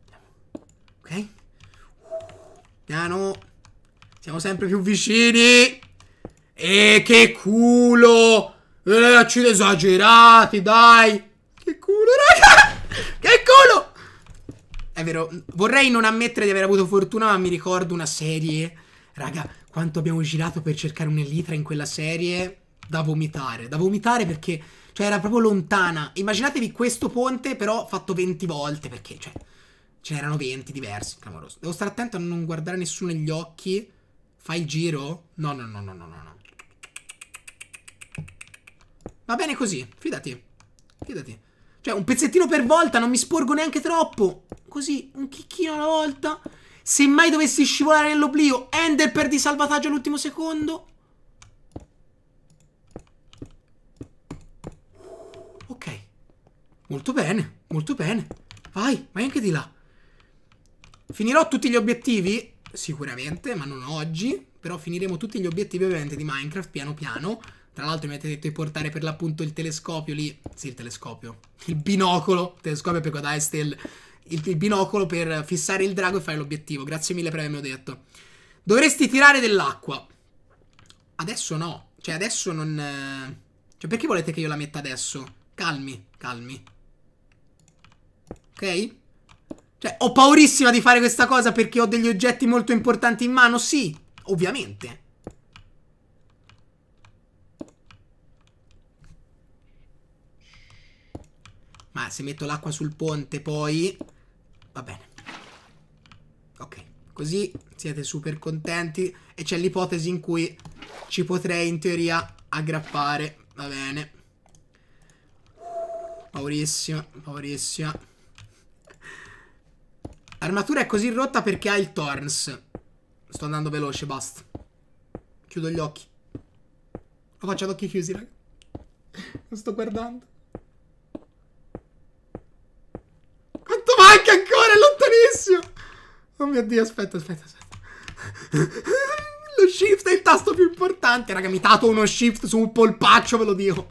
Andiamo. Ok. piano. Siamo sempre più vicini. E che culo. Eh, ci esagerati, dai. Che culo, raga. Che culo. È vero, vorrei non ammettere di aver avuto fortuna, ma mi ricordo una serie. Raga, quanto abbiamo girato per cercare un'elitra in quella serie. Da vomitare, da vomitare perché, cioè, era proprio lontana. Immaginatevi questo ponte, però, fatto 20 volte, perché, cioè, ce n'erano 20 diversi, clamoroso. Devo stare attento a non guardare nessuno negli occhi. Fai il giro? No, no, no, no, no, no, no. Va bene così, fidati, fidati. Cioè, un pezzettino per volta, non mi sporgo neanche troppo. Così, un chicchino alla volta. Se mai dovessi scivolare nell'oblio, Ender per di salvataggio all'ultimo secondo. Ok. Molto bene, molto bene. Vai, vai anche di là. Finirò tutti gli obiettivi? Sicuramente, ma non oggi. Però finiremo tutti gli obiettivi ovviamente di Minecraft piano piano. Tra l'altro mi avete detto di portare per l'appunto il telescopio lì. Sì, il telescopio. Il binocolo. Il telescopio per guardare stelle. Il, il binocolo per fissare il drago e fare l'obiettivo. Grazie mille per avermi detto. Dovresti tirare dell'acqua. Adesso no. Cioè, adesso non... Cioè, perché volete che io la metta adesso? Calmi, calmi. Ok? Cioè, ho paurissima di fare questa cosa perché ho degli oggetti molto importanti in mano? Sì, ovviamente. Ma se metto l'acqua sul ponte poi... Va bene. Ok, così siete super contenti. E c'è l'ipotesi in cui ci potrei in teoria aggrappare. Va bene. Paurissima, paurissima. L'armatura è così rotta perché ha il Thorns Sto andando veloce, basta. Chiudo gli occhi. Lo faccio ad occhi chiusi, raga. Lo sto guardando. Quanto manca ancora? È lontanissimo! Oh mio Dio, aspetta, aspetta, aspetta. Lo shift è il tasto più importante. Raga, mi tato uno shift su un polpaccio, ve lo dico.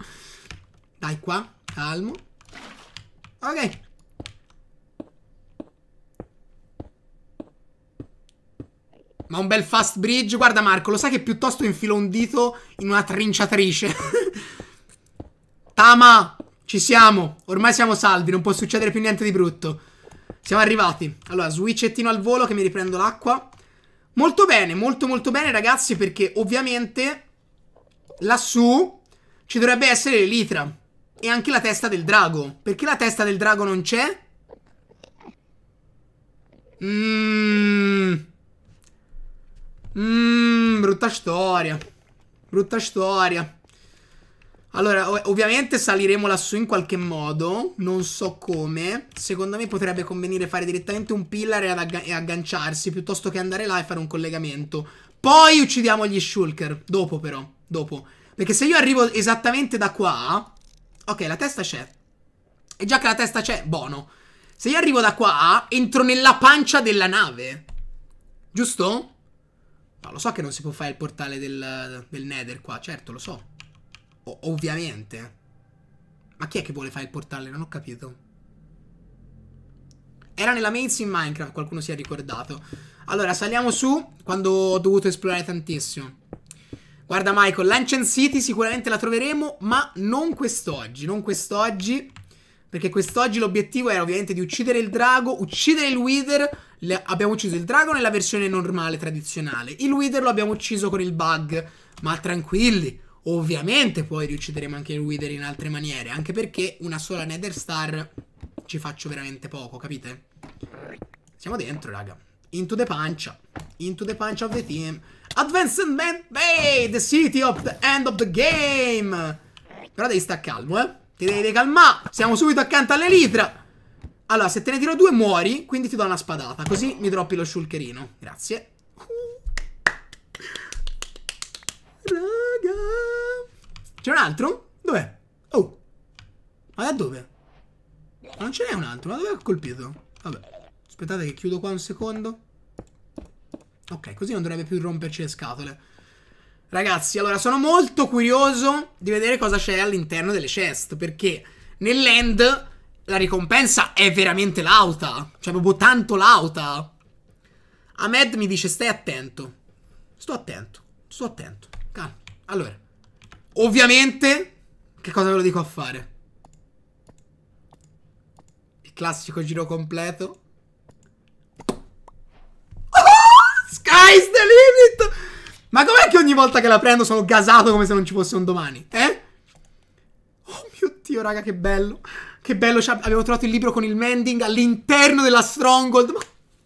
Dai qua, calmo. Ok. Ma un bel fast bridge. Guarda Marco, lo sai che piuttosto infilo un dito in una trinciatrice. Tama! Ci siamo. Ormai siamo salvi. Non può succedere più niente di brutto. Siamo arrivati. Allora, switchettino al volo che mi riprendo l'acqua. Molto bene, molto molto bene ragazzi perché ovviamente lassù ci dovrebbe essere l'elitra e anche la testa del drago. Perché la testa del drago non c'è? Mmm... Mmm, brutta storia. Brutta storia. Allora, ovviamente saliremo lassù in qualche modo, non so come. Secondo me potrebbe convenire fare direttamente un pillar e, agga e agganciarsi, piuttosto che andare là e fare un collegamento. Poi uccidiamo gli shulker, dopo però, dopo. Perché se io arrivo esattamente da qua... Ok, la testa c'è. E già che la testa c'è, buono. Se io arrivo da qua, entro nella pancia della nave. Giusto? No, lo so che non si può fare il portale del, del Nether qua, certo, lo so. O ovviamente. Ma chi è che vuole fare il portale? Non ho capito. Era nella maze in Minecraft, qualcuno si è ricordato. Allora, saliamo su quando ho dovuto esplorare tantissimo. Guarda Michael, l'Ancient City sicuramente la troveremo, ma non quest'oggi, non quest'oggi. Perché quest'oggi l'obiettivo era ovviamente di uccidere il drago, uccidere il Wither. Le abbiamo ucciso il drago nella versione normale, tradizionale. Il Wither lo abbiamo ucciso con il bug. Ma tranquilli, Ovviamente poi riuccideremo anche il Wither in altre maniere, anche perché una sola Nether Star ci faccio veramente poco, capite? Siamo dentro, raga. Into the punch. Into the punch of the team. Advanced Man Bay, the city of the end of the game. Però devi stare calmo, eh. Ti devi calmare. Siamo subito accanto all'elitra. Allora, se te ne tiro due muori, quindi ti do una spadata. Così mi droppi lo shulkerino. Grazie. C'è un altro? Dov'è? Oh. Ma da dove? Ma non ce n'è un altro. Ma dove ha colpito? Vabbè. Aspettate che chiudo qua un secondo. Ok, così non dovrebbe più romperci le scatole. Ragazzi, allora sono molto curioso di vedere cosa c'è all'interno delle chest. Perché nell'end la ricompensa è veramente lauta. Cioè, proprio tanto lauta. Ahmed mi dice stai attento. Sto attento. Sto attento. Calma. Allora. Ovviamente, che cosa ve lo dico a fare? Il classico giro completo. Oh, sky's the limit! Ma com'è che ogni volta che la prendo sono gasato come se non ci fosse un domani? Eh? Oh mio Dio, raga, che bello. Che bello, abbiamo trovato il libro con il mending all'interno della Stronghold. Ma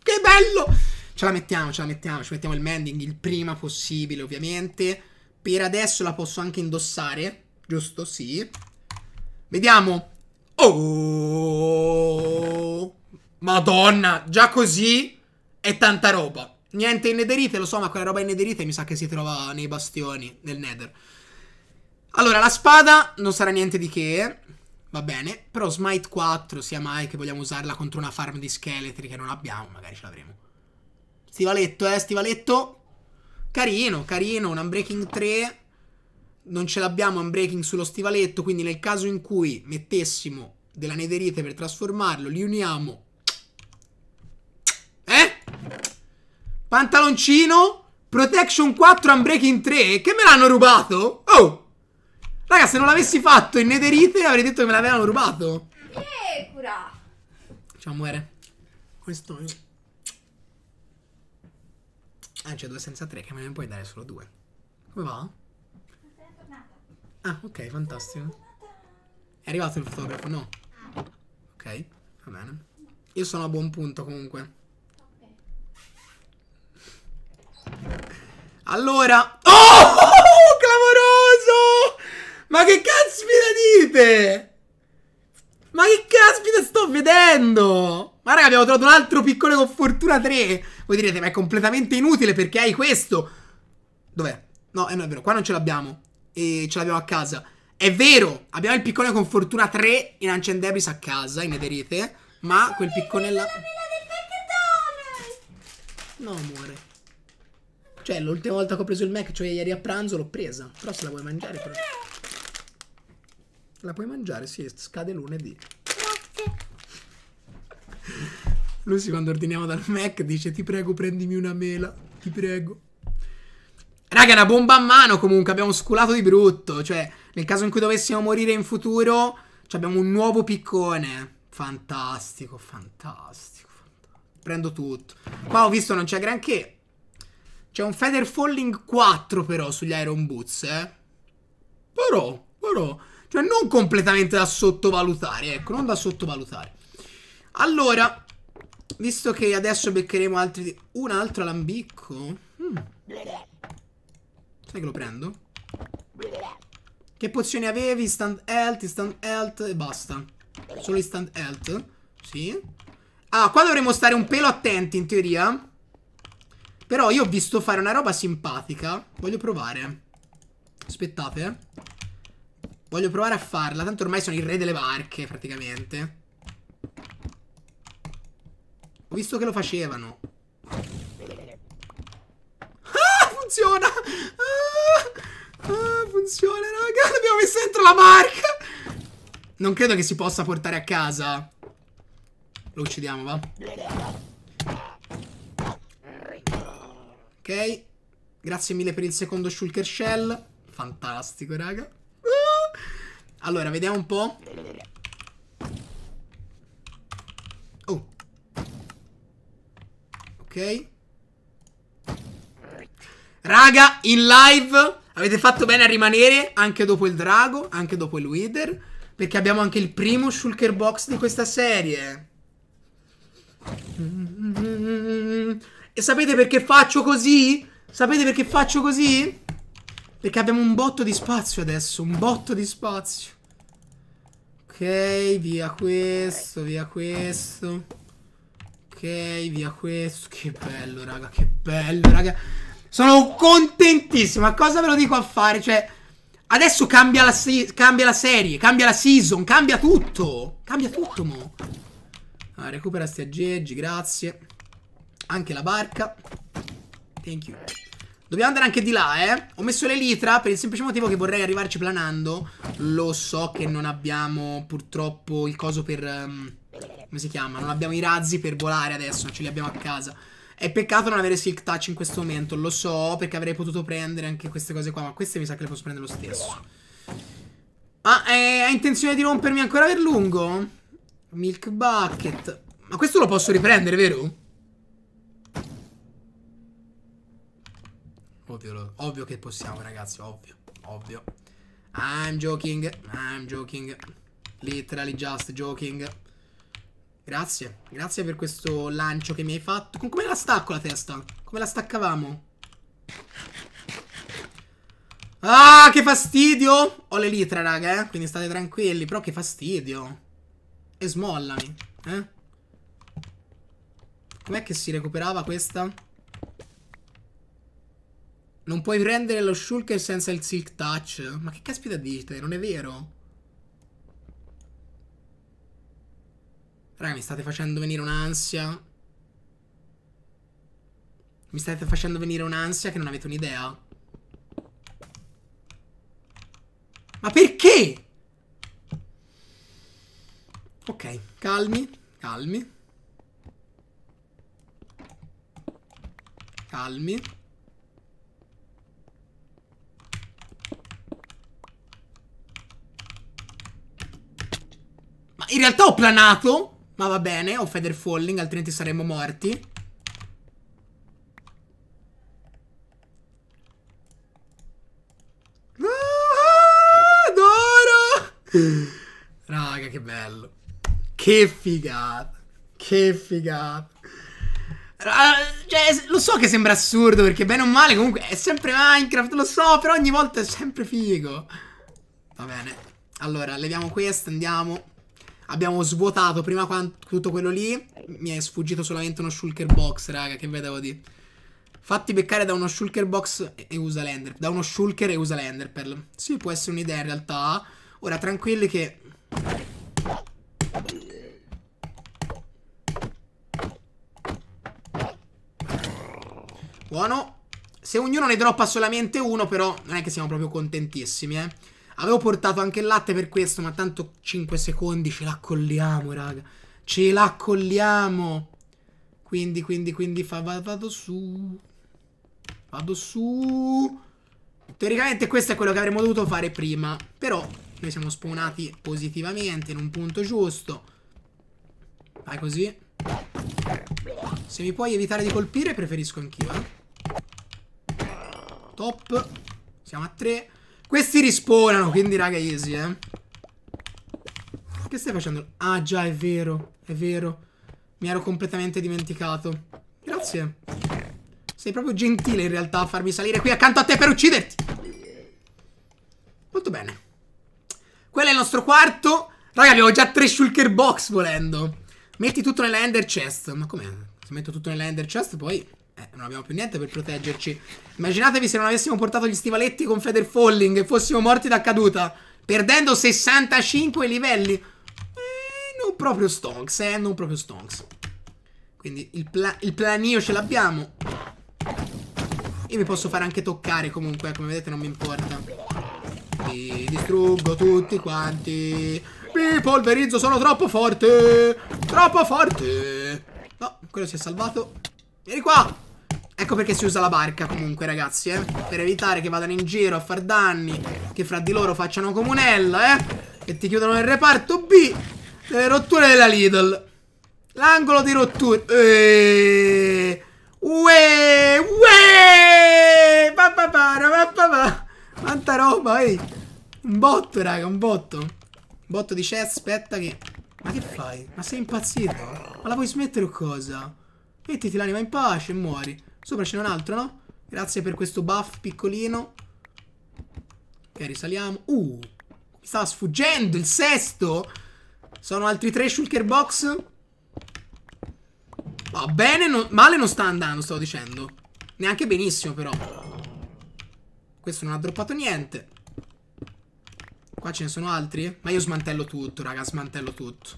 che bello! Ce la mettiamo, ce la mettiamo, ci mettiamo il mending il prima possibile, ovviamente. Per adesso la posso anche indossare. Giusto? Sì. Vediamo. Oh! Madonna, già così è tanta roba. Niente inederite, lo so, ma quella roba inederite mi sa che si trova nei bastioni del Nether. Allora, la spada non sarà niente di che. Va bene, però Smite 4, sia mai che vogliamo usarla contro una farm di scheletri che non abbiamo, magari ce l'avremo. Stivaletto, eh, stivaletto. Carino, carino, un unbreaking 3. Non ce l'abbiamo unbreaking sullo stivaletto, quindi nel caso in cui mettessimo della nederite per trasformarlo, li uniamo. Eh? Pantaloncino, protection 4, unbreaking 3, che me l'hanno rubato? Oh! Raga, se non l'avessi fatto in nederite avrei detto che me l'avevano rubato. Che cura! Ciao, muore. Questo è... Ah, c'è due senza tre, che me ne puoi dare solo due. Come va? Ah, ok, fantastico. È arrivato il fotografo, no? Ok, va bene. Io sono a buon punto comunque. Allora... Oh! Clamoroso! Ma che cazzo caspita dite? Ma che caspita sto vedendo? Ma raga, abbiamo trovato un altro piccone con fortuna 3. Voi direte, ma è completamente inutile perché hai questo. Dov'è? No, eh, non è vero, qua non ce l'abbiamo. E ce l'abbiamo a casa. È vero, abbiamo il piccone con fortuna 3 in Ancient Debris a casa, in Ederite. Ma quel piccone là... No, amore. Cioè, l'ultima volta che ho preso il Mac, cioè ieri a pranzo, l'ho presa. Però se la vuoi mangiare, però... La puoi mangiare? Sì, scade lunedì. Grazie. Lucy quando ordiniamo dal Mac dice ti prego prendimi una mela, ti prego. Raga, è una bomba a mano comunque, abbiamo sculato di brutto. Cioè, nel caso in cui dovessimo morire in futuro, abbiamo un nuovo piccone. Fantastico, fantastico, fantastico. Prendo tutto. Qua ho visto non c'è granché. C'è un Feather Falling 4 però sugli Iron Boots, eh. Però, però... Cioè non completamente da sottovalutare, ecco, non da sottovalutare. Allora, visto che adesso beccheremo altri... Un altro alambicco? Hmm. Sai che lo prendo? Che pozioni avevi? Stand health, stand health e basta. Solo instant health. Sì. Ah, qua dovremmo stare un pelo attenti in teoria. Però io ho visto fare una roba simpatica. Voglio provare. Aspettate, eh. Voglio provare a farla, tanto ormai sono il re delle barche, praticamente. Ho visto che lo facevano. Ah, funziona! Ah, ah, funziona, raga! L'abbiamo messa dentro la barca! Non credo che si possa portare a casa. Lo uccidiamo, va. Ok. Grazie mille per il secondo shulker shell. Fantastico, raga. Allora, vediamo un po'. Oh. Ok. Raga, in live avete fatto bene a rimanere anche dopo il drago, anche dopo il wither, perché abbiamo anche il primo shulker box di questa serie. E sapete perché faccio così? Sapete perché faccio così? Perché abbiamo un botto di spazio adesso, un botto di spazio. Ok, via questo, via questo. Ok, via questo. Che bello, raga, che bello, raga. Sono contentissimo. Ma cosa ve lo dico a fare? Cioè, adesso cambia la, se cambia la serie, cambia la season, cambia tutto. Cambia tutto, mo. Ah, recupera sti aggeggi, grazie. Anche la barca. Thank you. Dobbiamo andare anche di là, eh. Ho messo l'elitra per il semplice motivo che vorrei arrivarci planando. Lo so che non abbiamo purtroppo il coso per... Um, come si chiama? Non abbiamo i razzi per volare adesso, ce li abbiamo a casa. È peccato non avere Silk Touch in questo momento, lo so, perché avrei potuto prendere anche queste cose qua, ma queste mi sa che le posso prendere lo stesso. Ah, eh, ha intenzione di rompermi ancora per lungo? Milk Bucket. Ma questo lo posso riprendere, vero? Ovvio, ovvio che possiamo, ragazzi, ovvio, ovvio. I'm joking, I'm joking. Literally just joking. Grazie, grazie per questo lancio che mi hai fatto. Come la stacco la testa? Come la staccavamo? Ah, che fastidio! Ho le litre, raga, eh? Quindi state tranquilli, però che fastidio. E smollami, eh? Com'è che si recuperava questa? Non puoi prendere lo shulker senza il silk touch. Ma che caspita dite? Non è vero? Raga, mi state facendo venire un'ansia. Mi state facendo venire un'ansia che non avete un'idea. Ma perché? Ok, calmi, calmi. Calmi. in realtà ho planato. Ma va bene, ho Feather Falling, altrimenti saremmo morti. Ah, adoro! Raga, che bello. Che figata. Che figata. cioè, lo so che sembra assurdo perché bene o male comunque è sempre Minecraft, lo so, però ogni volta è sempre figo. Va bene. Allora, leviamo questo, andiamo. Abbiamo svuotato prima tutto quello lì. Mi è sfuggito solamente uno shulker box, raga, che vedevo di... Fatti beccare da uno shulker box e usa l'ender. Da uno shulker e usa l'enderpearl. Sì, può essere un'idea in realtà. Ora, tranquilli che... Buono. Se ognuno ne droppa solamente uno, però, non è che siamo proprio contentissimi, eh. Avevo portato anche il latte per questo, ma tanto 5 secondi ce l'accolliamo, raga. Ce l'accolliamo. Quindi, quindi, quindi fa, vado su. Vado su. Teoricamente questo è quello che avremmo dovuto fare prima. Però noi siamo spawnati positivamente in un punto giusto. Vai così. Se mi puoi evitare di colpire, preferisco anch'io. Eh? Top. Siamo a 3. Questi rispawnano, quindi raga easy, eh. Che stai facendo? Ah già, è vero, è vero. Mi ero completamente dimenticato. Grazie. Sei proprio gentile in realtà a farmi salire qui accanto a te per ucciderti. Molto bene. Quello è il nostro quarto. Raga, abbiamo già tre shulker box volendo. Metti tutto nella ender chest. Ma com'è? Se metto tutto nella ender chest poi eh, non abbiamo più niente per proteggerci. Immaginatevi se non avessimo portato gli stivaletti con Feather Falling e fossimo morti da caduta, perdendo 65 livelli. Eh, non proprio stonks, eh, non proprio stonks. Quindi il, pla il planio ce l'abbiamo. Io mi posso fare anche toccare comunque, eh, come vedete non mi importa. Ti distruggo tutti quanti. Mi polverizzo, sono troppo forte. Troppo forte. No, quello si è salvato. Vieni qua! Ecco perché si usa la barca comunque ragazzi eh? Per evitare che vadano in giro a far danni Che fra di loro facciano comunella eh? E ti chiudono il reparto B Delle rotture della Lidl L'angolo di rotture Eeeh Uè Uè Quanta roba ehi Un botto raga un botto Un botto di chess aspetta che Ma che fai? Ma sei impazzito? Ma la vuoi smettere o cosa? Mettiti l'anima in pace e muori Sopra c'è un altro, no? Grazie per questo buff piccolino. Ok, risaliamo. Uh, mi stava sfuggendo il sesto. Sono altri tre shulker box. Va bene, no, male non sta andando, stavo dicendo. Neanche benissimo, però. Questo non ha droppato niente. Qua ce ne sono altri? Ma io smantello tutto, raga, smantello tutto.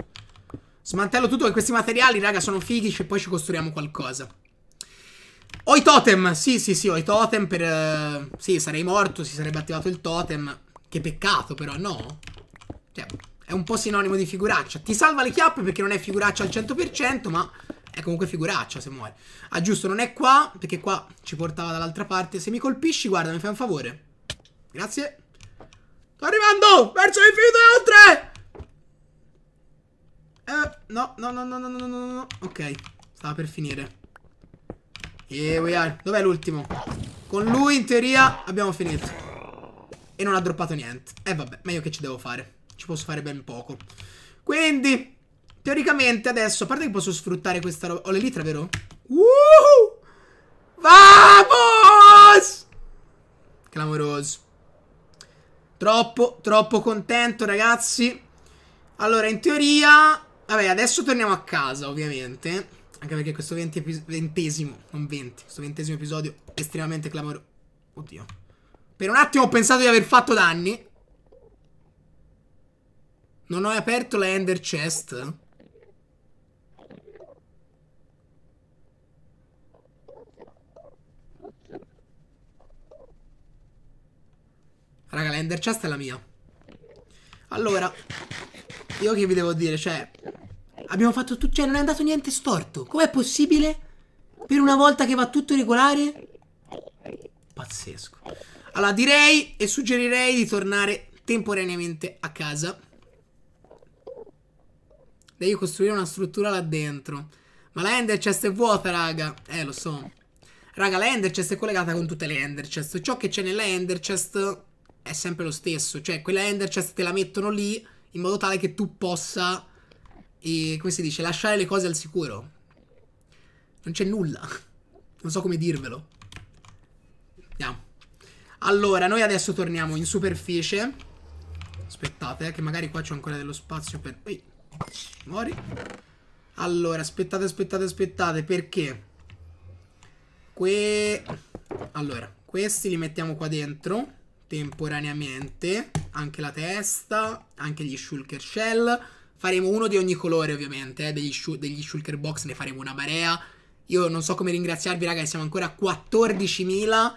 Smantello tutto che questi materiali, raga, sono fighi e poi ci costruiamo qualcosa. Ho i totem, sì sì sì, ho i totem per... Eh, sì, sarei morto, si sarebbe attivato il totem. Che peccato però, no? Cioè, è un po' sinonimo di figuraccia. Ti salva le chiappe perché non è figuraccia al 100%, ma è comunque figuraccia se muore. Ah giusto, non è qua, perché qua ci portava dall'altra parte. Se mi colpisci, guarda, mi fai un favore. Grazie. Sto arrivando! Verso l'infinito e oltre! Eh, no, no, no, no, no, no, no, no. Ok, stava per finire. E eh, we are. Dov'è l'ultimo? Con lui in teoria abbiamo finito. E non ha droppato niente. E eh, vabbè, meglio che ci devo fare? Ci posso fare ben poco. Quindi, teoricamente adesso, a parte che posso sfruttare questa roba... Ho le litra, vero? Woohoo! Vamos! Clamoroso. Troppo, troppo contento, ragazzi. Allora, in teoria... Vabbè, adesso torniamo a casa, ovviamente. Anche perché questo ventesimo, non venti, questo ventesimo episodio è estremamente clamoroso. Oddio. Per un attimo ho pensato di aver fatto danni. Non ho aperto la Ender Chest. Raga, la Ender Chest è la mia. Allora, io che vi devo dire, cioè... Abbiamo fatto tutto, cioè non è andato niente storto. Com'è possibile? Per una volta che va tutto regolare? Pazzesco. Allora direi e suggerirei di tornare temporaneamente a casa. Devi costruire una struttura là dentro. Ma la ender chest è vuota, raga. Eh, lo so. Raga, la ender chest è collegata con tutte le ender chest. Ciò che c'è nella ender chest è sempre lo stesso. Cioè, quella ender chest te la mettono lì in modo tale che tu possa e come si dice? Lasciare le cose al sicuro. Non c'è nulla. Non so come dirvelo. Andiamo. Allora, noi adesso torniamo in superficie. Aspettate, eh, che magari qua c'è ancora dello spazio per... Ehi, muori. Allora, aspettate, aspettate, aspettate, perché? Que... Allora, questi li mettiamo qua dentro temporaneamente anche la testa, anche gli shulker shell Faremo uno di ogni colore ovviamente, eh, degli, degli shulker box ne faremo una marea. Io non so come ringraziarvi ragazzi, siamo ancora a 14.000.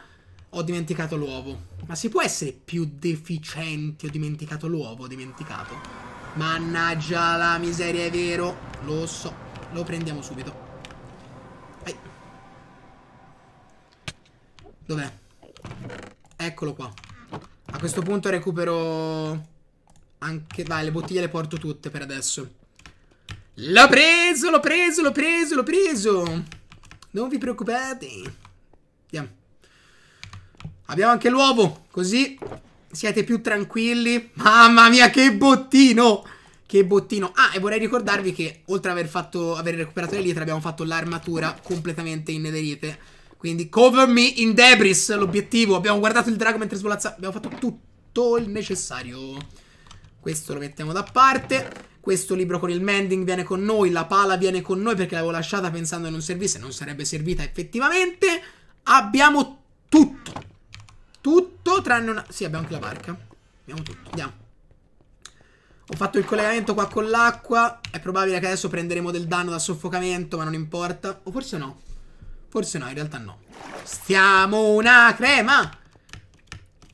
Ho dimenticato l'uovo. Ma si può essere più deficienti? Ho dimenticato l'uovo, ho dimenticato. Mannaggia la miseria, è vero. Lo so. Lo prendiamo subito. Vai. Dov'è? Eccolo qua. A questo punto recupero anche... vai, le bottiglie le porto tutte per adesso. L'ho preso, l'ho preso, l'ho preso, l'ho preso! Non vi preoccupate. Andiamo. Abbiamo anche l'uovo, così siete più tranquilli. Mamma mia, che bottino! Che bottino. Ah, e vorrei ricordarvi che oltre ad aver, fatto, aver recuperato le litre, abbiamo fatto l'armatura completamente inederite. Quindi cover me in debris, l'obiettivo. Abbiamo guardato il drago mentre svolazza. Abbiamo fatto tutto il necessario. Questo lo mettiamo da parte. Questo libro con il mending viene con noi, la pala viene con noi perché l'avevo lasciata pensando che non servisse, non sarebbe servita effettivamente. Abbiamo tutto. Tutto tranne una... Sì, abbiamo anche la barca. Abbiamo tutto, andiamo. Ho fatto il collegamento qua con l'acqua. È probabile che adesso prenderemo del danno da soffocamento, ma non importa. O forse no. Forse no, in realtà no. Stiamo una crema!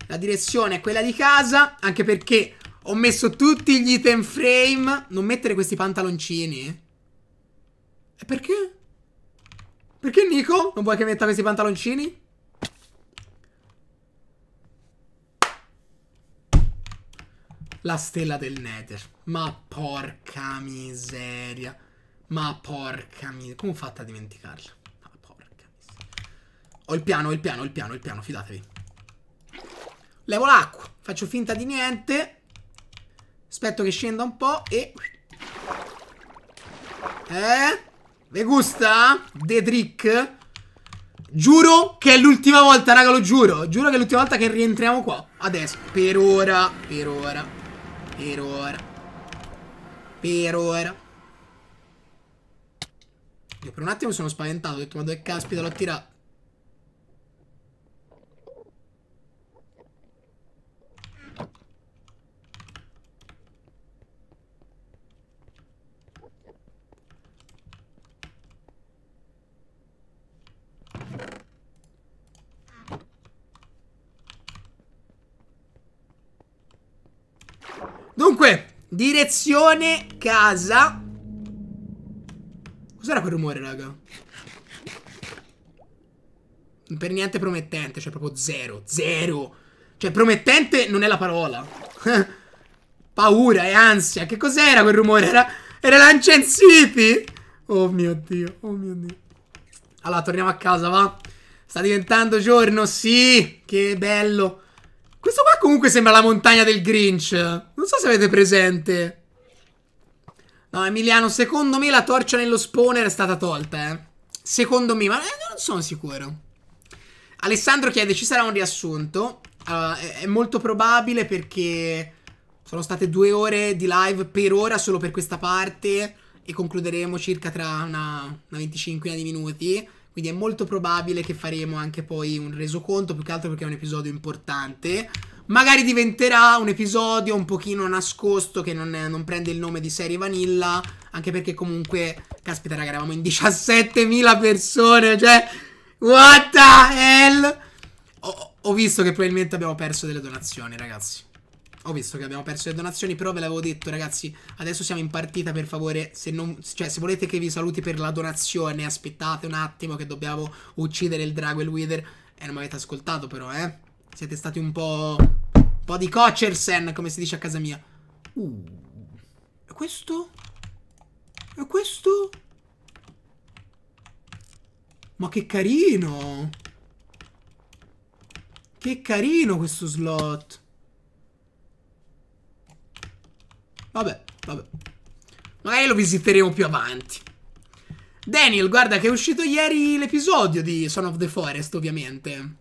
La direzione è quella di casa, anche perché ho messo tutti gli item frame. Non mettere questi pantaloncini. E perché? Perché Nico? Non vuoi che metta questi pantaloncini? La stella del Nether. Ma porca miseria. Ma porca miseria. Come ho fatto a dimenticarla? Ma porca miseria. Ho il piano, ho il piano, ho il piano, ho il piano, fidatevi. Levo l'acqua. Faccio finta di niente. Aspetto che scenda un po' e... Eh? Ve gusta? The trick? Giuro che è l'ultima volta, raga, lo giuro. Giuro che è l'ultima volta che rientriamo qua. Adesso, per ora, per ora, per ora, per ora. Io per un attimo sono spaventato, ho detto, ma dove caspita l'ho tirato? Comunque, direzione casa. Cos'era quel rumore, raga? Per niente promettente, cioè proprio zero, zero. Cioè, promettente non è la parola. Paura e ansia. Che cos'era quel rumore? Era, era l'ancensiti. Oh mio Dio, oh mio Dio. Allora, torniamo a casa, va? Sta diventando giorno, sì. Che bello. Questo qua comunque sembra la montagna del Grinch. Non so se avete presente. No, Emiliano, secondo me la torcia nello spawner è stata tolta, eh. Secondo me, ma eh, non sono sicuro. Alessandro chiede, ci sarà un riassunto? Allora, è molto probabile perché sono state due ore di live per ora solo per questa parte e concluderemo circa tra una, una 25 di minuti. Quindi è molto probabile che faremo anche poi un resoconto, più che altro perché è un episodio importante. Magari diventerà un episodio un pochino nascosto che non, non, prende il nome di serie vanilla, anche perché comunque, caspita raga, eravamo in 17.000 persone, cioè, what the hell? Ho, ho visto che probabilmente abbiamo perso delle donazioni, ragazzi. Ho visto che abbiamo perso le donazioni, però ve l'avevo detto, ragazzi, adesso siamo in partita, per favore, se, non, cioè, se volete che vi saluti per la donazione, aspettate un attimo che dobbiamo uccidere il drago e il wither. E eh, non mi avete ascoltato però, eh. Siete stati un po'... Un po' di cochersen, come si dice a casa mia. Uh. E questo? E questo? Ma che carino! Che carino questo slot! Vabbè, vabbè. Magari lo visiteremo più avanti. Daniel, guarda che è uscito ieri l'episodio di Son of the Forest, ovviamente.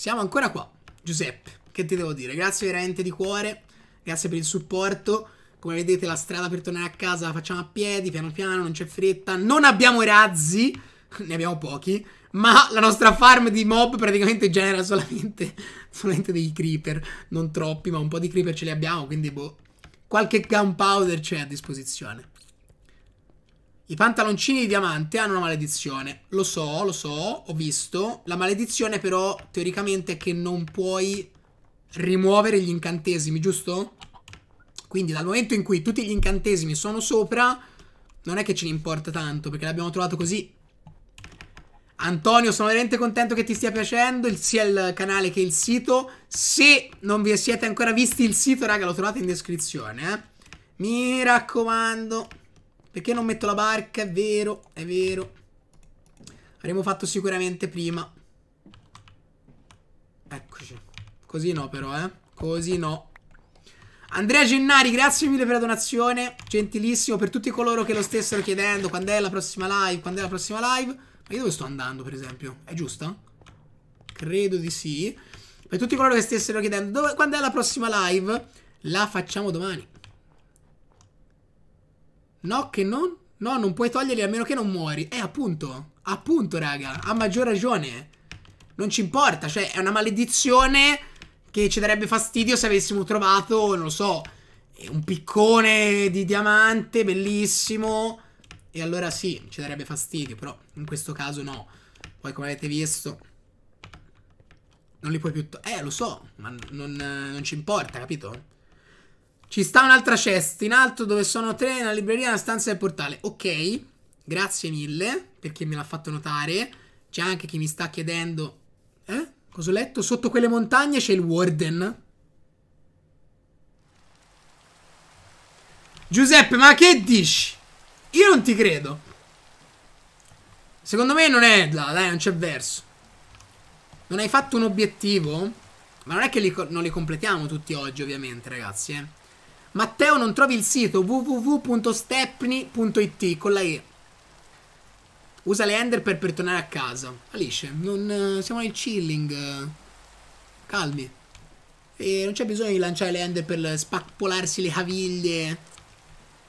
Siamo ancora qua. Giuseppe, che ti devo dire? Grazie veramente di cuore, grazie per il supporto. Come vedete la strada per tornare a casa la facciamo a piedi, piano piano, non c'è fretta. Non abbiamo razzi, ne abbiamo pochi, ma la nostra farm di mob praticamente genera solamente, solamente dei creeper. Non troppi, ma un po' di creeper ce li abbiamo, quindi boh. Qualche gunpowder c'è a disposizione. I pantaloncini di diamante hanno una maledizione. Lo so, lo so, ho visto. La maledizione però teoricamente è che non puoi rimuovere gli incantesimi, giusto? Quindi dal momento in cui tutti gli incantesimi sono sopra, non è che ce ne importa tanto, perché l'abbiamo trovato così. Antonio, sono veramente contento che ti stia piacendo, sia il canale che il sito. Se non vi siete ancora visti il sito, raga, lo trovate in descrizione, eh. Mi raccomando. Perché non metto la barca? È vero, è vero. Avremmo fatto sicuramente prima. Eccoci. Così no però, eh. Così no. Andrea Gennari, grazie mille per la donazione. Gentilissimo per tutti coloro che lo stessero chiedendo. Quando è la prossima live? Quando è la prossima live? Ma io dove sto andando, per esempio? È giusta? Credo di sì. Per tutti coloro che stessero chiedendo dove, quando è la prossima live, la facciamo domani. No, che non? No, non puoi toglierli a meno che non muori. Eh, appunto. Appunto, raga. Ha maggior ragione. Non ci importa. Cioè, è una maledizione che ci darebbe fastidio se avessimo trovato, non lo so, eh, un piccone di diamante bellissimo. E allora sì, ci darebbe fastidio, però in questo caso no. Poi, come avete visto, non li puoi più... Eh, lo so, ma non, non ci importa, capito? Ci sta un'altra cesta in alto dove sono tre, nella libreria, nella stanza del portale. Ok, grazie mille perché me l'ha fatto notare. C'è anche chi mi sta chiedendo... Eh? Cosa ho letto? Sotto quelle montagne c'è il Warden. Giuseppe, ma che dici? Io non ti credo. Secondo me non è... Là, dai, non c'è verso. Non hai fatto un obiettivo? Ma non è che li, non li completiamo tutti oggi, ovviamente, ragazzi, eh. Matteo non trovi il sito www.stepni.it con la E. Usa le Ender per, per tornare a casa. Alice, non, eh, siamo nel chilling. Calmi. E non c'è bisogno di lanciare le Ender per spappolarsi le caviglie.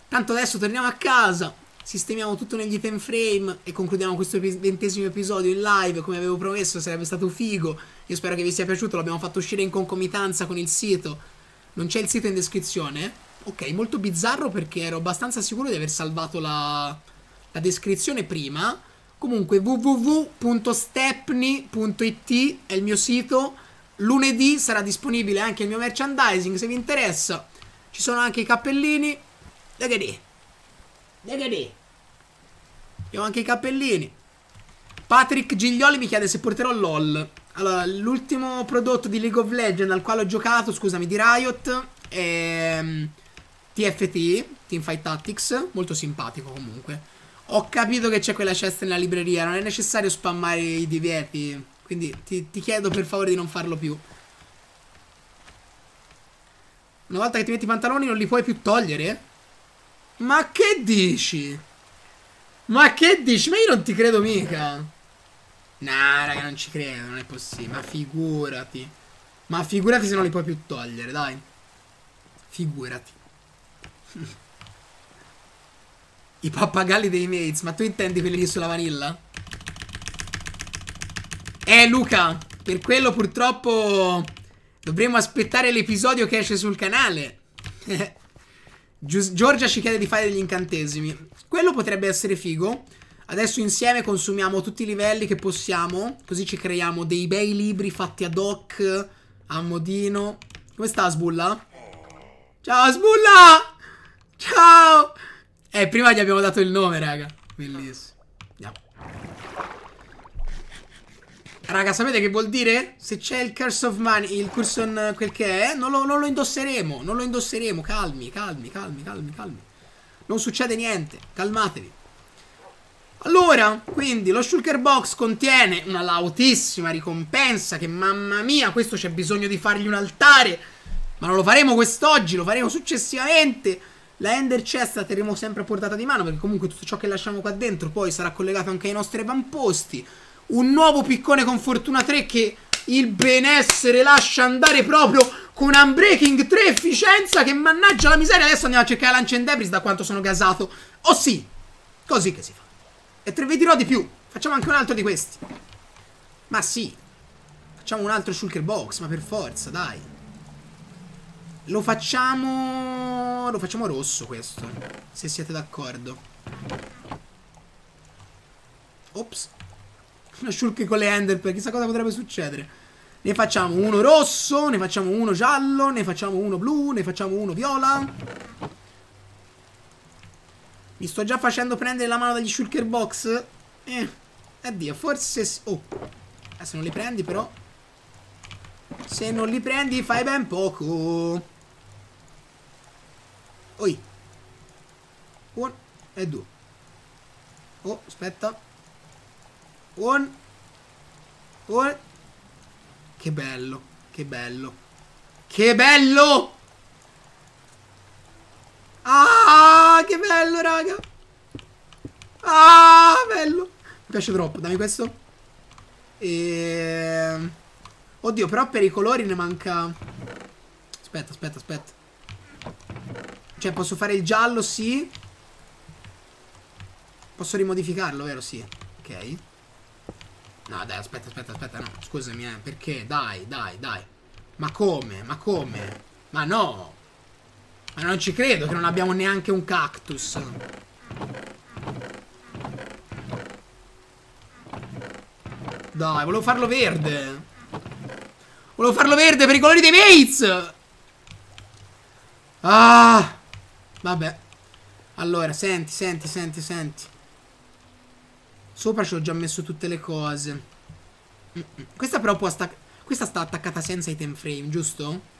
Tanto adesso torniamo a casa. Sistemiamo tutto negli item frame e concludiamo questo ventesimo episodio in live. Come avevo promesso, sarebbe stato figo. Io spero che vi sia piaciuto. L'abbiamo fatto uscire in concomitanza con il sito non c'è il sito in descrizione? Ok, molto bizzarro perché ero abbastanza sicuro di aver salvato la, la descrizione prima. Comunque www.stepney.it è il mio sito. Lunedì sarà disponibile anche il mio merchandising se vi interessa. Ci sono anche i cappellini. Legadi. Legadi. Abbiamo anche i cappellini. Patrick Giglioli mi chiede se porterò LOL. Allora, l'ultimo prodotto di League of Legends al quale ho giocato, scusami, di Riot è mm, TFT, Teamfight Tactics, molto simpatico comunque. Ho capito che c'è quella cesta nella libreria, non è necessario spammare i divieti, quindi ti, ti chiedo per favore di non farlo più. Una volta che ti metti i pantaloni non li puoi più togliere? Ma che dici? Ma che dici? Ma io non ti credo mica. Nah, raga, non ci credo, non è possibile. Ma figurati. Ma figurati se non li puoi più togliere, dai. Figurati. I pappagalli dei mates. Ma tu intendi quelli lì sulla vanilla? Eh, Luca. Per quello purtroppo dovremo aspettare l'episodio che esce sul canale. Giorgia ci chiede di fare degli incantesimi. Quello potrebbe essere figo. Adesso insieme consumiamo tutti i livelli che possiamo, così ci creiamo dei bei libri fatti ad hoc, a modino. Come sta Sbulla? Ciao Sbulla! Ciao! Eh, prima gli abbiamo dato il nome, raga. Bellissimo. Andiamo. Raga, sapete che vuol dire? Se c'è il Curse of Money, il Curse on quel che è, non lo, non lo indosseremo, non lo indosseremo. Calmi, calmi, calmi, calmi, calmi. Non succede niente, calmatevi. Allora, quindi lo Shulker Box contiene una lautissima ricompensa che mamma mia, questo c'è bisogno di fargli un altare, ma non lo faremo quest'oggi, lo faremo successivamente. La Ender Chest la terremo sempre a portata di mano perché comunque tutto ciò che lasciamo qua dentro poi sarà collegato anche ai nostri avamposti. Un nuovo piccone con Fortuna 3 che il benessere lascia andare proprio con Unbreaking 3 efficienza che mannaggia la miseria. Adesso andiamo a cercare Debris da quanto sono gasato. Oh sì, così che si fa. E tre, vi dirò di più. Facciamo anche un altro di questi. Ma sì. Facciamo un altro shulker box, ma per forza, dai. Lo facciamo... Lo facciamo rosso questo, se siete d'accordo. Ops. Una shulker con le ender, per chissà cosa potrebbe succedere. Ne facciamo uno rosso, ne facciamo uno giallo, ne facciamo uno blu, ne facciamo uno viola. Mi sto già facendo prendere la mano dagli shulker box. Eh, addio, forse... Oh, adesso non li prendi però. Se non li prendi fai ben poco. Oi. Un e due. Oh, aspetta. Un. Un. Che bello, che bello. Che bello! Ah, che bello, raga. Ah, bello. Mi piace troppo, dammi questo. E... Ehm, oddio, però per i colori ne manca... Aspetta, aspetta, aspetta. Cioè, posso fare il giallo, sì. Posso rimodificarlo, vero? Sì. Ok. No, dai, aspetta, aspetta, aspetta, no. Scusami, eh, perché? Dai, dai, dai. Ma come? Ma come? Ma no! Ma non ci credo che non abbiamo neanche un cactus. Dai, volevo farlo verde. Volevo farlo verde per i colori dei mates. Ah. Vabbè. Allora, senti, senti, senti, senti. Sopra ci ho già messo tutte le cose. Mm, mm. Questa però può attac Questa sta attaccata senza item frame, giusto?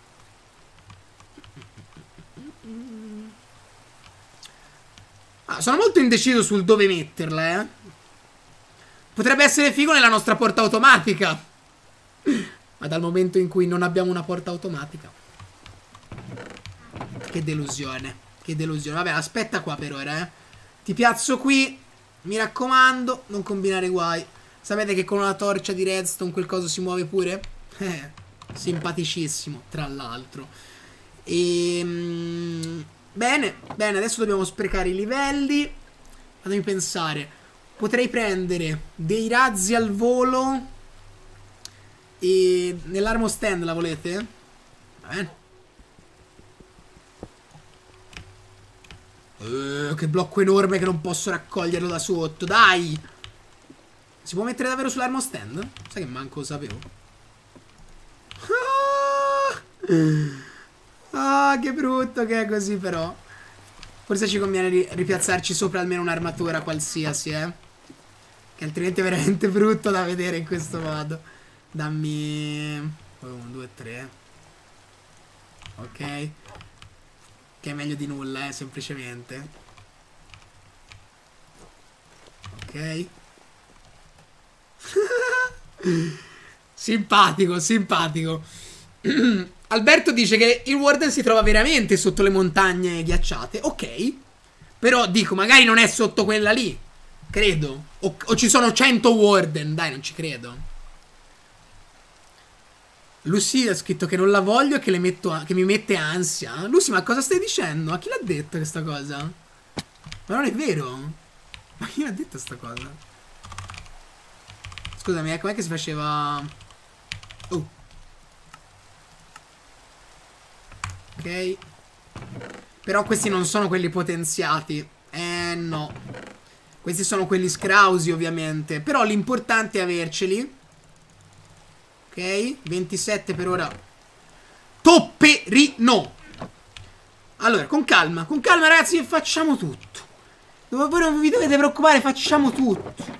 Ah, sono molto indeciso sul dove metterla, eh. Potrebbe essere figo nella nostra porta automatica. Ma dal momento in cui non abbiamo una porta automatica. Che delusione. Che delusione. Vabbè, aspetta qua per ora, eh. Ti piazzo qui. Mi raccomando, non combinare guai. Sapete che con una torcia di redstone qualcosa si muove pure? Eh, simpaticissimo, tra l'altro. Ehm... Bene, bene, adesso dobbiamo sprecare i livelli. Fatemi pensare. Potrei prendere dei razzi al volo. E nell'armo stand la volete? Va bene. Uh, che blocco enorme che non posso raccoglierlo da sotto. Dai! Si può mettere davvero sull'armo stand? Sai che manco lo sapevo. Ah! Ah, che brutto che è così però. Forse ci conviene ri ripiazzarci sopra almeno un'armatura qualsiasi, eh. Che altrimenti è veramente brutto da vedere in questo modo. Dammi... 1, 2, 3. Ok. Che è meglio di nulla, eh, semplicemente. Ok. simpatico, simpatico. Alberto dice che il Warden si trova veramente sotto le montagne ghiacciate. Ok. Però dico, magari non è sotto quella lì. Credo. O, o ci sono 100 Warden. Dai, non ci credo. Lucy ha scritto che non la voglio e che, che, mi mette ansia. Lucy, ma cosa stai dicendo? A chi l'ha detto questa cosa? Ma non è vero. Ma chi l'ha detto questa cosa? Scusami, eh, com'è che si faceva... Oh. Ok. Però questi non sono quelli potenziati. Eh no. Questi sono quelli scrausi ovviamente. Però l'importante è averceli. Ok. 27 per ora. Topperino. Allora, con calma. Con calma ragazzi facciamo tutto. Voi non vi dovete preoccupare, facciamo tutto.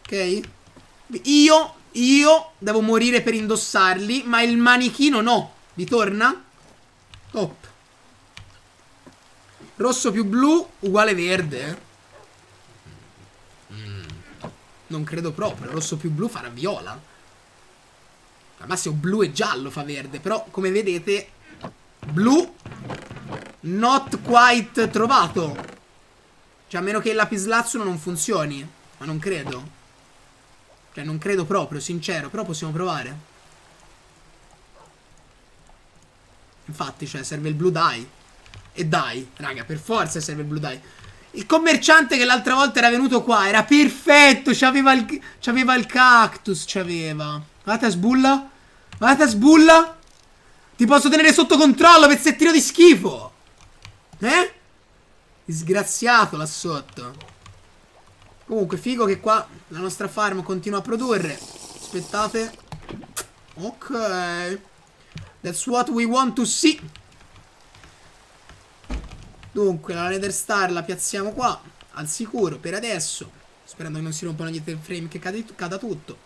Ok? Io io devo morire per indossarli, ma il manichino no. Vi torna? Top. Rosso più blu uguale verde. Mm. Non credo proprio. Rosso più blu farà viola. Al massimo blu e giallo fa verde. Però, come vedete, blu not quite trovato. Cioè, a meno che il lapislazzulo non funzioni. Ma non credo. Cioè, non credo proprio, sincero, però possiamo provare. Infatti, cioè, serve il blue dye. E dai, raga, per forza serve il blue dye. Il commerciante che l'altra volta era venuto qua era perfetto, c'aveva il, il cactus, c'aveva. Guardate a sbulla, guardate a sbulla. Ti posso tenere sotto controllo, pezzettino di schifo. Eh? Disgraziato là sotto. Comunque, figo che qua la nostra farm continua a produrre. Aspettate. Ok. That's what we want to see. Dunque, la Nether Star la piazziamo qua. Al sicuro, per adesso. Sperando che non si rompano gli frame che cada tutto.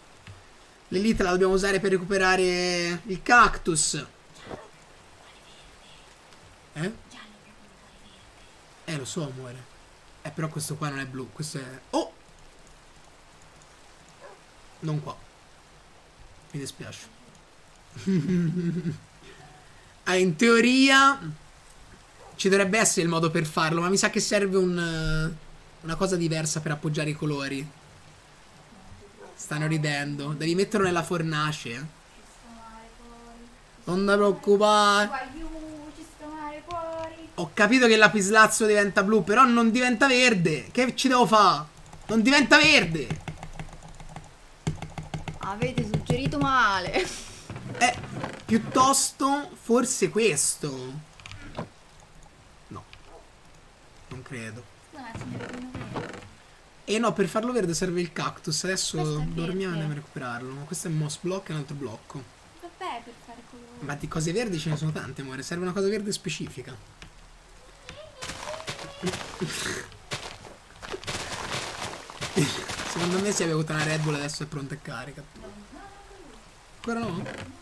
L'elite la dobbiamo usare per recuperare il cactus. Eh? Eh, lo so, amore. Eh, però questo qua non è blu, questo è... Oh! Non qua. Mi dispiace. ah, in teoria ci dovrebbe essere il modo per farlo, ma mi sa che serve un, eh, una cosa diversa per appoggiare i colori. Stanno ridendo. Devi metterlo nella fornace. Non ti preoccupare. Ho capito che lapislazzo diventa blu, però non diventa verde. Che ci devo fare? Non diventa verde. Avete suggerito male. Eh, piuttosto forse questo. No. Non credo. E eh no, per farlo verde serve il cactus. Adesso dormiamo e andiamo a recuperarlo. Ma questo è un moss block e un altro blocco. Vabbè, per fare colore. Ma di cose verdi ce ne sono tante, amore. Serve una cosa verde specifica. Secondo me si è avuto una Red Bull adesso è pronta a carica. Però no.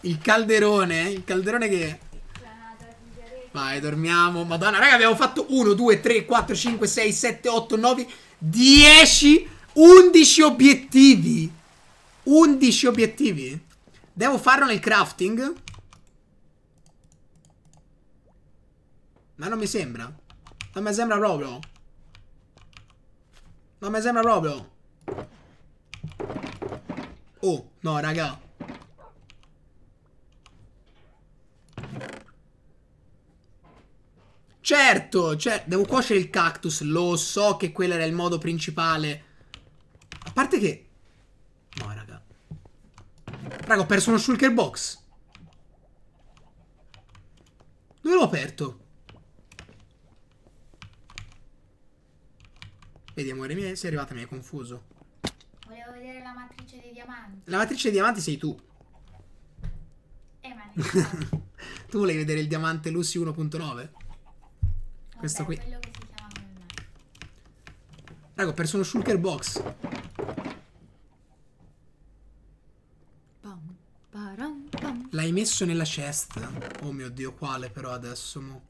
Il calderone, il calderone che... Vai, dormiamo. Madonna, raga, abbiamo fatto 1, 2, 3, 4, 5, 6, 7, 8, 9, 10, 11 obiettivi. 11 obiettivi. Devo farlo nel crafting? Ma non mi sembra. Non mi sembra proprio. Non mi sembra proprio. Oh, no, raga. Certo, cioè, devo cuocere il cactus. Lo so che quello era il modo principale. A parte che... No, raga. Raga, ho perso uno shulker box. Dove l'ho aperto? Vedi, amore mio, sei arrivata, mi hai confuso. Volevo vedere la matrice dei diamanti. La matrice dei diamanti sei tu. Eh, ma Tu volevi vedere il diamante Lucy 1.9? Questo qui. Raga, ho perso uno shulker box. L'hai messo nella cesta? Oh mio dio, quale però adesso? Mo?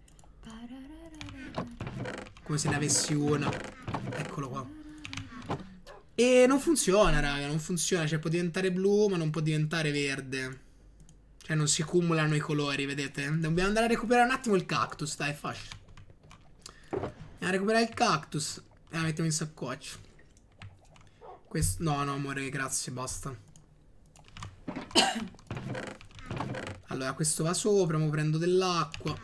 Come se ne avessi una. Eccolo qua. E non funziona, raga, non funziona. Cioè, può diventare blu, ma non può diventare verde. Cioè, non si cumulano i colori, vedete? Dobbiamo andare a recuperare un attimo il cactus, dai, fascia. Andiamo a recuperare il cactus. E ah, la mettiamo in saccoccio. Questo... No, no, amore, grazie, basta. Allora, questo va sopra, mo prendo dell'acqua.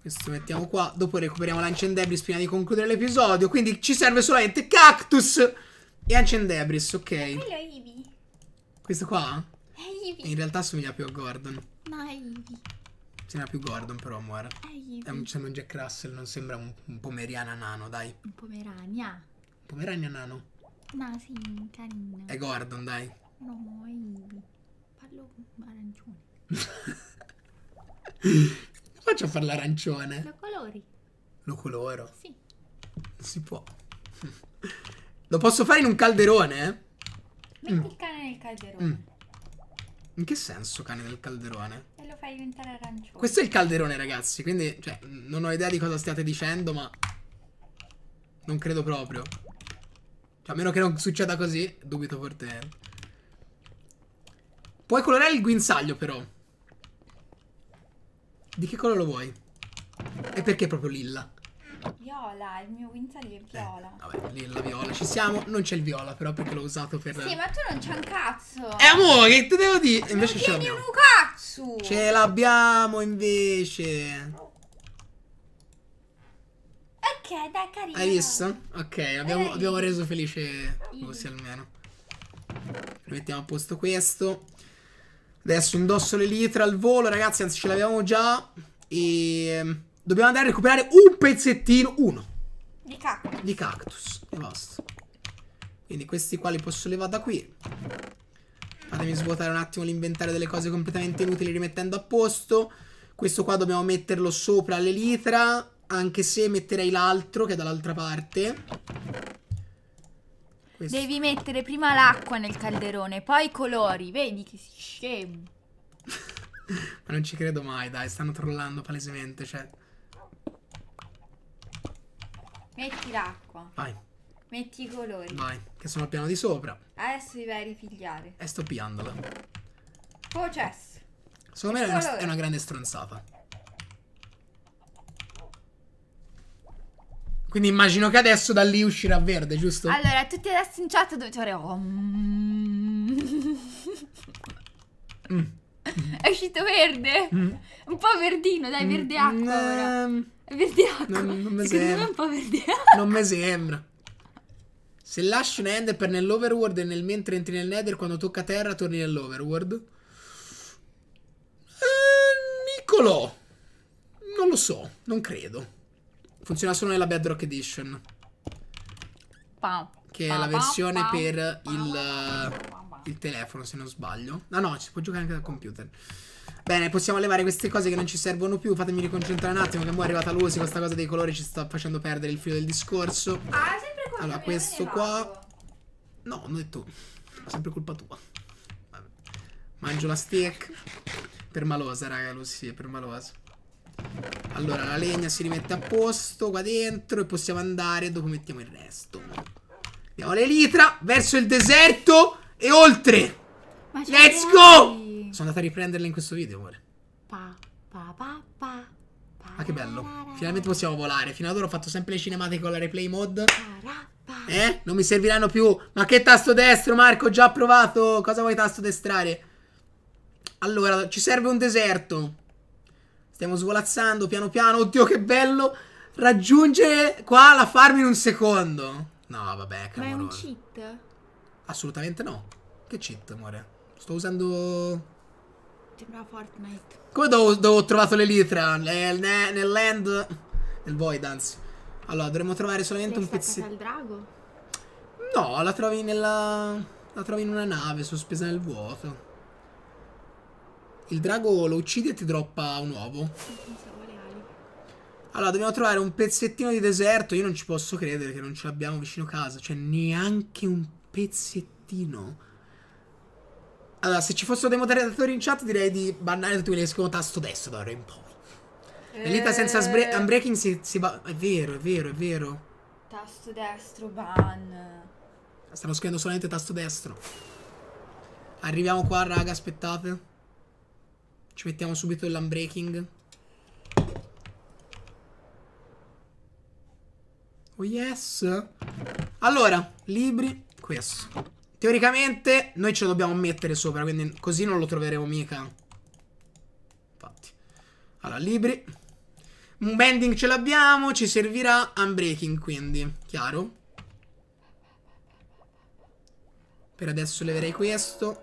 Questo mettiamo qua. Dopo recuperiamo l'Ancendebris prima di concludere l'episodio. Quindi ci serve solamente Cactus e Ancendebris, ok. Quello è Eevee. Questo qua? È Eevee. In realtà somiglia più a Gordon. Ma è Eevee. Sembra più Gordon però, amore. È Eevee. È un, sembra un Jack Russell, non sembra un, un pomeriana nano, dai. Un pomerania. Pomerania nano. No, sì, carino. È Gordon, dai. No, Noi, parlo arancione. Come faccio a farlo arancione? Lo colori. Lo coloro? Sì. Non si può. Lo posso fare in un calderone? Metti mm. il cane nel calderone. Mm. In che senso cane nel calderone? E lo fai diventare arancione. Questo è il calderone, ragazzi. Quindi, cioè, non ho idea di cosa stiate dicendo, ma... Non credo proprio. Cioè, a meno che non succeda così, dubito fortemente. Puoi colorare il guinzaglio però. Di che colore lo vuoi? E perché proprio lilla? Viola, il mio guinzaglio è eh, viola. Eh, vabbè, lilla, viola, ci siamo. Non c'è il viola però perché l'ho usato per... Sì, ma tu non c'è un cazzo. Eh amore, che ti devo dire... Invece ce l'abbiamo. un cazzo. Ce l'abbiamo invece. Ok, dai, carino. Hai visto? Ok, abbiamo, abbiamo reso felice così almeno. Mettiamo a posto questo. Adesso indosso le litre al volo, ragazzi, anzi ce l'abbiamo già. E ehm, dobbiamo andare a recuperare un pezzettino, uno. Di cactus. Di cactus, e basta. Quindi questi qua li posso levare da qui. Fatemi svuotare un attimo l'inventario delle cose completamente inutili rimettendo a posto. Questo qua dobbiamo metterlo sopra l'elitra, anche se metterei l'altro che è dall'altra parte. Questo. Devi mettere prima l'acqua nel calderone, poi i colori. Vedi che si scemo. Ma non ci credo mai, dai, stanno trollando palesemente, cioè. Metti l'acqua. Vai. Metti i colori. Vai, che sono al piano di sopra. Adesso li vai a ripigliare. E sto piandola. Processo. Secondo me è una, è una grande stronzata. Quindi immagino che adesso da lì uscirà verde, giusto? Allora, tutti adesso in chat dovete fare... Oh. Mm. mm. È uscito verde. Mm. Un po' verdino, dai, verde mm. acqua. Mm. Ora. Ehm, verde acqua. Non, non mi Secondo sembra. me un po' verde acqua. Non mi sembra. Se lasci un ender per nell'overworld e nel mentre entri nel nether, quando tocca terra torni nell'overworld. Eh, Niccolò. Non lo so, non credo. Funziona solo nella Bedrock Edition. Che è la versione per il, il telefono, se non sbaglio. No, no, si può giocare anche dal computer. Bene, possiamo levare queste cose che non ci servono più. Fatemi riconcentrare un attimo, che poi è arrivata Lucy. Questa cosa dei colori ci sta facendo perdere il filo del discorso. Ah, sempre colpa Allora, questo qua... No, non è Sempre colpa tua. Vabbè. Mangio la steak. Per malosa, raga, Lucy, è permalosa. Allora, la legna si rimette a posto qua dentro e possiamo andare. Dopo mettiamo il resto. Andiamo all'elitra, verso il deserto e oltre. Let's go! Sono andata a riprenderla in questo video, amore. Pa, pa, pa, pa. Ah, che bello. Finalmente possiamo volare. Fino ad ora ho fatto sempre le cinematiche con la replay mode. Eh? Non mi serviranno più. Ma che tasto destro, Marco? Ho già provato. Cosa vuoi tasto destrare? Allora, ci serve un deserto. Stiamo svolazzando piano piano. Oddio, che bello! Raggiunge qua la farm in un secondo. No, vabbè, cavolo. Ma è un cheat? Assolutamente no. Che cheat, amore? Sto usando... Sembra Fortnite. Come dove, dove ho trovato l'elitra? Nel, nel, nel land... Nel void, anzi. Allora, dovremmo trovare solamente un pezzo... il drago? No, la trovi nella... La trovi in una nave sospesa nel vuoto. Il drago lo uccide e ti droppa un uovo. Allora, dobbiamo trovare un pezzettino di deserto. Io non ci posso credere che non ce l'abbiamo vicino casa. Cioè, neanche un pezzettino. Allora, se ci fossero dei moderatori in chat, direi di bannare tutti quelli che scrivono tasto destro da ora in poi. Elita senza eh. unbreaking si, si È vero, è vero, è vero. Tasto destro, ban. Stanno scrivendo solamente tasto destro. Arriviamo qua, raga, aspettate. Ci mettiamo subito l'unbreaking. Oh yes. Allora, libri, questo. Teoricamente noi ce lo dobbiamo mettere sopra, quindi così non lo troveremo mica. Infatti. Allora, libri. Un bending ce l'abbiamo, ci servirà unbreaking, quindi. Chiaro? Per adesso leverei questo.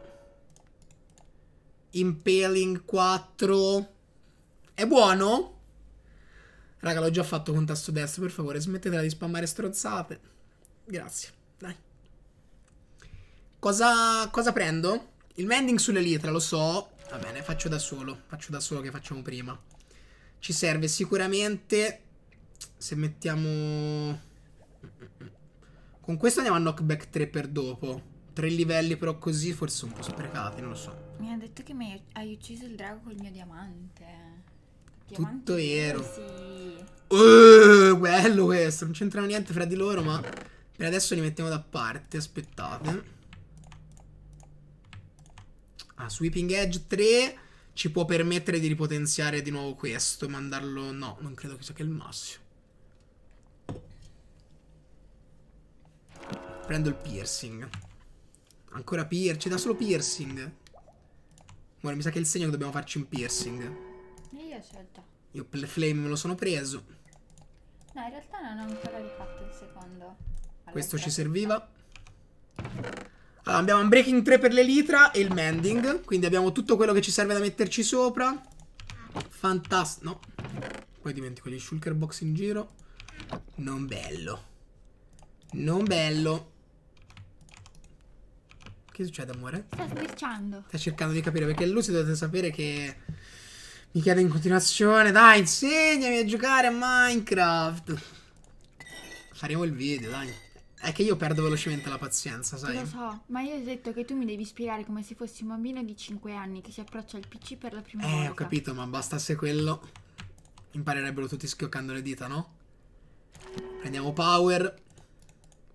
Impaling 4. È buono? Raga, l'ho già fatto con tasto destro, per favore, smettetela di spammare strozzate. Grazie, dai. Cosa, cosa prendo? Il mending sull'elitra, lo so. Va bene, faccio da solo. Faccio da solo che facciamo prima. Ci serve sicuramente... Se mettiamo... Con questo andiamo a knockback 3 per dopo. Tre livelli però così forse un po' sprecati, non lo so. Mi ha detto che mi hai, ucciso il drago col mio diamante. diamante Tutto vero. Sì. Uh, bello questo, non c'entrano niente fra di loro, ma per adesso li mettiamo da parte, aspettate. Ah, Sweeping Edge 3 ci può permettere di ripotenziare di nuovo questo e mandarlo... No, non credo che sia che il massimo. Prendo il piercing. Ancora piercing, ci dà solo piercing. Guarda, mi sa che è il segno che dobbiamo farci un piercing. Io ho scelto. Io flame me lo sono preso. No, in realtà non ho ancora rifatto il secondo. Allora, Questo ci serviva. Allora, abbiamo un breaking 3 per l'elitra e il mending. Quindi abbiamo tutto quello che ci serve da metterci sopra. Fantastico. No. Poi dimentico gli shulker box in giro. Non bello. Non bello. Che succede, amore? Sta sbirciando. Sta cercando di capire, perché lui si dovete sapere che... Mi chiede in continuazione, dai, insegnami a giocare a Minecraft. Faremo il video, dai. È che io perdo velocemente la pazienza, sai? Lo so, ma io ho detto che tu mi devi ispirare come se fossi un bambino di 5 anni che si approccia al PC per la prima eh, volta. Eh, ho capito, ma bastasse quello. Imparerebbero tutti schioccando le dita, no? Prendiamo power.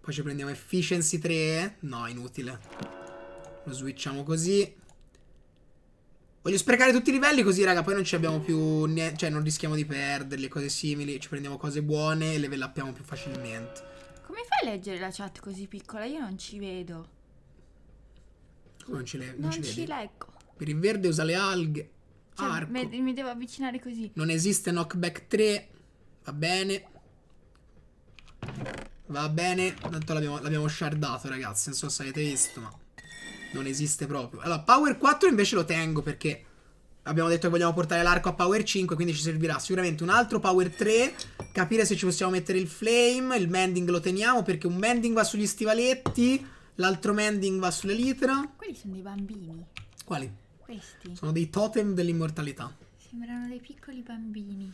Poi ci prendiamo efficiency 3. No, inutile. Lo switchiamo così. Voglio sprecare tutti i livelli così, raga, poi non ci abbiamo più niente, cioè non rischiamo di perderli, cose simili, ci prendiamo cose buone e le più facilmente. Come fai a leggere la chat così piccola? Io non ci vedo. Come non ci, le- non non ci, ci leggo. Per il verde usa le alghe. Cioè, me, mi devo avvicinare così. Non esiste knockback 3. Va bene. Va bene. Tanto l'abbiamo shardato, ragazzi. Non so se avete visto, ma non esiste proprio. Allora, Power 4 invece lo tengo perché abbiamo detto che vogliamo portare l'arco a Power 5, quindi ci servirà sicuramente un altro Power 3, capire se ci possiamo mettere il Flame, il Mending lo teniamo perché un Mending va sugli stivaletti, l'altro Mending va sulle litera. Quelli sono dei bambini. Quali? Questi. Sono dei totem dell'immortalità. Sembrano dei piccoli bambini.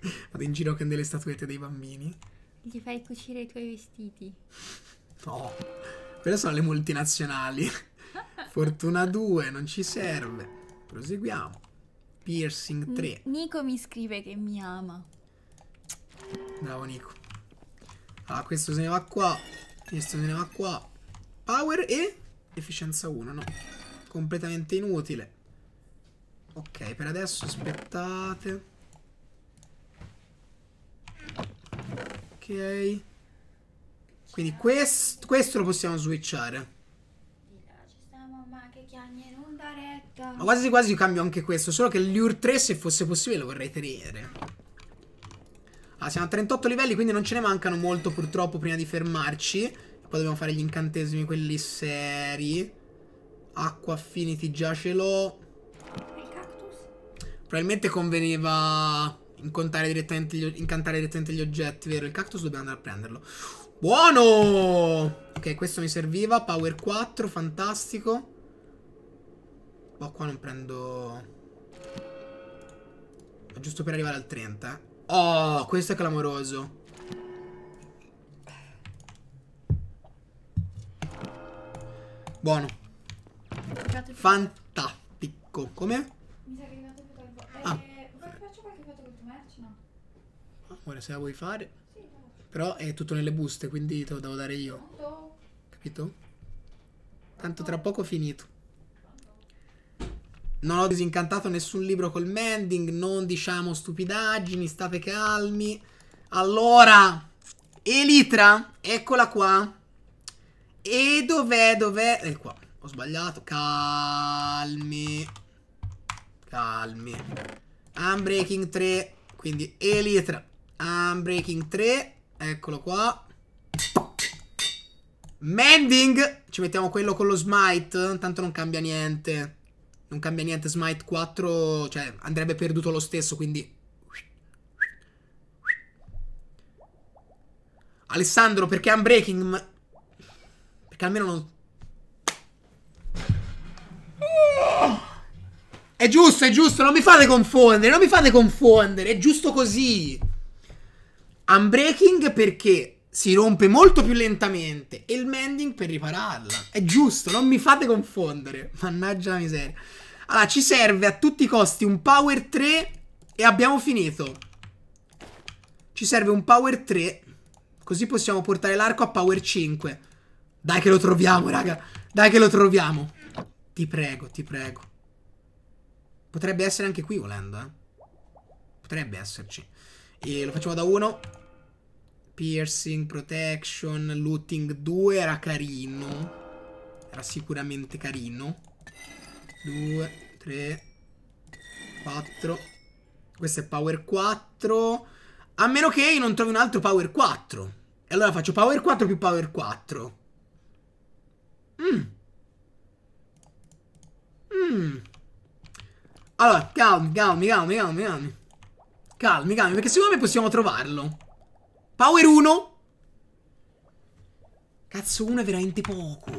Vado in giro con delle statuette dei bambini. Gli fai cucire i tuoi vestiti. No. Quelle sono le multinazionali. Fortuna 2, non ci serve. Proseguiamo. Piercing 3. N Nico mi scrive che mi ama. Bravo Nico. Allora, questo se ne va qua. Questo se ne va qua. Power e efficienza 1, no. Completamente inutile. Ok, per adesso aspettate. Ok. Quindi quest questo lo possiamo switchare. Ma quasi quasi cambio anche questo, solo che l'Ure 3 se fosse possibile lo vorrei tenere. Ah, siamo a 38 livelli, quindi non ce ne mancano molto purtroppo prima di fermarci. Poi dobbiamo fare gli incantesimi, quelli seri. Acqua Affinity già ce l'ho. Probabilmente conveniva incantare direttamente, gli, incantare direttamente gli oggetti, vero? Il cactus dobbiamo andare a prenderlo. Buono! Ok, questo mi serviva. Power 4, fantastico. Ma qua non prendo... Ma giusto per arrivare al 30. Eh. Oh, questo è clamoroso. Buono. Fantastico. Come? Mi sei arrivato più tardi. Eh, ah. Faccio qualche foto con tu merci, no? Ora se la vuoi fare... Però è tutto nelle buste, quindi te lo devo dare io. Capito? Tanto tra poco finito. Non ho disincantato nessun libro col mending, non diciamo stupidaggini, state calmi. Allora, Elitra, eccola qua. E dov'è, dov'è? È qua, ho sbagliato. Calmi. Calmi. Unbreaking 3, quindi Elitra. Unbreaking 3. Eccolo qua. Mending. Ci mettiamo quello con lo smite. Tanto non cambia niente. Non cambia niente smite 4. Cioè, andrebbe perduto lo stesso, quindi... Alessandro, perché Unbreaking... Perché almeno non... È giusto, è giusto, non mi fate confondere, non mi fate confondere, è giusto così. Unbreaking perché si rompe molto più lentamente e il mending per ripararla. È giusto, non mi fate confondere. Mannaggia la miseria. Allora, ci serve a tutti i costi un power 3 e abbiamo finito. Ci serve un power 3. Così possiamo portare l'arco a power 5. Dai che lo troviamo, raga. Dai che lo troviamo. Ti prego, ti prego. Potrebbe essere anche qui volendo, eh. Potrebbe esserci. E lo facciamo da 1. Piercing, protection, looting 2 era carino. Era sicuramente carino. 2, 3, 4. Questo è power 4. A meno che io non trovi un altro power 4. E allora faccio power 4 più power 4. Mm. Mm. Allora, calmi, calmi, calmi, calmi, calmi. Calmi, calmi, perché secondo me possiamo trovarlo. Power 1. Cazzo, 1 è veramente poco.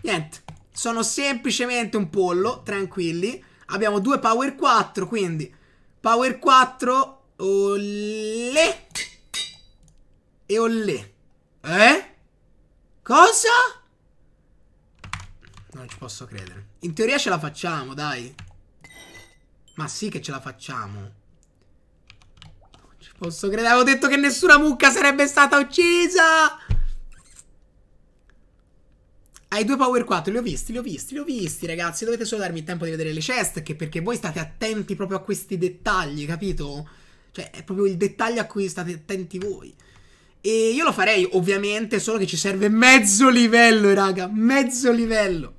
Niente. Sono semplicemente un pollo, tranquilli. Abbiamo due power 4, quindi... Power 4... Olle. E olle. Eh? Cosa? Non ci posso credere. In teoria ce la facciamo, dai. Ma sì che ce la facciamo. Non ci posso credere. Avevo detto che nessuna mucca sarebbe stata uccisa. Hai due power 4, li ho visti, li ho visti, li ho visti, ragazzi. Dovete solo darmi il tempo di vedere le chest, che perché voi state attenti proprio a questi dettagli, capito? Cioè, è proprio il dettaglio a cui state attenti voi. E io lo farei, ovviamente, solo che ci serve mezzo livello, raga, mezzo livello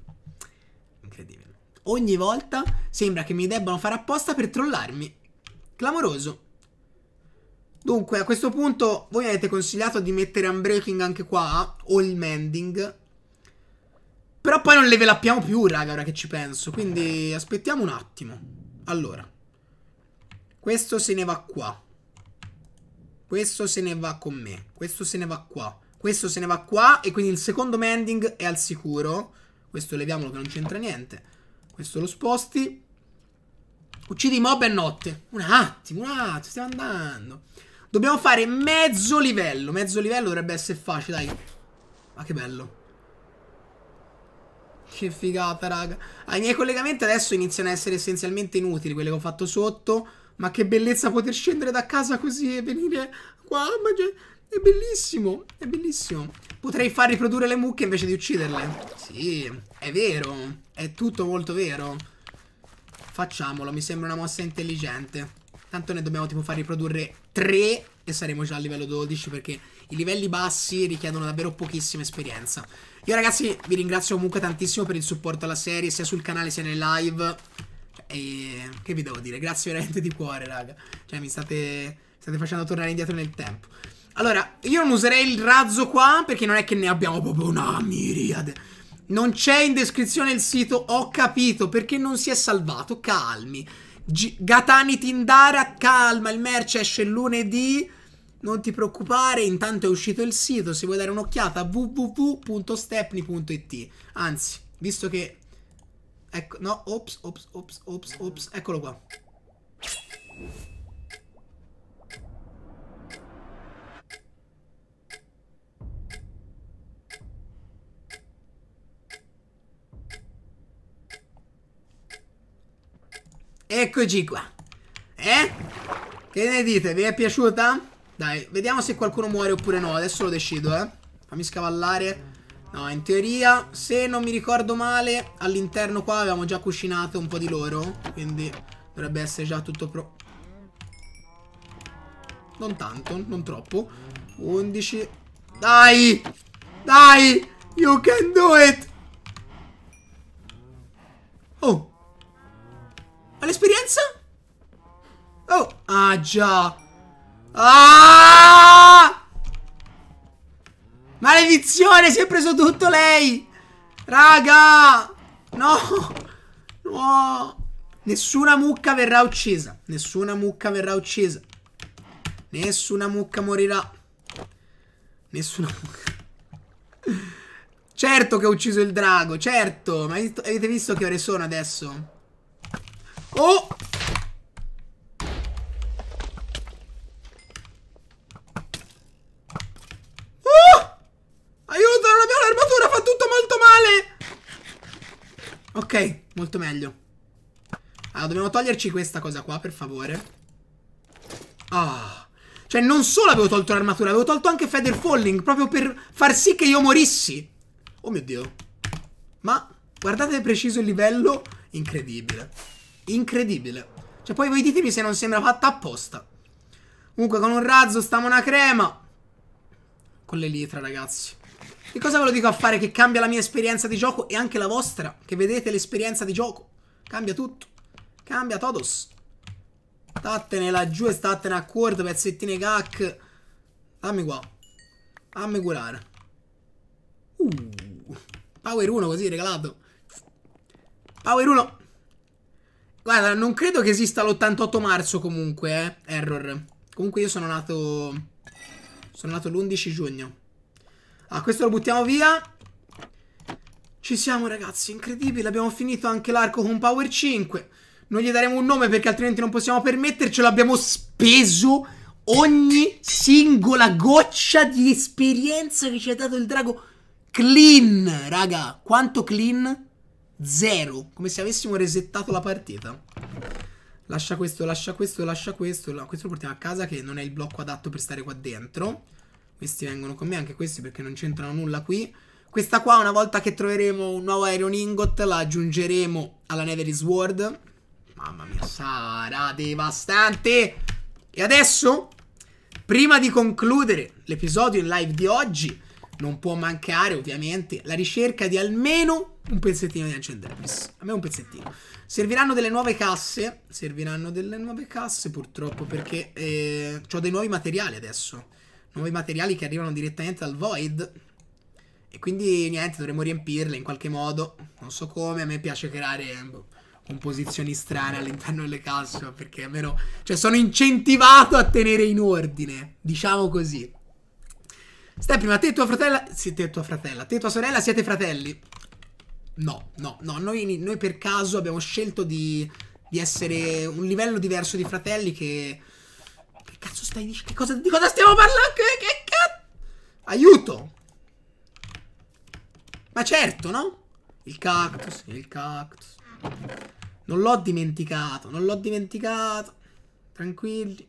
ogni volta sembra che mi debbano fare apposta per trollarmi. Clamoroso. Dunque, a questo punto voi avete consigliato di mettere unbreaking anche qua, o il mending. Però poi non level levelappiamo più, raga, ora che ci penso. Quindi aspettiamo un attimo. Allora. Questo se ne va qua. Questo se ne va con me. Questo se ne va qua. Questo se ne va qua. E quindi il secondo mending è al sicuro. Questo leviamolo che non c'entra niente. Questo lo sposti. Uccidi mob e notte. Un attimo, un attimo, stiamo andando. Dobbiamo fare mezzo livello. Mezzo livello dovrebbe essere facile, dai. Ma che bello. Che figata, raga. Ah, I miei collegamenti adesso iniziano a essere essenzialmente inutili, quelli che ho fatto sotto. Ma che bellezza poter scendere da casa così e venire qua Ma mangiare... È bellissimo, è bellissimo. Potrei far riprodurre le mucche invece di ucciderle. Sì, è vero. È tutto molto vero. Facciamolo, mi sembra una mossa intelligente. Tanto ne dobbiamo tipo far riprodurre tre e saremo già a livello 12 perché i livelli bassi richiedono davvero pochissima esperienza. Io ragazzi vi ringrazio comunque tantissimo per il supporto alla serie sia sul canale sia nel live. Cioè, e che vi devo dire? Grazie veramente di cuore raga. Cioè mi state, state facendo tornare indietro nel tempo. Allora, io non userei il razzo qua perché non è che ne abbiamo proprio una miriade. Non c'è in descrizione il sito, ho capito, perché non si è salvato, calmi. G Gatani Tindara, calma, il merch esce lunedì, non ti preoccupare, intanto è uscito il sito, se vuoi dare un'occhiata www.stepni.it. Anzi, visto che... Ecco, no, ops, ops, ops, ops, ops, eccolo qua. Eccoci qua. Eh? Che ne dite? Vi è piaciuta? Dai, vediamo se qualcuno muore oppure no. Adesso lo decido, eh. Fammi scavallare. No, in teoria, se non mi ricordo male, all'interno qua avevamo già cucinato un po' di loro. Quindi dovrebbe essere già tutto pro... Non tanto, non troppo. 11. Dai! Dai! You can do it! Oh! l'esperienza? Oh, ah già. Ah! Maledizione, si è preso tutto lei. Raga! No! No! Nessuna mucca verrà uccisa. Nessuna mucca verrà uccisa. Nessuna mucca morirà. Nessuna mucca. Certo che ho ucciso il drago, certo. Ma avete visto che ore sono adesso? Oh! oh! Aiuto, la mia armatura fa tutto molto male! Ok, molto meglio. Allora, dobbiamo toglierci questa cosa qua, per favore. Ah... Oh. Cioè, non solo avevo tolto l'armatura, avevo tolto anche Feather Falling, proprio per far sì che io morissi. Oh mio Dio. Ma guardate preciso il livello, incredibile. Incredibile. Cioè, poi voi ditemi se non sembra fatta apposta. Comunque, con un razzo stiamo una crema. Con le litra, ragazzi. Che cosa ve lo dico a fare che cambia la mia esperienza di gioco e anche la vostra? Che vedete l'esperienza di gioco. Cambia tutto. Cambia todos. Statene laggiù e statene a cuore, pezzettine cac. Dammi qua. Fammi curare. Uh. Power 1 così regalato. Power 1. Guarda, non credo che esista l'88 marzo comunque, eh. Error. Comunque io sono nato... Sono nato l'11 giugno. Ah, questo lo buttiamo via. Ci siamo ragazzi, incredibile. Abbiamo finito anche l'arco con Power 5. Non gli daremo un nome perché altrimenti non possiamo permettercelo. Abbiamo speso ogni singola goccia di esperienza che ci ha dato il drago. Clean, raga. Quanto clean? Zero. Come se avessimo resettato la partita. Lascia questo, lascia questo, lascia questo. No, questo lo portiamo a casa che non è il blocco adatto per stare qua dentro. Questi vengono con me, anche questi perché non c'entrano nulla qui. Questa qua, una volta che troveremo un nuovo Iron Ingot, la aggiungeremo alla Never Sword. Mamma mia, sarà devastante! E adesso, prima di concludere l'episodio in live di oggi, non può mancare ovviamente la ricerca di almeno un pezzettino di Ancient Debris. A me un pezzettino. Serviranno delle nuove casse, serviranno delle nuove casse purtroppo perché eh, ho dei nuovi materiali adesso. Nuovi materiali che arrivano direttamente dal Void. E quindi niente, dovremmo riempirle in qualche modo. Non so come, a me piace creare boh, composizioni strane all'interno delle casse perché almeno... Cioè sono incentivato a tenere in ordine, diciamo così. Stai prima, te e tua fratella... Sì, te e tua fratella. Te e tua sorella siete fratelli. No, no, no. Noi, noi per caso abbiamo scelto di, di, essere un livello diverso di fratelli che... Che cazzo stai dicendo? Cosa... Di cosa stiamo parlando? Che, che cazzo... Aiuto! Ma certo, no? Il cactus, il cactus. Non l'ho dimenticato, non l'ho dimenticato. Tranquilli.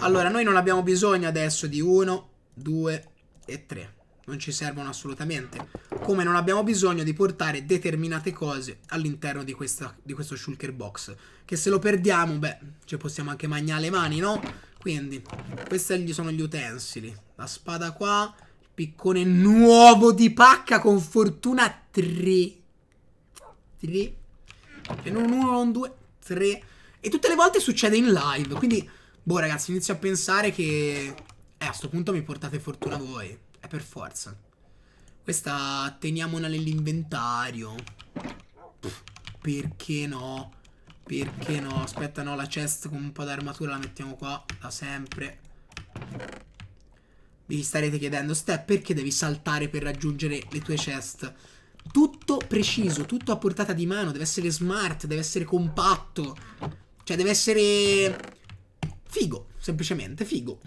Allora, noi non abbiamo bisogno adesso di uno. 2 e 3. Non ci servono assolutamente. Come non abbiamo bisogno di portare determinate cose all'interno di, di, questo shulker box. Che se lo perdiamo, beh, ci possiamo anche mangiare le mani, no? Quindi, questi sono gli utensili. La spada qua, piccone nuovo di pacca con fortuna 3. 3. E non 1, non 2, 3. E tutte le volte succede in live, quindi... Boh ragazzi, inizio a pensare che eh, a sto punto mi portate fortuna voi. È per forza. Questa teniamola nell'inventario. Perché no? Perché no? Aspetta, no, la chest con un po' d'armatura la mettiamo qua, da sempre. Vi starete chiedendo, Step, perché devi saltare per raggiungere le tue chest? Tutto preciso, tutto a portata di mano, deve essere smart, deve essere compatto. Cioè, deve essere... Figo, semplicemente, figo.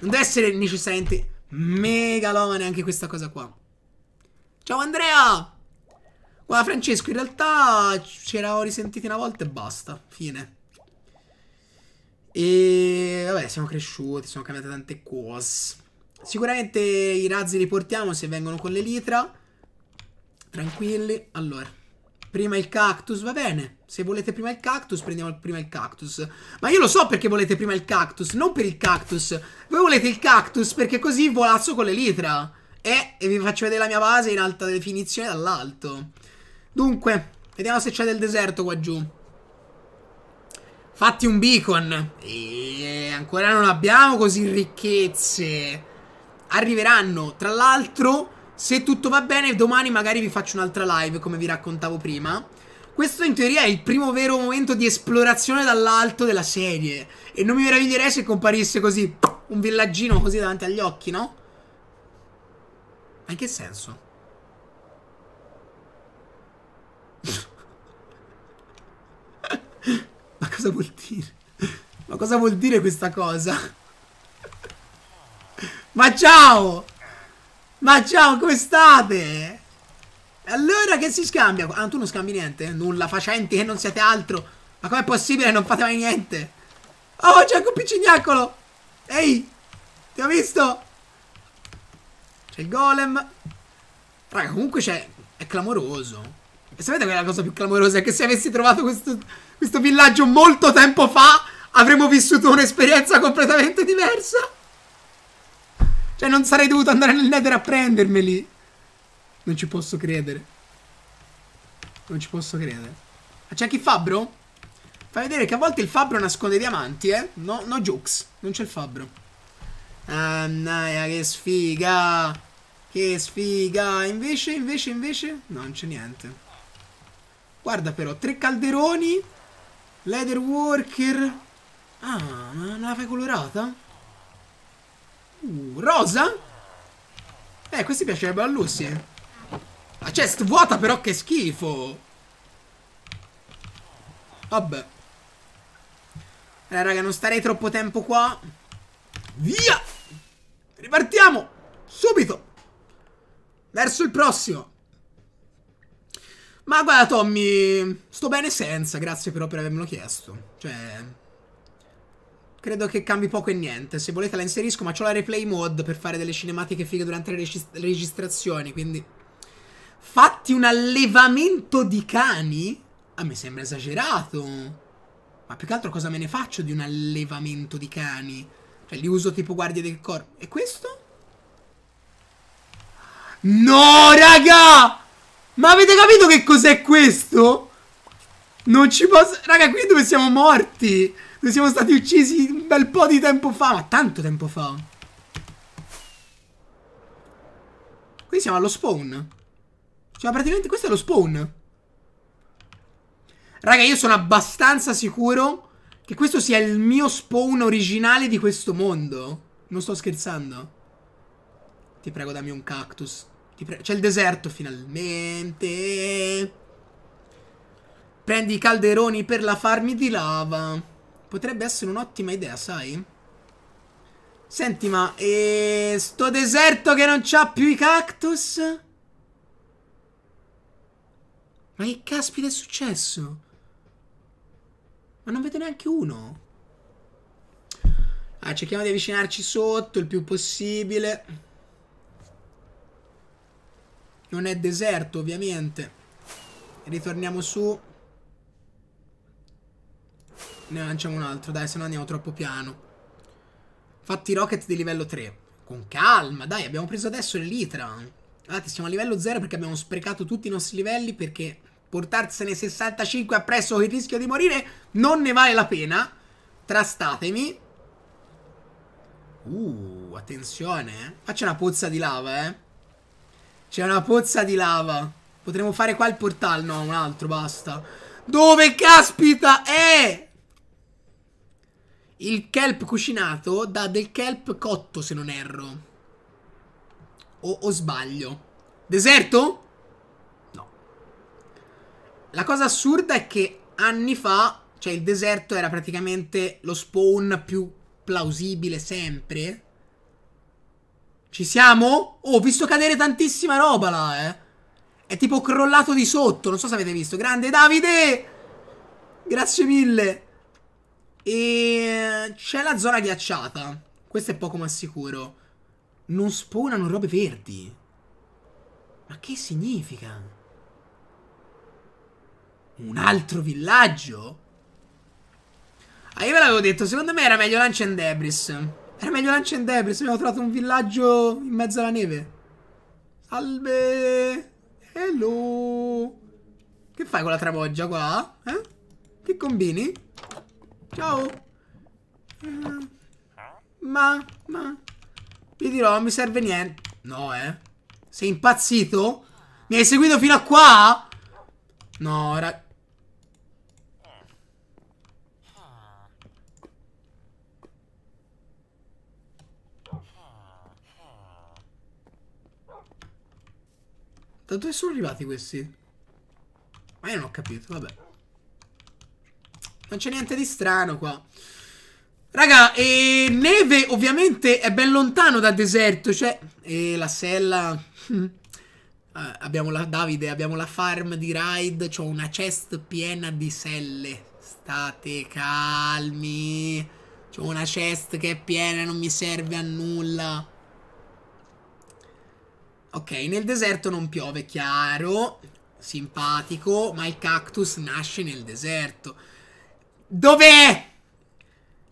Non deve essere necessariamente megalomane anche questa cosa qua. Ciao Andrea! Guarda Francesco, in realtà ci eravamo risentiti una volta e basta. Fine. E vabbè, siamo cresciuti, sono cambiate tante cose. Sicuramente i razzi li portiamo se vengono con l'elitra. Tranquilli. Allora. Prima il cactus, va bene. Se volete prima il cactus, prendiamo prima il cactus. Ma io lo so perché volete prima il cactus, non per il cactus. Voi volete il cactus perché così volazzo con l'elitra. E, e vi faccio vedere la mia base in alta definizione dall'alto. Dunque, vediamo se c'è del deserto qua giù. Fatti un beacon. Eeeh, ancora non abbiamo così ricchezze. Arriveranno, tra l'altro... Se tutto va bene, domani magari vi faccio un'altra live, come vi raccontavo prima. Questo in teoria è il primo vero momento di esplorazione dall'alto della serie. E non mi meraviglierei se comparisse così un villaggino così davanti agli occhi, no? Ma in che senso? Ma cosa vuol dire? Ma cosa vuol dire questa cosa? Ma ciao! Ma ciao, come state? Allora che si scambia? Ah, tu non scambi niente? Nulla facenti che non siete altro. Ma com'è possibile? Non fate mai niente. Oh, c'è anche un piccignaccolo. Ehi, ti ho visto? C'è il golem. Raga, comunque c'è... È clamoroso. E sapete è la cosa più clamorosa? È che se avessi trovato questo, questo villaggio molto tempo fa, avremmo vissuto un'esperienza completamente diversa. Cioè, non sarei dovuto andare nel nether a prendermeli. Non ci posso credere. Non ci posso credere. Ma c'è chi fabbro? Fai vedere che a volte il fabbro nasconde i diamanti, eh? No, no jokes. Non c'è il fabbro. Annaia, che sfiga. Che sfiga. Invece, invece, invece... No, non c'è niente. Guarda però, tre calderoni. Leather worker. Ah, ma la fai colorata? Uh, rosa? Eh, questi piacerebbero a Lucy. La chest vuota però che schifo. Vabbè. Allora, eh, raga, non starei troppo tempo qua. Via! Ripartiamo! Subito! Verso il prossimo. Ma guarda Tommy, sto bene senza, grazie però per avermelo chiesto. Cioè, Credo che cambi poco e niente. Se volete la inserisco, ma c'ho la replay mod per fare delle cinematiche fighe durante le registrazioni, quindi... Fatti un allevamento di cani? A ah, me sembra esagerato. Ma più che altro cosa me ne faccio di un allevamento di cani? Cioè, li uso tipo guardie del corpo. E questo? No, raga! Ma avete capito che cos'è questo? Non ci posso... Raga, qui è dove siamo morti? Noi siamo stati uccisi un bel po' di tempo fa, ma tanto tempo fa. Qui siamo allo spawn. Cioè, praticamente questo è lo spawn. Raga, io sono abbastanza sicuro che questo sia il mio spawn originale di questo mondo. Non sto scherzando. Ti prego, dammi un cactus. C'è il deserto, finalmente. Prendi i calderoni per la farmi di lava. Potrebbe essere un'ottima idea, sai? Senti, ma... E... Eh, sto deserto che non c'ha più i cactus? Ma che caspita è successo? Ma non vedo neanche uno. Ah, cerchiamo di avvicinarci sotto il più possibile. Non è deserto, ovviamente. Ritorniamo su. Ne lanciamo un altro, dai, se no andiamo troppo piano. Fatti rocket di livello 3. Con calma, dai, abbiamo preso adesso l'itra. Guardate, siamo a livello 0 perché abbiamo sprecato tutti i nostri livelli perché portarsene 65 appresso con il rischio di morire non ne vale la pena. Trastatemi. Uh, attenzione. Qua eh. c'è una pozza di lava, eh. C'è una pozza di lava. Potremmo fare qua il portale. No, un altro, basta. Dove caspita è? Il kelp cucinato dà del kelp cotto, se non erro. O, o sbaglio. Deserto? No. La cosa assurda è che anni fa, cioè il deserto era praticamente lo spawn più plausibile sempre. Ci siamo? Oh, ho visto cadere tantissima roba là, eh. È tipo crollato di sotto, non so se avete visto. Grande Davide! Grazie mille. E c'è la zona ghiacciata. Questo è poco ma sicuro. Non spawnano robe verdi. Ma che significa? Un altro villaggio? Ah, io ve l'avevo detto, secondo me era meglio Debris. Era meglio Debris. abbiamo trovato un villaggio in mezzo alla neve. Salve! Hello! Che fai con la tramoggia qua? Eh? Che combini? Ciao. Eh, ma, ma... Vi dirò, non mi serve niente. No, eh. Sei impazzito? Mi hai seguito fino a qua? No, era... Da dove sono arrivati questi? Ma io non ho capito, vabbè. Non c'è niente di strano qua. Raga, e neve ovviamente è ben lontano da deserto, cioè... E la sella... Uh, abbiamo la Davide, abbiamo la farm di Ride, c'ho una chest piena di selle. State calmi. C'ho una chest che è piena, non mi serve a nulla. Ok, nel deserto non piove, chiaro, simpatico, ma il cactus nasce nel deserto. Dov'è?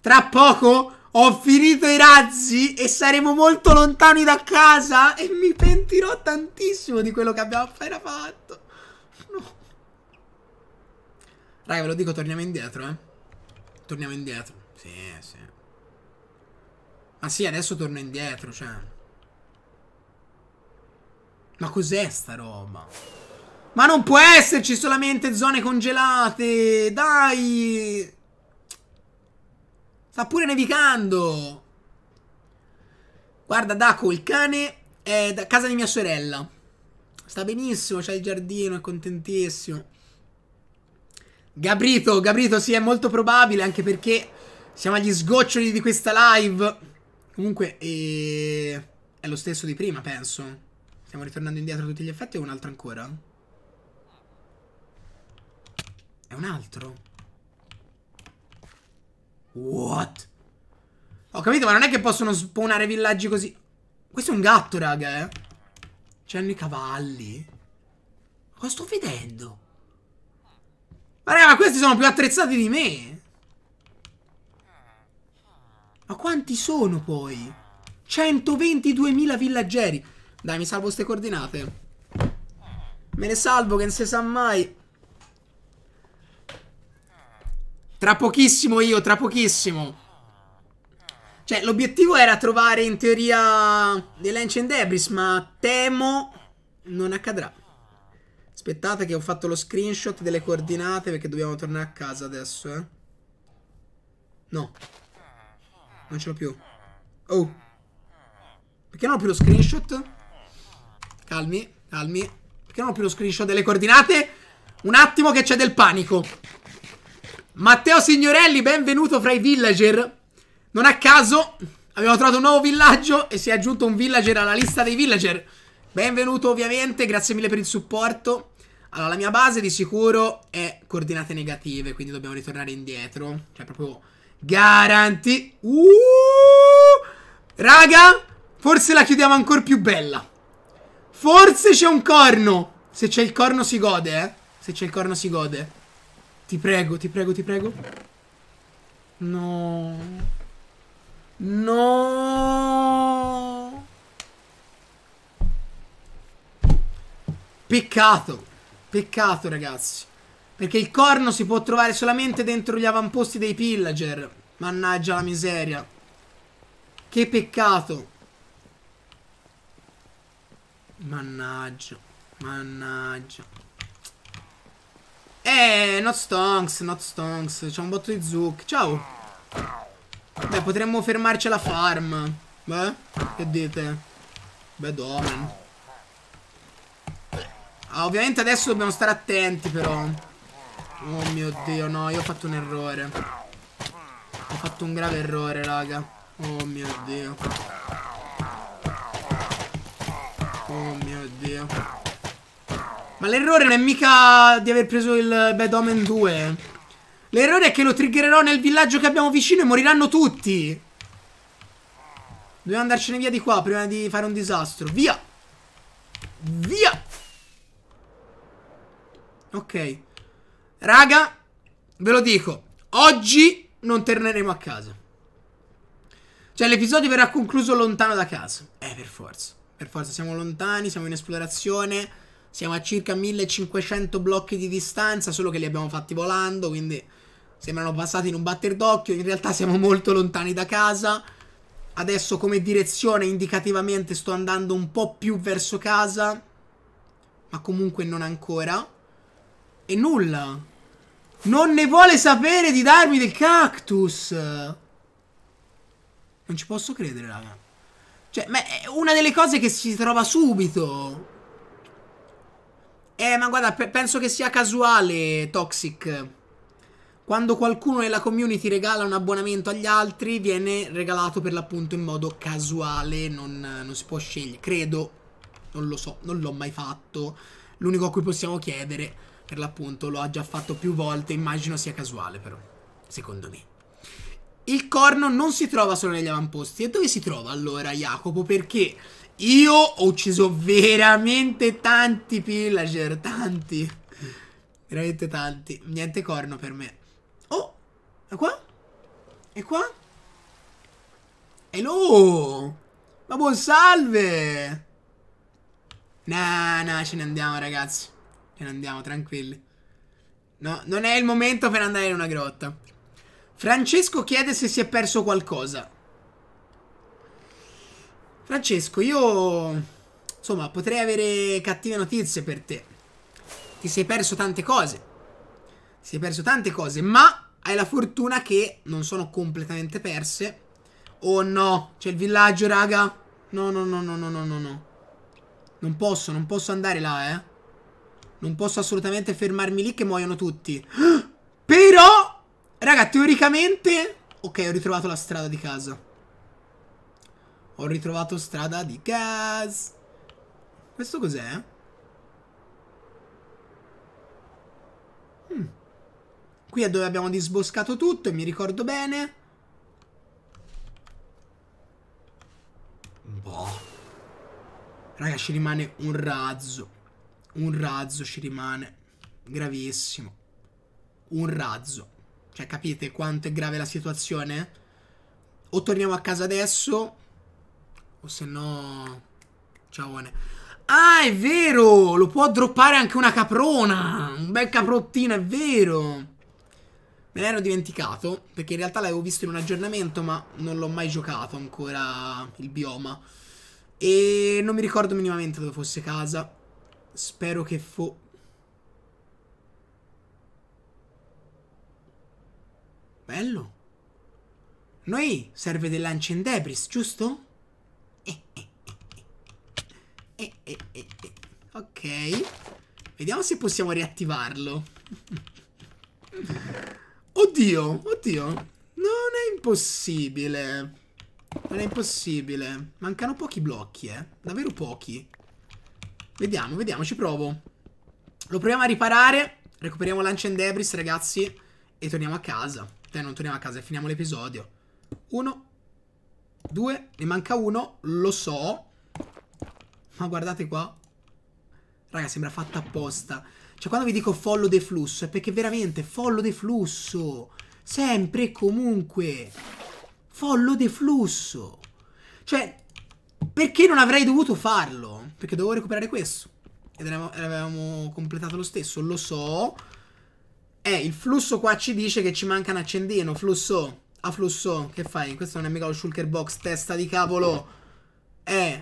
Tra poco ho finito i razzi e saremo molto lontani da casa e mi pentirò tantissimo di quello che abbiamo appena fatto. No. Raga, ve lo dico, torniamo indietro, eh. Torniamo indietro. Sì, sì. Ma sì, adesso torno indietro, cioè. Ma cos'è sta roba? Ma non può esserci solamente zone congelate! Dai! Sta pure nevicando! Guarda, Daco, il cane è da casa di mia sorella. Sta benissimo, c'è il giardino, è contentissimo. Gabrito, Gabrito, sì, è molto probabile, anche perché siamo agli sgoccioli di questa live. Comunque, eh, è lo stesso di prima, penso. Stiamo ritornando indietro a tutti gli effetti o un altro ancora? È un altro? What? Ho capito, ma non è che possono spawnare villaggi così... Questo è un gatto, raga, eh. C'hanno i cavalli. Cosa sto vedendo? Ma raga, ma questi sono più attrezzati di me. Ma quanti sono poi? 122.000 villaggeri. Dai, mi salvo queste coordinate. Me ne salvo, che non si sa mai. Tra pochissimo io, tra pochissimo. Cioè, l'obiettivo era trovare in teoria dell'Ancient Debris, ma temo non accadrà. Aspettate che ho fatto lo screenshot delle coordinate perché dobbiamo tornare a casa adesso, eh. No. Non ce l'ho più. Oh. Perché non ho più lo screenshot? Calmi, calmi. Perché non ho più lo screenshot delle coordinate? Un attimo che c'è del panico. Matteo Signorelli, benvenuto fra i villager. Non a caso abbiamo trovato un nuovo villaggio e si è aggiunto un villager alla lista dei villager. Benvenuto ovviamente, grazie mille per il supporto. Allora, la mia base di sicuro è coordinate negative, quindi dobbiamo ritornare indietro. Cioè, proprio garanti. Uh! Raga, forse la chiudiamo ancora più bella. Forse c'è un corno. Se c'è il corno si gode, eh. Se c'è il corno si gode. Ti prego, ti prego, ti prego. No. No. Peccato. Peccato, ragazzi. Perché il corno si può trovare solamente dentro gli avamposti dei pillager. Mannaggia la miseria. Che peccato. Mannaggia. Mannaggia. Eh, not stonks, not stonks. C'è un botto di zucche. Ciao. Beh, potremmo fermarci alla farm. Beh, che dite? Beh, domen. Ah, ovviamente adesso dobbiamo stare attenti, però. Oh mio Dio, no, io ho fatto un errore. Ho fatto un grave errore, raga. Oh mio Dio. Oh mio Dio. Ma l'errore non è mica di aver preso il Bad Omen 2. L'errore è che lo triggererò nel villaggio che abbiamo vicino e moriranno tutti. Dobbiamo andarcene via di qua prima di fare un disastro. Via! Via! Ok. Raga, ve lo dico. Oggi non torneremo a casa. Cioè, l'episodio verrà concluso lontano da casa. Eh, per forza. Per forza, siamo lontani, siamo in esplorazione siamo a circa 1500 blocchi di distanza, solo che li abbiamo fatti volando, quindi sembrano passati in un batter d'occhio. In realtà siamo molto lontani da casa. Adesso come direzione indicativamente sto andando un po' più verso casa, ma comunque non ancora. E nulla. Non ne vuole sapere di darmi del cactus. Non ci posso credere, raga. Cioè, ma è una delle cose che si trova subito. Eh, ma guarda, pe penso che sia casuale, Toxic. Quando qualcuno nella community regala un abbonamento agli altri, viene regalato per l'appunto in modo casuale, non, non si può scegliere. Credo, non lo so, non l'ho mai fatto. L'unico a cui possiamo chiedere, per l'appunto, lo ha già fatto più volte, immagino sia casuale però, secondo me. Il corno non si trova solo negli avamposti. E dove si trova allora Jacopo? Perché io ho ucciso veramente tanti pillager, tanti. Veramente tanti. Niente corno per me. Oh, è qua? È qua? Hello! Ma buon salve! Nah, nah, ce ne andiamo ragazzi. Ce ne andiamo, tranquilli. No, non è il momento per andare in una grotta. Francesco chiede se si è perso qualcosa. Francesco, io... Insomma, potrei avere cattive notizie per te. Ti sei perso tante cose. Ti sei perso tante cose, ma hai la fortuna che non sono completamente perse. Oh no, c'è il villaggio, raga. No, no, no, no, no, no, no, no. Non posso, non posso andare là, eh. Non posso assolutamente fermarmi lì che muoiono tutti. Però... Raga, teoricamente... Ok, ho ritrovato la strada di casa. Ho ritrovato strada di casa. Questo cos'è? Hmm. Qui è dove abbiamo disboscato tutto, e mi ricordo bene. Boh. Raga, ci rimane un razzo. Un razzo ci rimane. Gravissimo. Un razzo. Cioè, capite quanto è grave la situazione? O torniamo a casa adesso, o se no... Ciaoone. Ah, è vero! Lo può droppare anche una caprona! Un bel caprottino, è vero! Me l'ero dimenticato, perché in realtà l'avevo visto in un aggiornamento, ma non l'ho mai giocato ancora il bioma. E non mi ricordo minimamente dove fosse casa. Spero che fo... Bello. Noi serve del lancendebris, giusto? eh, eh, eh, eh, eh. Ok. Vediamo se possiamo riattivarlo. oddio, oddio. Non è impossibile. Non è impossibile. Mancano pochi blocchi, eh. Davvero pochi. Vediamo, vediamo, ci provo. Lo proviamo a riparare. Recuperiamo Lancendebris, ragazzi. E torniamo a casa dai non torniamo a casa e finiamo l'episodio. Uno, due, ne manca uno, lo so. Ma guardate qua. Raga, sembra fatta apposta. Cioè, quando vi dico follo deflusso, è perché veramente follo deflusso. Sempre e comunque. Follo deflusso. Cioè, perché non avrei dovuto farlo? Perché dovevo recuperare questo. Ed avevamo completato lo stesso, lo so. Eh, il flusso qua ci dice che ci manca un accendino. Flusso. A ah, flusso. Che fai? Questo non è mica lo shulker box, testa di cavolo. Eh.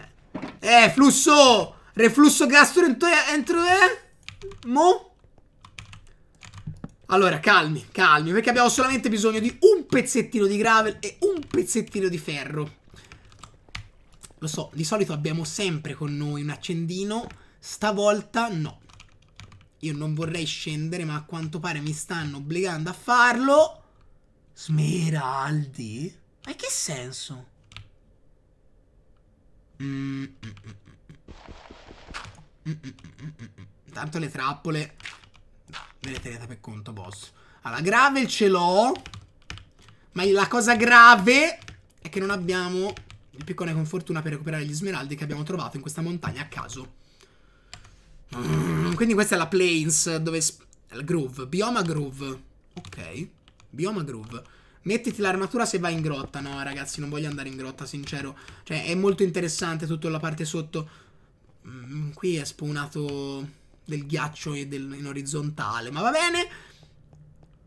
Eh, flusso. Reflusso gastroenteroe. Eh? Mo? Allora, calmi, calmi, perché abbiamo solamente bisogno di un pezzettino di gravel e un pezzettino di ferro. Lo so, di solito abbiamo sempre con noi un accendino, stavolta no. Io non vorrei scendere, ma a quanto pare mi stanno obbligando a farlo. Smeraldi? Ma in che senso? Mm Tanto le trappole me le tenete per conto, boss. Allora, gravel ce l'ho. Ma la cosa grave è che non abbiamo il piccone con fortuna per recuperare gli smeraldi che abbiamo trovato in questa montagna a caso. Mm. Quindi questa è la Plains, dove... È il groove, bioma groove. Ok, bioma groove. Mettiti l'armatura se vai in grotta. No, ragazzi, non voglio andare in grotta, sincero. Cioè, è molto interessante tutta la parte sotto. Mm, qui è spawnato del ghiaccio e del, in orizzontale, ma va bene.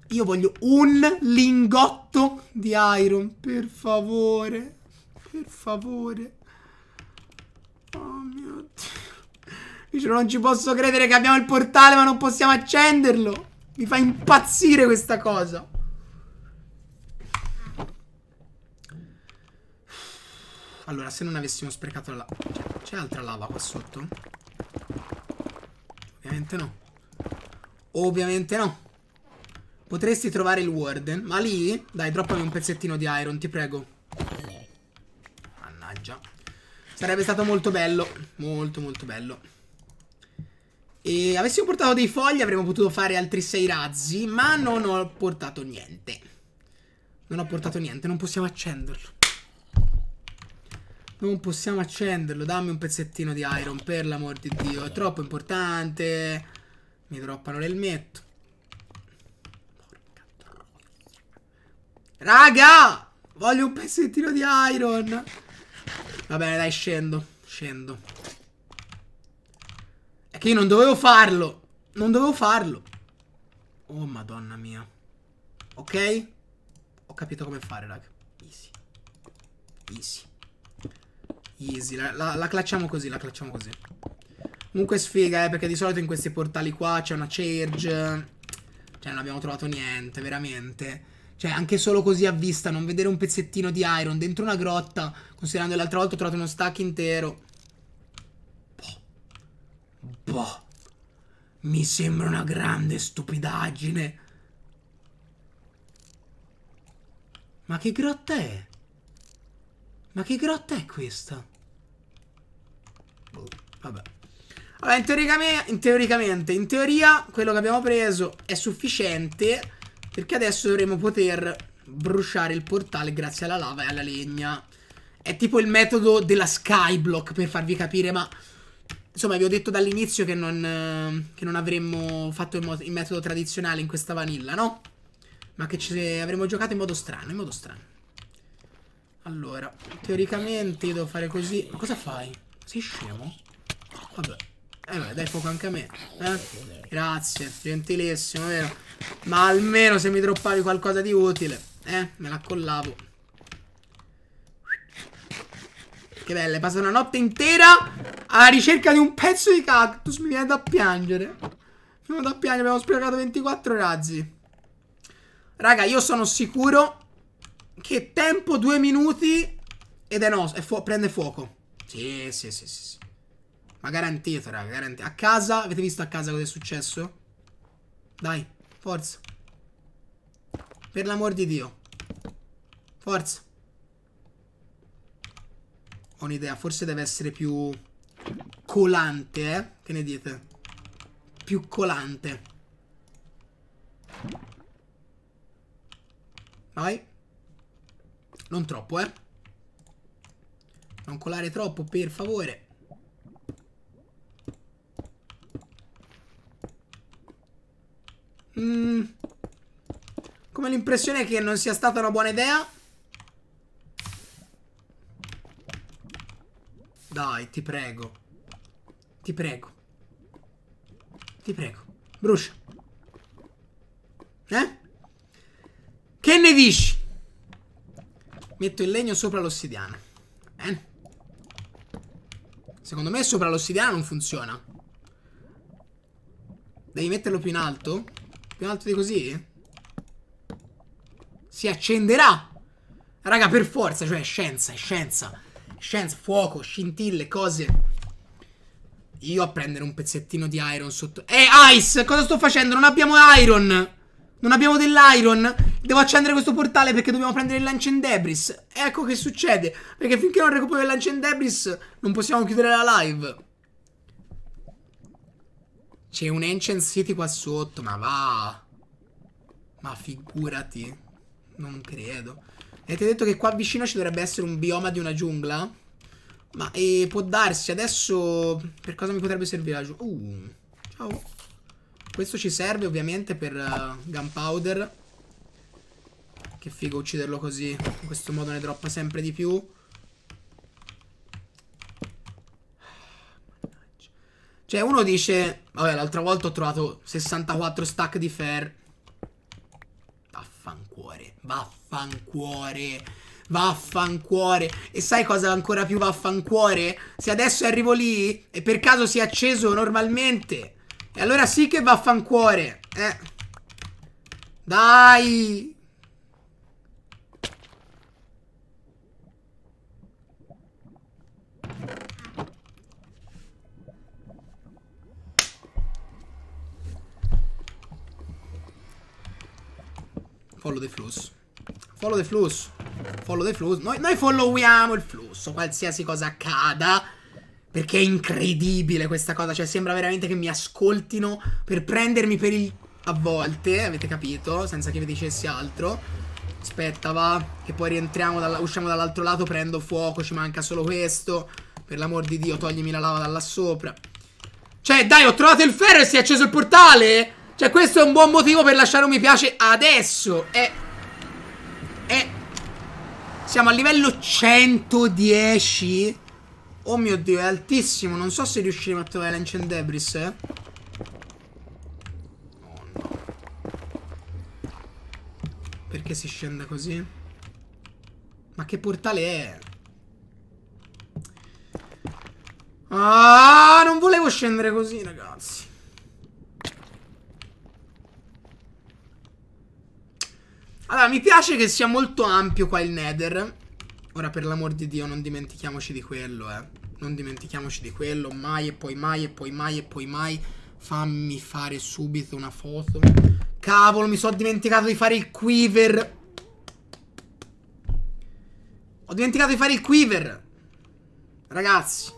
Io voglio un lingotto di iron, per favore. Per favore. Oh mio Dio. Dice, non ci posso credere che abbiamo il portale ma non possiamo accenderlo. Mi fa impazzire questa cosa. Allora, se non avessimo sprecato la lava... C'è altra lava qua sotto? Ovviamente no. Ovviamente no. Potresti trovare il warden. Ma lì... Dai, droppami un pezzettino di iron, ti prego. Mannaggia. Sarebbe stato molto bello. Molto, molto bello. E avessimo portato dei fogli avremmo potuto fare altri sei razzi, ma non ho portato niente. Non ho portato niente, non possiamo accenderlo. Non possiamo accenderlo, dammi un pezzettino di iron, per l'amor di Dio. È troppo importante. Mi droppano l'elmetto. Raga! Voglio un pezzettino di iron. Va bene, dai, scendo. Scendo. È che io non dovevo farlo. Non dovevo farlo. Oh, madonna mia. Ok? Ho capito come fare, raga. Easy. Easy. Easy. La, la, la clacciamo così, la clacciamo così. Comunque sfiga, eh, perché di solito in questi portali qua c'è una charge. Cioè, non abbiamo trovato niente, veramente. Cioè, anche solo così a vista, non vedere un pezzettino di iron dentro una grotta, considerando che l'altra volta ho trovato uno stack intero po'. Mi sembra una grande stupidaggine. Ma che grotta è? Ma che grotta è questa? Oh, vabbè. Allora, in, teoricamente, in, teoricamente, in teoria, quello che abbiamo preso è sufficiente perché adesso dovremo poter bruciare il portale grazie alla lava e alla legna. È tipo il metodo della Skyblock, per farvi capire, ma... Insomma, vi ho detto dall'inizio che non, eh, che non avremmo fatto il, metodo tradizionale in questa vanilla, no? Ma che ci avremmo giocato in modo strano, in modo strano. Allora, teoricamente io devo fare così. Ma cosa fai? Sei scemo? Vabbè. Eh vabbè, dai fuoco anche a me. Eh? Grazie, gentilissimo, vero? Ma almeno se mi droppavi qualcosa di utile. Eh, me la collavo. Che belle, passa una notte intera alla ricerca di un pezzo di cactus. Mi viene da piangere. Mi viene da piangere, abbiamo sprecato 24 razzi. Raga, io sono sicuro che tempo due minuti ed è nostro. Fu prende fuoco. Sì, sì, sì, sì, sì. Ma garantito, raga, garantito. A casa, avete visto a casa cosa è successo? Dai, forza. Per l'amor di Dio. Forza ho un'idea. Forse deve essere più colante, eh? Che ne dite? Più colante. Vai. Non troppo, eh. Non colare troppo, per favore. Mm. Come l'impressione che non sia stata una buona idea. Dai, ti prego. Ti prego. Ti prego. Brucia. Eh? Che ne dici? Metto il legno sopra l'ossidiana. Eh? Secondo me sopra l'ossidiana non funziona. Devi metterlo più in alto? Più in alto di così? Si accenderà! Raga, per forza, cioè, scienza, è scienza scienza, fuoco, scintille, cose. Io a prendere un pezzettino di iron sotto... Eh, Ice, cosa sto facendo? Non abbiamo iron! Non abbiamo dell'iron. Devo accendere questo portale perché dobbiamo prendere il Lancendebris. Ecco che succede. Perché finché non recupero il Lancendebris non possiamo chiudere la live. C'è un Ancient City qua sotto. Ma va. Ma figurati. Non credo. Avete detto che qua vicino ci dovrebbe essere un bioma di una giungla? Ma eh, può darsi adesso... Per cosa mi potrebbe servire la giungla? Uh, ciao. Questo ci serve ovviamente per uh, gunpowder. Che figo ucciderlo così. In questo modo ne droppa sempre di più. Cioè uno dice... Vabbè l'altra volta ho trovato 64 stack di fer. Vaffancuore. Vaffancuore. Vaffancuore. Vaffancuore. E sai cosa ancora più vaffancuore? Se adesso arrivo lì e per caso si è acceso normalmente. E allora sì che vaffancuore. Eh. Dai. Follow the flows. Follow the flusso. Follow the flusso. Noi, noi followiamo il flusso, qualsiasi cosa accada. Perché è incredibile questa cosa. Cioè, sembra veramente che mi ascoltino per prendermi per il... A volte, avete capito? Senza che vi dicessi altro. Aspetta, va. Che poi rientriamo, dalla... usciamo dall'altro lato, prendo fuoco, ci manca solo questo. Per l'amor di Dio, toglimi la lava da là sopra. Cioè, dai, ho trovato il ferro e si è acceso il portale? Cioè, questo è un buon motivo per lasciare un mi piace adesso. È... E siamo a livello 110. Oh mio dio, è altissimo. Non so se riusciremo a trovare l'incendebris eh. Oh no. Perché si scende così? Ma che portale è? Ah, non volevo scendere così, ragazzi. Allora, mi piace che sia molto ampio qua il nether. Ora, per l'amor di Dio, non dimentichiamoci di quello, eh. Non dimentichiamoci di quello. Mai e poi mai e poi mai e poi mai. Fammi fare subito una foto. Cavolo, mi sono dimenticato di fare il quiver. Ho dimenticato di fare il quiver. Ragazzi.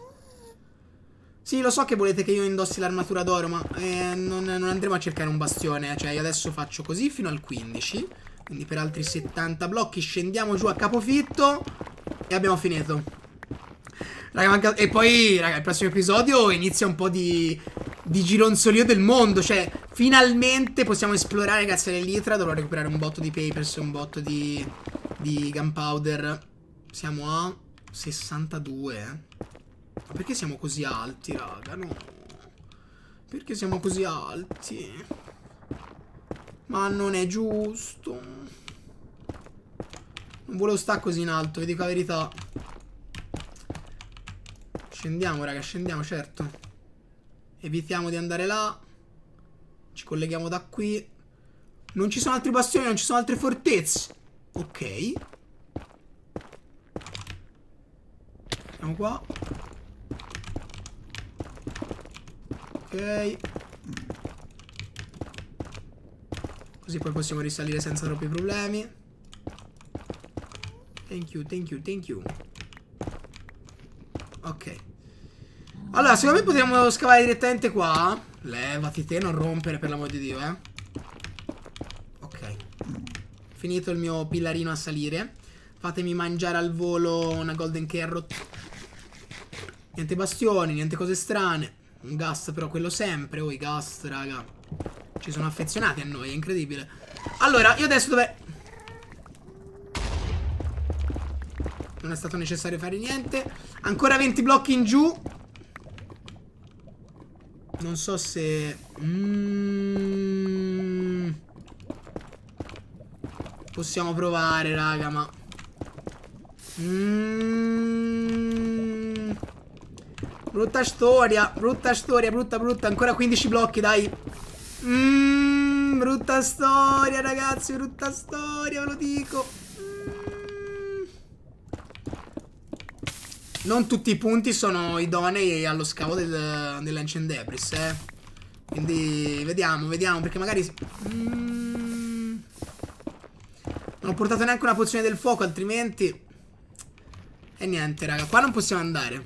Sì, lo so che volete che io indossi l'armatura d'oro, ma eh, non, non andremo a cercare un bastione. Cioè, io adesso faccio così fino al 15. Quindi per altri 70 blocchi scendiamo giù a capofitto e abbiamo finito. Raga, manca... E poi, raga, il prossimo episodio inizia un po' di, di gironzolio del mondo. Cioè, finalmente possiamo esplorare grazie all'elitra. Dovrò recuperare un botto di papers e un botto di, di gunpowder. Siamo a 62. Eh. Ma perché siamo così alti, raga? No. Perché siamo così alti? Ma non è giusto. Non volevo stare così in alto, vi dico la verità. Scendiamo, raga, scendiamo, certo. Evitiamo di andare là. Ci colleghiamo da qui. Non ci sono altri bastioni, non ci sono altre fortezze. Ok. Andiamo qua. Ok. Così poi possiamo risalire senza troppi problemi. Thank you, thank you, thank you. Ok. Allora, secondo me potremmo scavare direttamente qua. Levati te, non rompere, per l'amor di Dio, eh. Ok. Finito il mio pillarino a salire. Fatemi mangiare al volo una golden carrot. Niente bastioni, niente cose strane. Un gas però quello sempre. Oh, i gas, raga. Ci sono affezionati a noi, è incredibile. Allora, io adesso dove... Non è stato necessario fare niente Ancora 20 blocchi in giù Non so se... Mm... Possiamo provare, raga, ma... Mm... Brutta storia, brutta storia, brutta, brutta Ancora 15 blocchi, dai Mmm, brutta storia, ragazzi, brutta storia, ve lo dico Non tutti i punti sono idonei allo scavo del, dell'Ancient Debris, eh. Quindi vediamo, vediamo, perché magari... Mm, non ho portato neanche una pozione del fuoco, altrimenti... E niente, raga, qua non possiamo andare.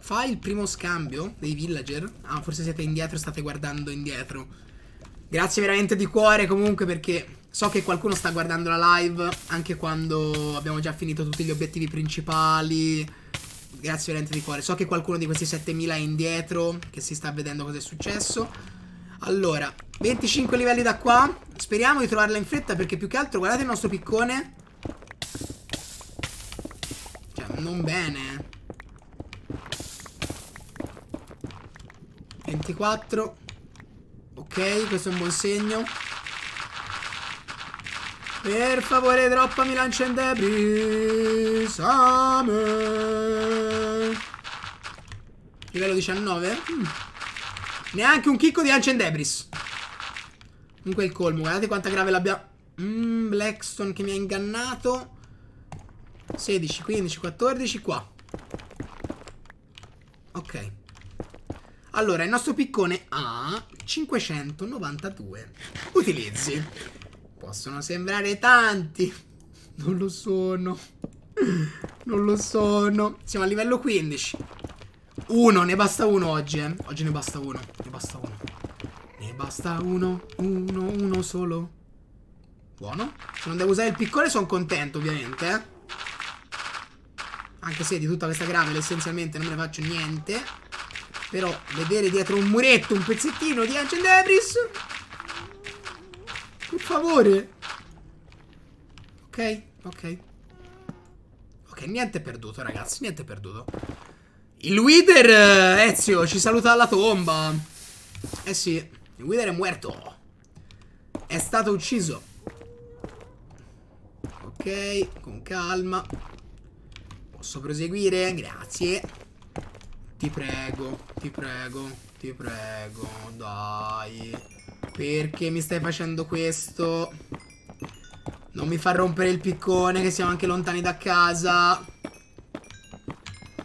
Fa il primo scambio dei villager. Ah, forse siete indietro, state guardando indietro. Grazie veramente di cuore comunque perché... So che qualcuno sta guardando la live anche quando abbiamo già finito tutti gli obiettivi principali. Grazie veramente di cuore. So che qualcuno di questi 7000 è indietro, che si sta vedendo cosa è successo. Allora, 25 livelli da qua. Speriamo di trovarla in fretta perché più che altro guardate il nostro piccone. Cioè, non bene. 24. Ok, questo è un buon segno. Per favore, droppami lancia in debris. Amen. Livello 19. Mm. Neanche un chicco di lancia in debris. Comunque il colmo, guardate quanta grave l'abbiamo. Mm, Blackstone che mi ha ingannato. 16, 15, 14, qua. Ok. Allora, il nostro piccone ha 592 utilizzi. Possono sembrare tanti. Non lo sono. Non lo sono. Siamo a livello 15. Uno, ne basta uno oggi, eh. Oggi ne basta uno. Ne basta uno. Ne basta uno. Uno, uno solo. Buono. Se non devo usare il piccone sono contento, ovviamente, eh. Anche se di tutta questa gravela essenzialmente non me ne faccio niente. Però vedere dietro un muretto un pezzettino di Angel Debris favore. Ok, ok. Ok, niente perduto, ragazzi, niente perduto. Il Wither, eh, Ezio, ci saluta dalla tomba. Eh sì, il Wither è muerto. È stato ucciso. Ok, con calma. Posso proseguire? Grazie. Ti prego, ti prego, ti prego, dai. Perché mi stai facendo questo? Non mi far rompere il piccone che siamo anche lontani da casa.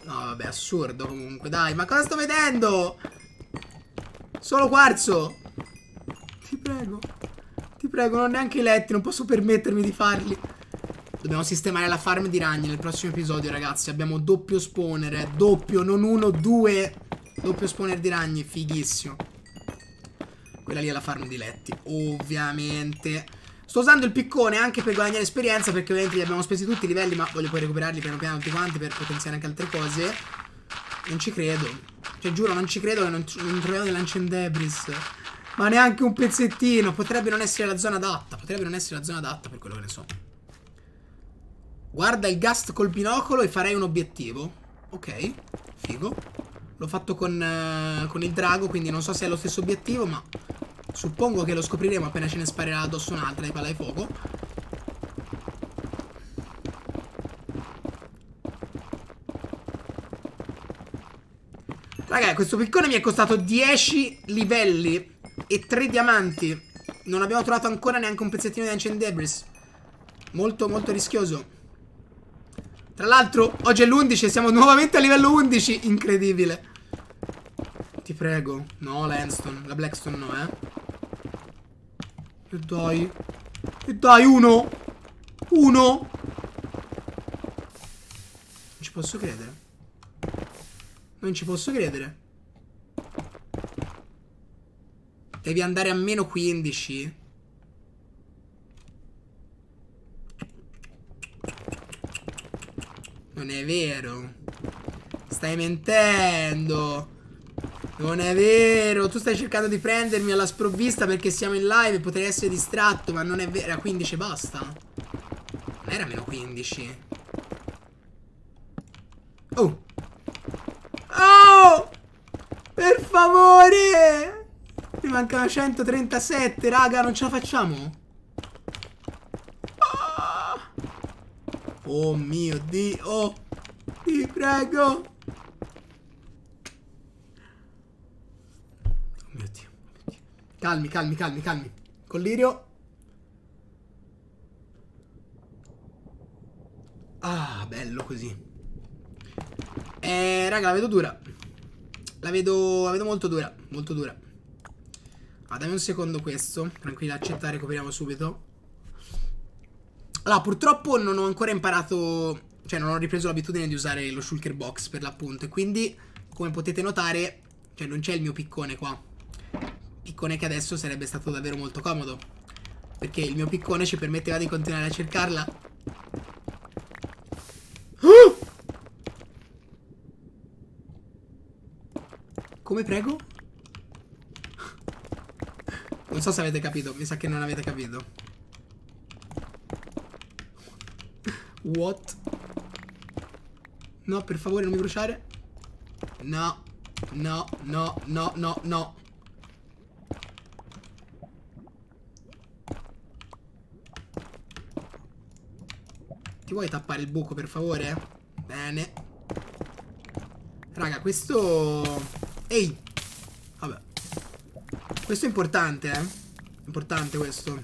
No, vabbè, assurdo comunque. Dai, ma cosa sto vedendo? Solo quarzo. Ti prego. Ti prego, non ho neanche i letti, non posso permettermi di farli. Dobbiamo sistemare la farm di ragni nel prossimo episodio, ragazzi. Abbiamo doppio spawner, eh. doppio, non uno, due. Doppio spawner di ragni, fighissimo. Quella lì è la farm di letti, ovviamente. Sto usando il piccone anche per guadagnare esperienza perché ovviamente li abbiamo spesi tutti i livelli ma voglio poi recuperarli piano piano tutti quanti per potenziare anche altre cose. Non ci credo. Cioè giuro non ci credo che non, non troviamo dei lancendebris. Ma neanche un pezzettino. Potrebbe non essere la zona adatta. Potrebbe non essere la zona adatta per quello che ne so. Guarda il gast col binocolo e farei un obiettivo. Ok, figo. L'ho fatto con, eh, con il drago, quindi non so se è lo stesso obiettivo, ma suppongo che lo scopriremo appena ce ne sparerà addosso un'altra di palla di fuoco. Ragazzi, questo piccone mi è costato 10 livelli e 3 diamanti. Non abbiamo trovato ancora neanche un pezzettino di Ancient Debris. Molto, molto rischioso. Tra l'altro oggi è l'11 Siamo nuovamente a livello 11 Incredibile Ti prego No l'Enston La Blackstone no eh E dai E dai uno Uno Non ci posso credere Non ci posso credere Devi andare a meno 15 Non è vero. Stai mentendo. Non è vero, tu stai cercando di prendermi alla sprovvista perché siamo in live e potrei essere distratto, ma non è vero. Era 15 basta. Non era meno 15. Oh. Oh! Per favore! Mi mancano 137, raga, non ce la facciamo? Oh mio Dio! Ti prego! Oh mio Dio. Oh calmi, calmi, calmi, calmi. Collirio. Ah, bello così. Eh, raga, la vedo dura. La vedo, la vedo molto dura, molto dura. Ah, dammi un secondo questo. Tranquilla, accettare, copriamo subito. Allora, purtroppo non ho ancora imparato... Cioè, non ho ripreso l'abitudine di usare lo shulker box per l'appunto. E quindi, come potete notare, cioè non c'è il mio piccone qua. Piccone che adesso sarebbe stato davvero molto comodo. Perché il mio piccone ci permetteva di continuare a cercarla. Come prego? Non so se avete capito, mi sa che non avete capito. What? No, per favore, non mi bruciare. No. No, no, no, no, no. Ti vuoi tappare il buco, per favore? Bene. Raga, questo... Ehi! Vabbè. Questo è importante, eh. Importante questo.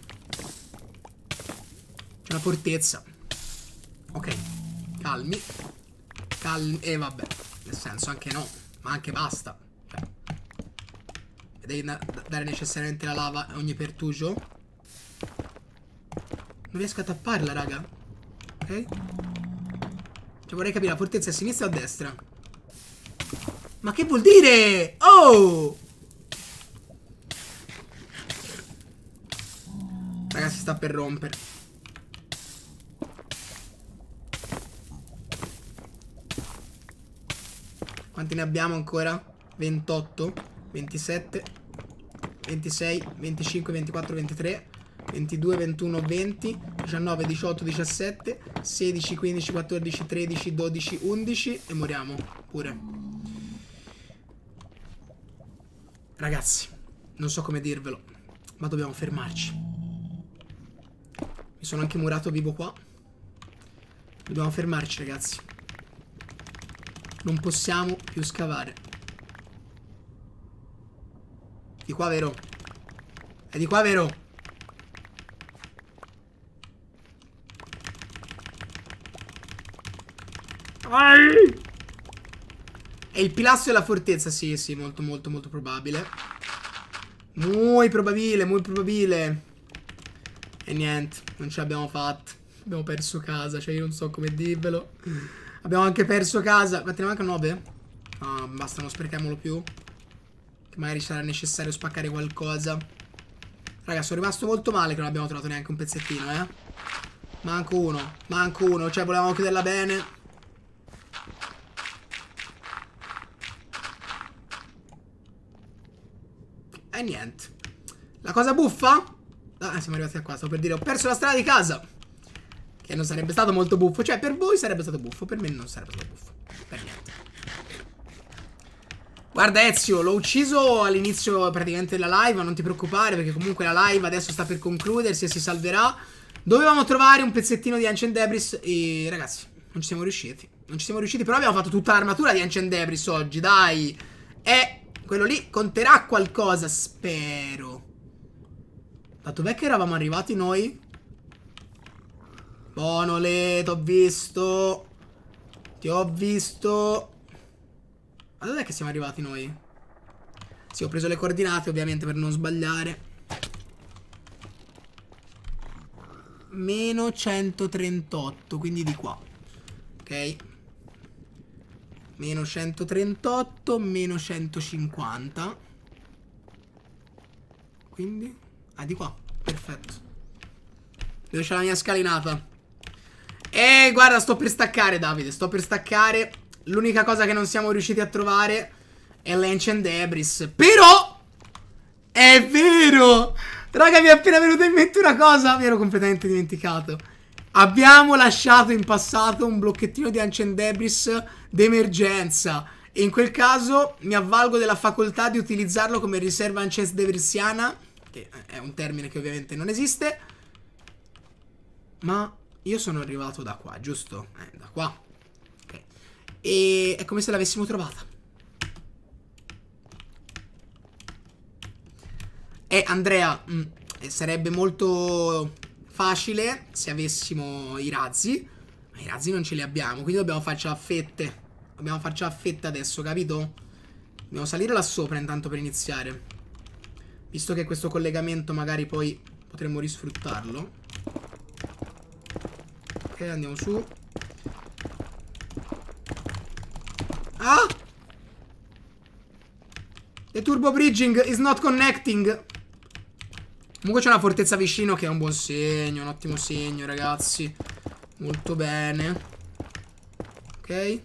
C'è una fortezza. Ok, calmi. Calmi. E eh, vabbè, nel senso anche no, ma anche basta. Cioè, devi dare necessariamente la lava a ogni pertugio. Non riesco a tapparla, raga. Ok? Cioè vorrei capire la fortezza a sinistra o a destra. Ma che vuol dire? Oh! Ragazzi, sta per rompere. Quanti ne abbiamo ancora? 28, 27, 26, 25, 24, 23, 22, 21, 20, 19, 18, 17, 16, 15, 14, 13, 12, 11 e moriamo pure. Ragazzi, non so come dirvelo, ma dobbiamo fermarci. Mi sono anche murato vivo qua. Dobbiamo fermarci, ragazzi. Non possiamo più scavare. Di qua, vero? È di qua, vero? Ai! È il pilastro della fortezza, sì, sì, molto, molto, molto probabile. Muy probabile, muy probabile. E niente, non ce l'abbiamo fatta. Abbiamo perso casa, cioè io non so come dirvelo. Abbiamo anche perso casa. Ma te ne manca 9? No, basta, non sprechiamolo più. Che magari sarà necessario spaccare qualcosa. Raga, sono rimasto molto male che non abbiamo trovato neanche un pezzettino, eh. Manco uno. Manco uno. Cioè, volevamo chiuderla bene. E niente. La cosa buffa... Ah, siamo arrivati a qua, stavo per dire. Ho perso la strada di casa. Che non sarebbe stato molto buffo. Cioè, per voi sarebbe stato buffo, per me non sarebbe stato buffo. Per niente. Guarda Ezio, l'ho ucciso all'inizio praticamente della live, non ti preoccupare perché comunque la live adesso sta per concludersi e si salverà. Dovevamo trovare un pezzettino di Ancient Debris e ragazzi, non ci siamo riusciti. Non ci siamo riusciti, però abbiamo fatto tutta l'armatura di Ancient Debris oggi, dai. E quello lì conterà qualcosa, spero. Dato che eravamo arrivati noi Bonole, t'ho visto. Ti ho visto. Ma dov'è che siamo arrivati noi? Sì, ho preso le coordinate, ovviamente, per non sbagliare. Meno 138, quindi di qua. Ok. Meno 138, meno 150. Quindi... Ah, di qua. Perfetto. Dove c'è la mia scalinata? Eh, guarda, sto per staccare, Davide, sto per staccare. L'unica cosa che non siamo riusciti a trovare è l'Ancient Debris. Però... È vero! Raga, mi è appena venuta in mente una cosa. Mi ero completamente dimenticato. Abbiamo lasciato in passato un blocchettino di Ancient Debris d'emergenza. E in quel caso mi avvalgo della facoltà di utilizzarlo come riserva Ancient Debrisiana. Che è un termine che ovviamente non esiste. Ma io sono arrivato da qua, giusto? Eh, da qua. Ok. E è come se l'avessimo trovata. E eh, Andrea, mh, mm, eh, sarebbe molto facile se avessimo i razzi. Ma i razzi non ce li abbiamo, quindi dobbiamo farci a fette. Dobbiamo farci a fette adesso, capito? Dobbiamo salire là sopra intanto per iniziare. Visto che questo collegamento magari poi potremmo risfruttarlo. Ok, andiamo su. Ah! The turbo bridging is not connecting. Comunque c'è una fortezza vicino che è un buon segno, un ottimo segno, ragazzi. Molto bene. Ok.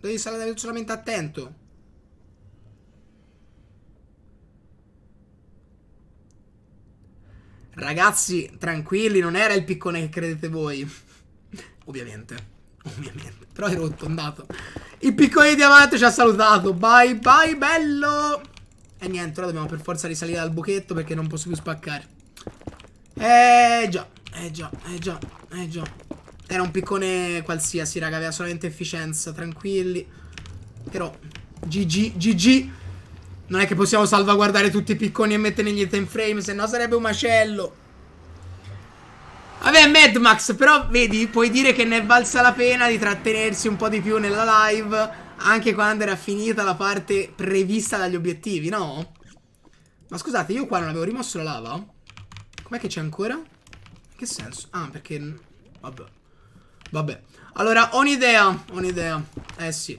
Devi stare solamente attento. Ragazzi, tranquilli, non era il piccone che credete voi. Ovviamente. Ovviamente. Però è rotto, è andato. Il piccone di diamante ci ha salutato. Bye bye, bello. E niente, ora dobbiamo per forza risalire dal buchetto perché non posso più spaccare. Eh già, eh già, eh già, eh già. Era un piccone qualsiasi, raga, aveva solamente efficienza, tranquilli. Però, GG, GG. Non è che possiamo salvaguardare tutti i picconi e mettere negli time frame, se no sarebbe un macello. Vabbè, Mad Max, però vedi, puoi dire che ne è valsa la pena di trattenersi un po' di più nella live, anche quando era finita la parte prevista dagli obiettivi, no? Ma scusate, io qua non avevo rimosso la lava? Com'è che c'è ancora? In Che senso? Ah, perché... Vabbè. Vabbè. Allora, ho un'idea, ho un'idea. Eh sì.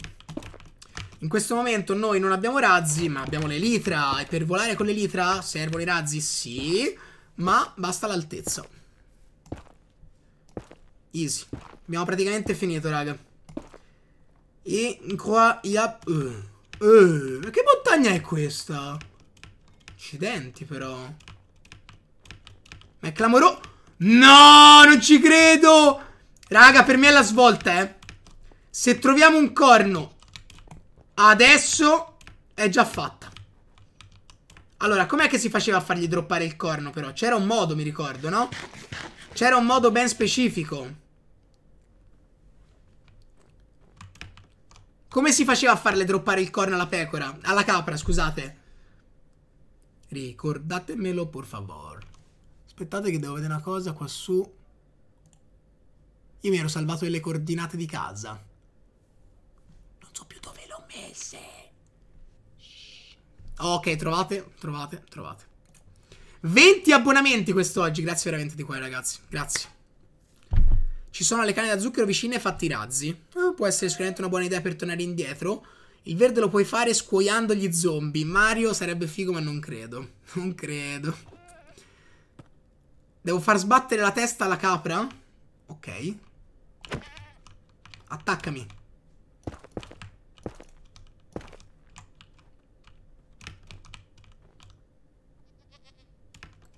In questo momento noi non abbiamo razzi, ma abbiamo l'elitra. E per volare con l'elitra servono i razzi? Sì, ma basta l'altezza. Easy. Abbiamo praticamente finito, raga. E qua... Yap, uh, uh, ma che montagna è questa? Accidenti, però. Ma è clamoroso... No, non ci credo! Raga, per me è la svolta, eh. Se troviamo un corno Adesso è già fatta. Allora, com'è che si faceva a fargli droppare il corno però? C'era un modo, mi ricordo, no? C'era un modo ben specifico. Come si faceva a farle droppare il corno alla pecora? Alla capra, scusate. Ricordatemelo, por favor. Aspettate che devo vedere una cosa qua su. Io mi ero salvato delle coordinate di casa esse. Ok, trovate, trovate, trovate. 20 abbonamenti quest'oggi, grazie veramente di cuore ragazzi, grazie. Ci sono le canne da zucchero vicine fatti razzi. Eh, può essere sicuramente una buona idea per tornare indietro. Il verde lo puoi fare scuoiando gli zombie. Mario sarebbe figo, ma non credo. Non credo. Devo far sbattere la testa alla capra? Ok. Attaccami.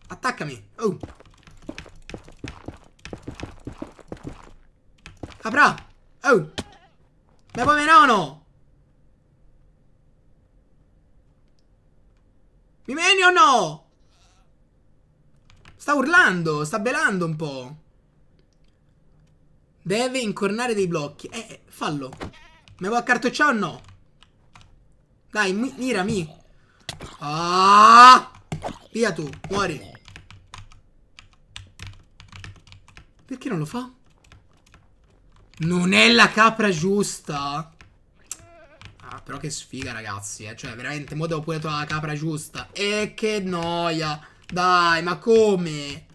Attaccami. Oh. Capra. Oh. Ma poi nono. Mi meni o no? Sta urlando, sta belando un po'. Deve incornare dei blocchi. Eh, eh fallo. Me vuoi accartocciare o no? Dai, mi mirami. Ah! Via tu, muori. Perché non lo fa? Non è la capra giusta. Ah, però che sfiga, ragazzi. Eh. Cioè, veramente, mo devo pure trovare la capra giusta. E che noia. Dai, ma come?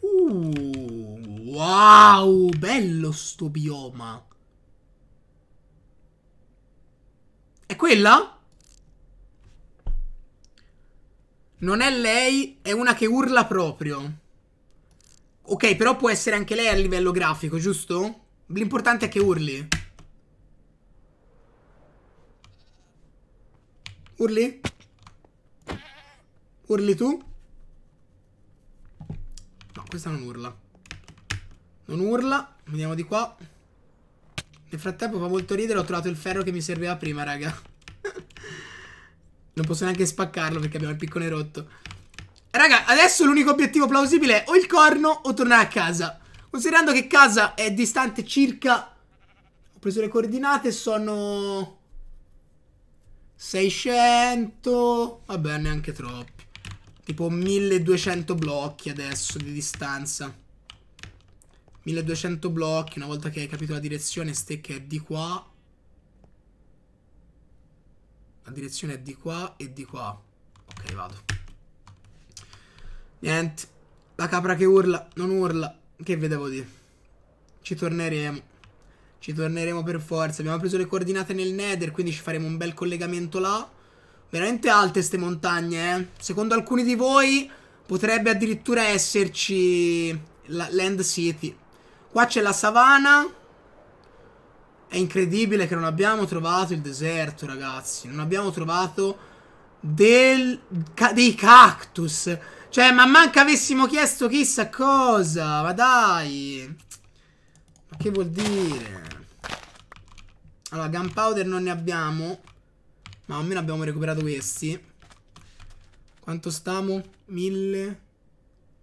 Uh, wow, bello sto bioma. È quella? Non è lei, è una che urla proprio. Ok, però può essere anche lei a livello grafico, giusto? L'importante è che urli. Urli? Urli tu? No, questa non urla. Non urla. Vediamo di qua. Nel frattempo fa molto ridere, ho trovato il ferro che mi serveva prima, raga. non posso neanche spaccarlo perché abbiamo il piccone rotto. Raga, adesso l'unico obiettivo plausibile è o il corno o tornare a casa. Considerando che casa è distante circa... Ho preso le coordinate, sono... 600... Vabbè, neanche troppi. Tipo 1200 blocchi adesso di distanza. 1200 blocchi, una volta che hai capito la direzione, stecca è di qua. La direzione è di qua e di qua. Ok, vado. Niente. La capra che urla, non urla. Che vedevo di? Ci torneremo. Ci torneremo per forza. Abbiamo preso le coordinate nel nether, quindi ci faremo un bel collegamento là. Veramente alte queste montagne, eh. Secondo alcuni di voi potrebbe addirittura esserci la Land City. Qua c'è la savana. È incredibile che non abbiamo trovato il deserto, ragazzi. Non abbiamo trovato del... dei cactus. Cioè, ma manca avessimo chiesto chissà cosa. Ma dai. Ma che vuol dire? Allora, gunpowder non ne abbiamo. Ma almeno abbiamo recuperato questi. Quanto stiamo? 1000.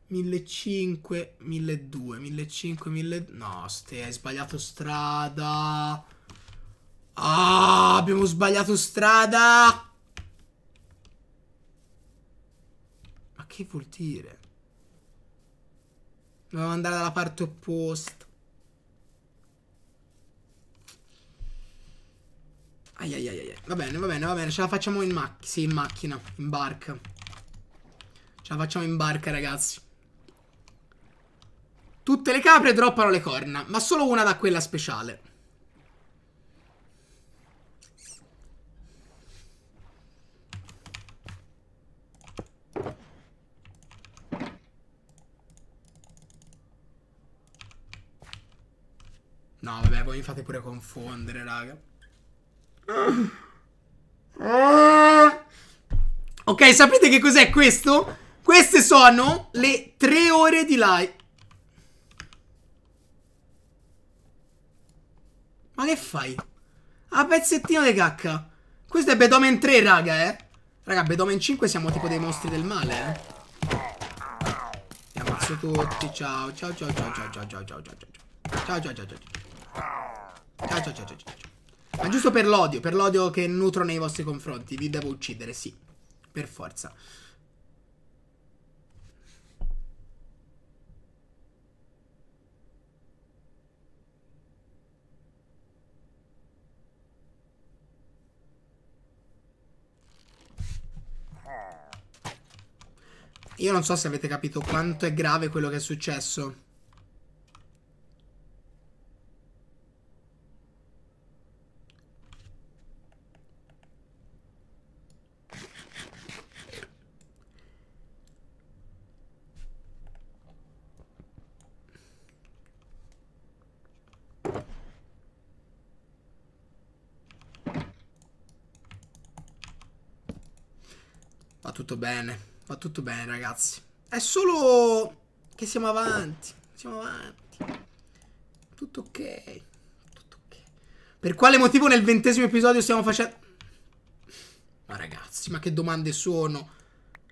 1500, 1200, 1500, 1000... No, ste, hai sbagliato strada. Ah, abbiamo sbagliato strada. che vuol dire? Dobbiamo andare dalla parte opposta. Ai ai ai ai. Va bene, va bene, va bene. Ce la facciamo in macchina. Sì, in macchina. In barca. Ce la facciamo in barca, ragazzi. Tutte le capre droppano le corna, ma solo una da quella speciale. No, vabbè, voi mi fate pure confondere, raga. Ok, sapete che cos'è questo? Queste sono le tre ore di live. Ma che fai? A pezzettino di cacca. Questo è Bedomen 3, raga, eh. Raga, Bedomen 5 siamo tipo dei mostri del male, eh. Ti ammazzo tutti. Ciao, ciao, ciao, ciao, ciao, ciao, ciao, ciao, ciao, ciao, ciao, ciao, ciao, ciao, ciao. Ah, ciao, ciao, ciao, ciao. Ma giusto per l'odio, per l'odio che nutro nei vostri confronti, vi devo uccidere, sì. Per forza. Io non so se avete capito quanto è grave quello che è successo. bene, va tutto bene ragazzi. È solo che siamo avanti, siamo avanti. Tutto ok, tutto ok. Per quale motivo nel ventesimo episodio stiamo facendo... Ma ragazzi, ma che domande sono?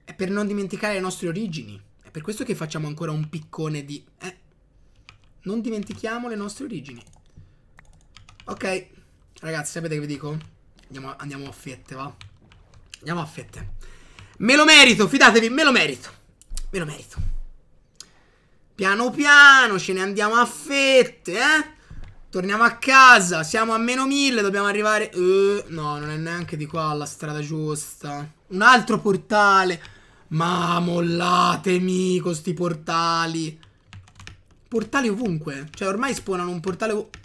È per non dimenticare le nostre origini. È per questo che facciamo ancora un piccone di... Eh, non dimentichiamo le nostre origini. Ok, ragazzi, sapete che vi dico? Andiamo, andiamo a fette, va? Andiamo a fette. Me lo merito, fidatevi, me lo merito. Me lo merito. Piano piano ce ne andiamo a fette, eh? Torniamo a casa, siamo a meno 1000, dobbiamo arrivare... Uh, no, non è neanche di qua la strada giusta. Un altro portale. Ma mollatemi con questi portali. Portali ovunque. Cioè, ormai spawnano un portale ovunque.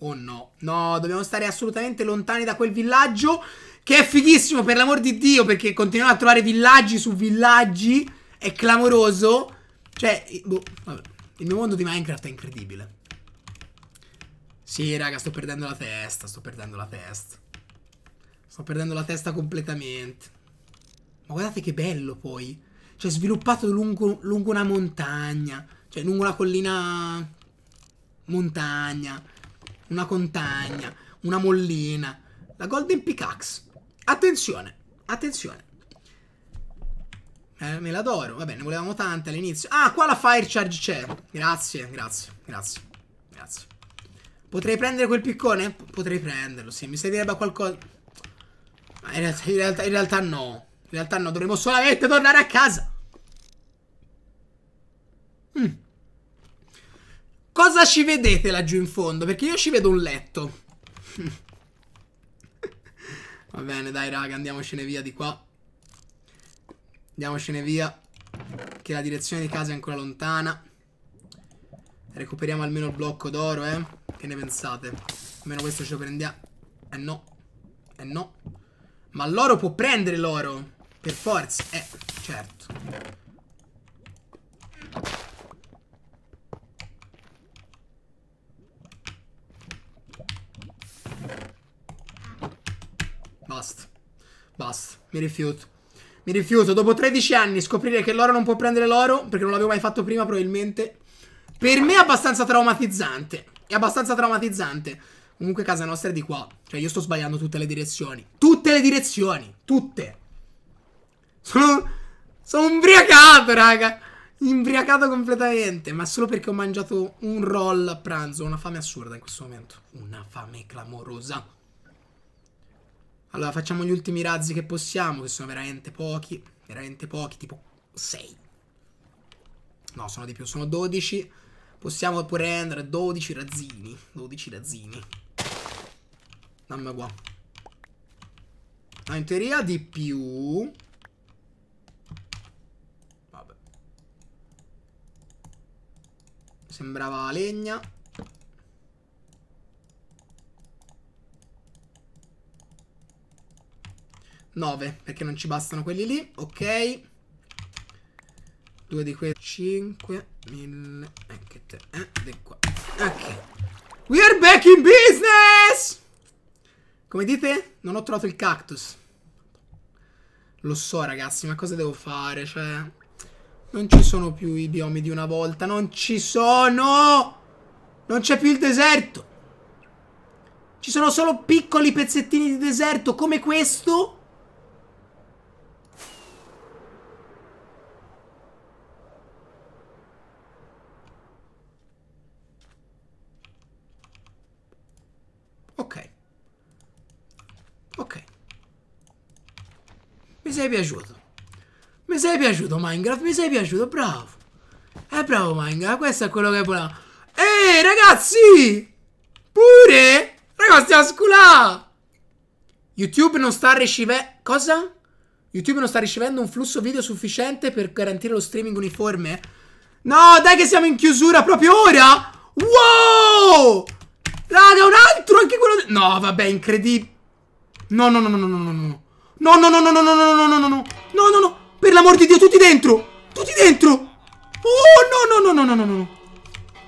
Oh no. No, dobbiamo stare assolutamente lontani da quel villaggio. Che è fighissimo, per l'amor di Dio, perché continuiamo a trovare villaggi su villaggi. È clamoroso. Cioè, boh, vabbè. Il mio mondo di Minecraft è incredibile. Sì, raga, sto perdendo la testa, sto perdendo la testa. Sto perdendo la testa completamente. Ma guardate che bello poi. Cioè, sviluppato lungo, lungo una montagna. Cioè, lungo una collina... Montagna. Una contagna. Una mollina. La Golden Pickaxe. Attenzione, attenzione. Eh, me la d'oro, vabbè, ne volevamo tante all'inizio. Ah, qua la fire charge c'è. Grazie, grazie, grazie, grazie. Potrei prendere quel piccone? P potrei prenderlo, sì. Mi servirebbe qualcosa... Ma in realtà, in, realtà, in realtà no. In realtà no, dovremmo solamente tornare a casa. Mm. Cosa ci vedete laggiù in fondo? Perché io ci vedo un letto. Va bene, dai raga, andiamocene via di qua. Andiamocene via. Che la direzione di casa è ancora lontana. Recuperiamo almeno il blocco d'oro, eh. Che ne pensate? Almeno questo ce lo prendiamo. Eh no. Eh no. Ma l'oro può prendere l'oro. Per forza. Eh, certo. Basta. Basta. Mi rifiuto. Mi rifiuto. Dopo 13 anni scoprire che l'oro non può prendere l'oro, perché non l'avevo mai fatto prima probabilmente, per me è abbastanza traumatizzante. È abbastanza traumatizzante. Comunque casa nostra è di qua. Cioè io sto sbagliando tutte le direzioni. Tutte le direzioni. Tutte. Sono... Sono imbriacato, raga. Imbriacato completamente. Ma solo perché ho mangiato un roll a pranzo. Una fame assurda in questo momento. Una fame clamorosa. Allora facciamo gli ultimi razzi che possiamo, che sono veramente pochi, veramente pochi, tipo 6. No, sono di più, sono 12. Possiamo pure prendere 12 razzini, 12 razzini. Dammi qua. No, in teoria di più... Vabbè. Sembrava legna. 9, perché non ci bastano quelli lì. Ok. 2 di quei 5, 1000. Ecco te. Eh, di qua. Ok. We are back in business! Come dite? Non ho trovato il cactus. Lo so, ragazzi, ma cosa devo fare? Cioè... Non ci sono più i biomi di una volta. Non ci sono! Non c'è più il deserto. Ci sono solo piccoli pezzettini di deserto come questo piaciuto. Mi sei piaciuto Minecraft? Mi sei piaciuto? Bravo. Eh, bravo Minecraft, questo è quello che volevo. Ehi, ragazzi! Pure? Ragazzi, stiamo a sculà! YouTube non sta ricevendo... Cosa? YouTube non sta ricevendo un flusso video sufficiente per garantire lo streaming uniforme? No, dai che siamo in chiusura proprio ora! Wow! Raga, un altro, anche quello... No, vabbè, incredibile. No, no, no, no, no, no, no. No, no, no, no, no, no, no, no, no, no, no. No, no, no. Per l'amor di Dio, tutti dentro. Tutti dentro. Oh, no, no, no, no, no, no, no.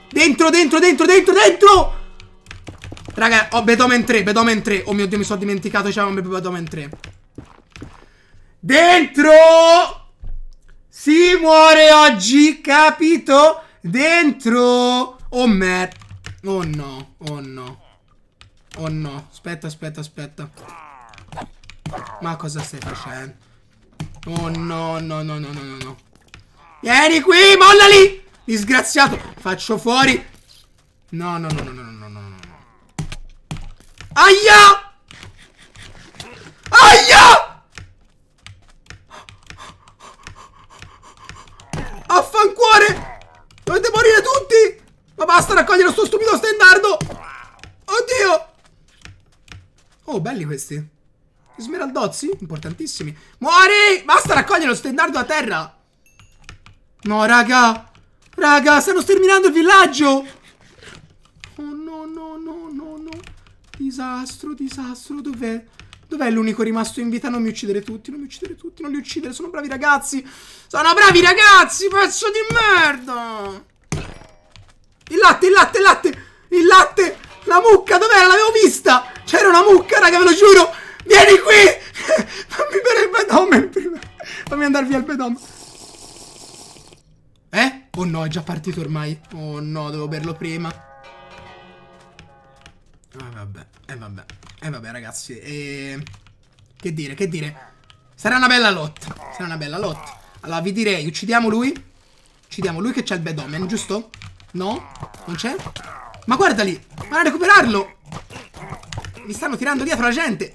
Dentro, dentro, dentro, dentro, dentro. Raga, ho oh, Bedomen 3, Bedomen 3. Oh mio Dio, mi sono dimenticato, c'era un Bedomen 3. Dentro! Si muore oggi, capito? Dentro! Oh merda. Oh no, oh no. Oh no, aspetta, aspetta, aspetta. Ma cosa stai facendo? Oh no, no, no, no, no, no, Vieni qui, mollali! Disgraziato! Faccio fuori! No, no, no, no, no, no, no, no. Aia! Aia! Affancuore! Dovete morire tutti! Ma basta raccogliere sto stupido stendardo! Oddio! Oh, belli questi. Smeraldozzi? Importantissimi. Muori! Basta raccogliere lo stendardo a terra! No, raga! Raga, stanno sterminando il villaggio! Oh no, no, no, no, no. Disastro, disastro. Dov'è? Dov'è l'unico rimasto in vita? Non mi uccidere tutti, non mi uccidere tutti, non li uccidere. Sono bravi ragazzi. Sono bravi ragazzi, pezzo di merda. Il latte, il latte, il latte. Il latte. La mucca, dov'era? L'avevo vista. C'era una mucca, raga, ve lo giuro. Vieni qui! Fammi bere il bedome prima. Fammi andare via il bedome. Eh? Oh no, è già partito ormai. Oh no, devo berlo prima. Ah, vabbè. Eh, vabbè. Eh, vabbè, ragazzi. Eh... Che dire, che dire. Sarà una bella lotta. Sarà una bella lotta. Allora, vi direi, uccidiamo lui. Uccidiamo lui che c'è il bedomen, giusto? No? Non c'è? Ma guarda lì! Ma a recuperarlo! mi stanno tirando dietro la gente!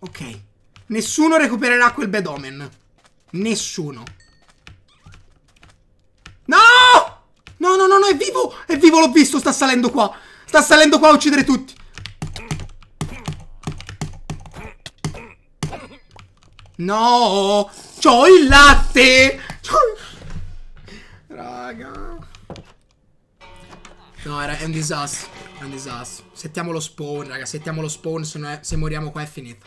Ok. Nessuno recupererà quel omen Nessuno. No! No, no, no, no, è vivo! È vivo, l'ho visto, sta salendo qua. Sta salendo qua a uccidere tutti. No! C'ho il latte! C'ho... Raga... No, era, è un disastro. È un disastro. Settiamo lo spawn, raga. Settiamo lo spawn. Se, è, se moriamo qua è finita.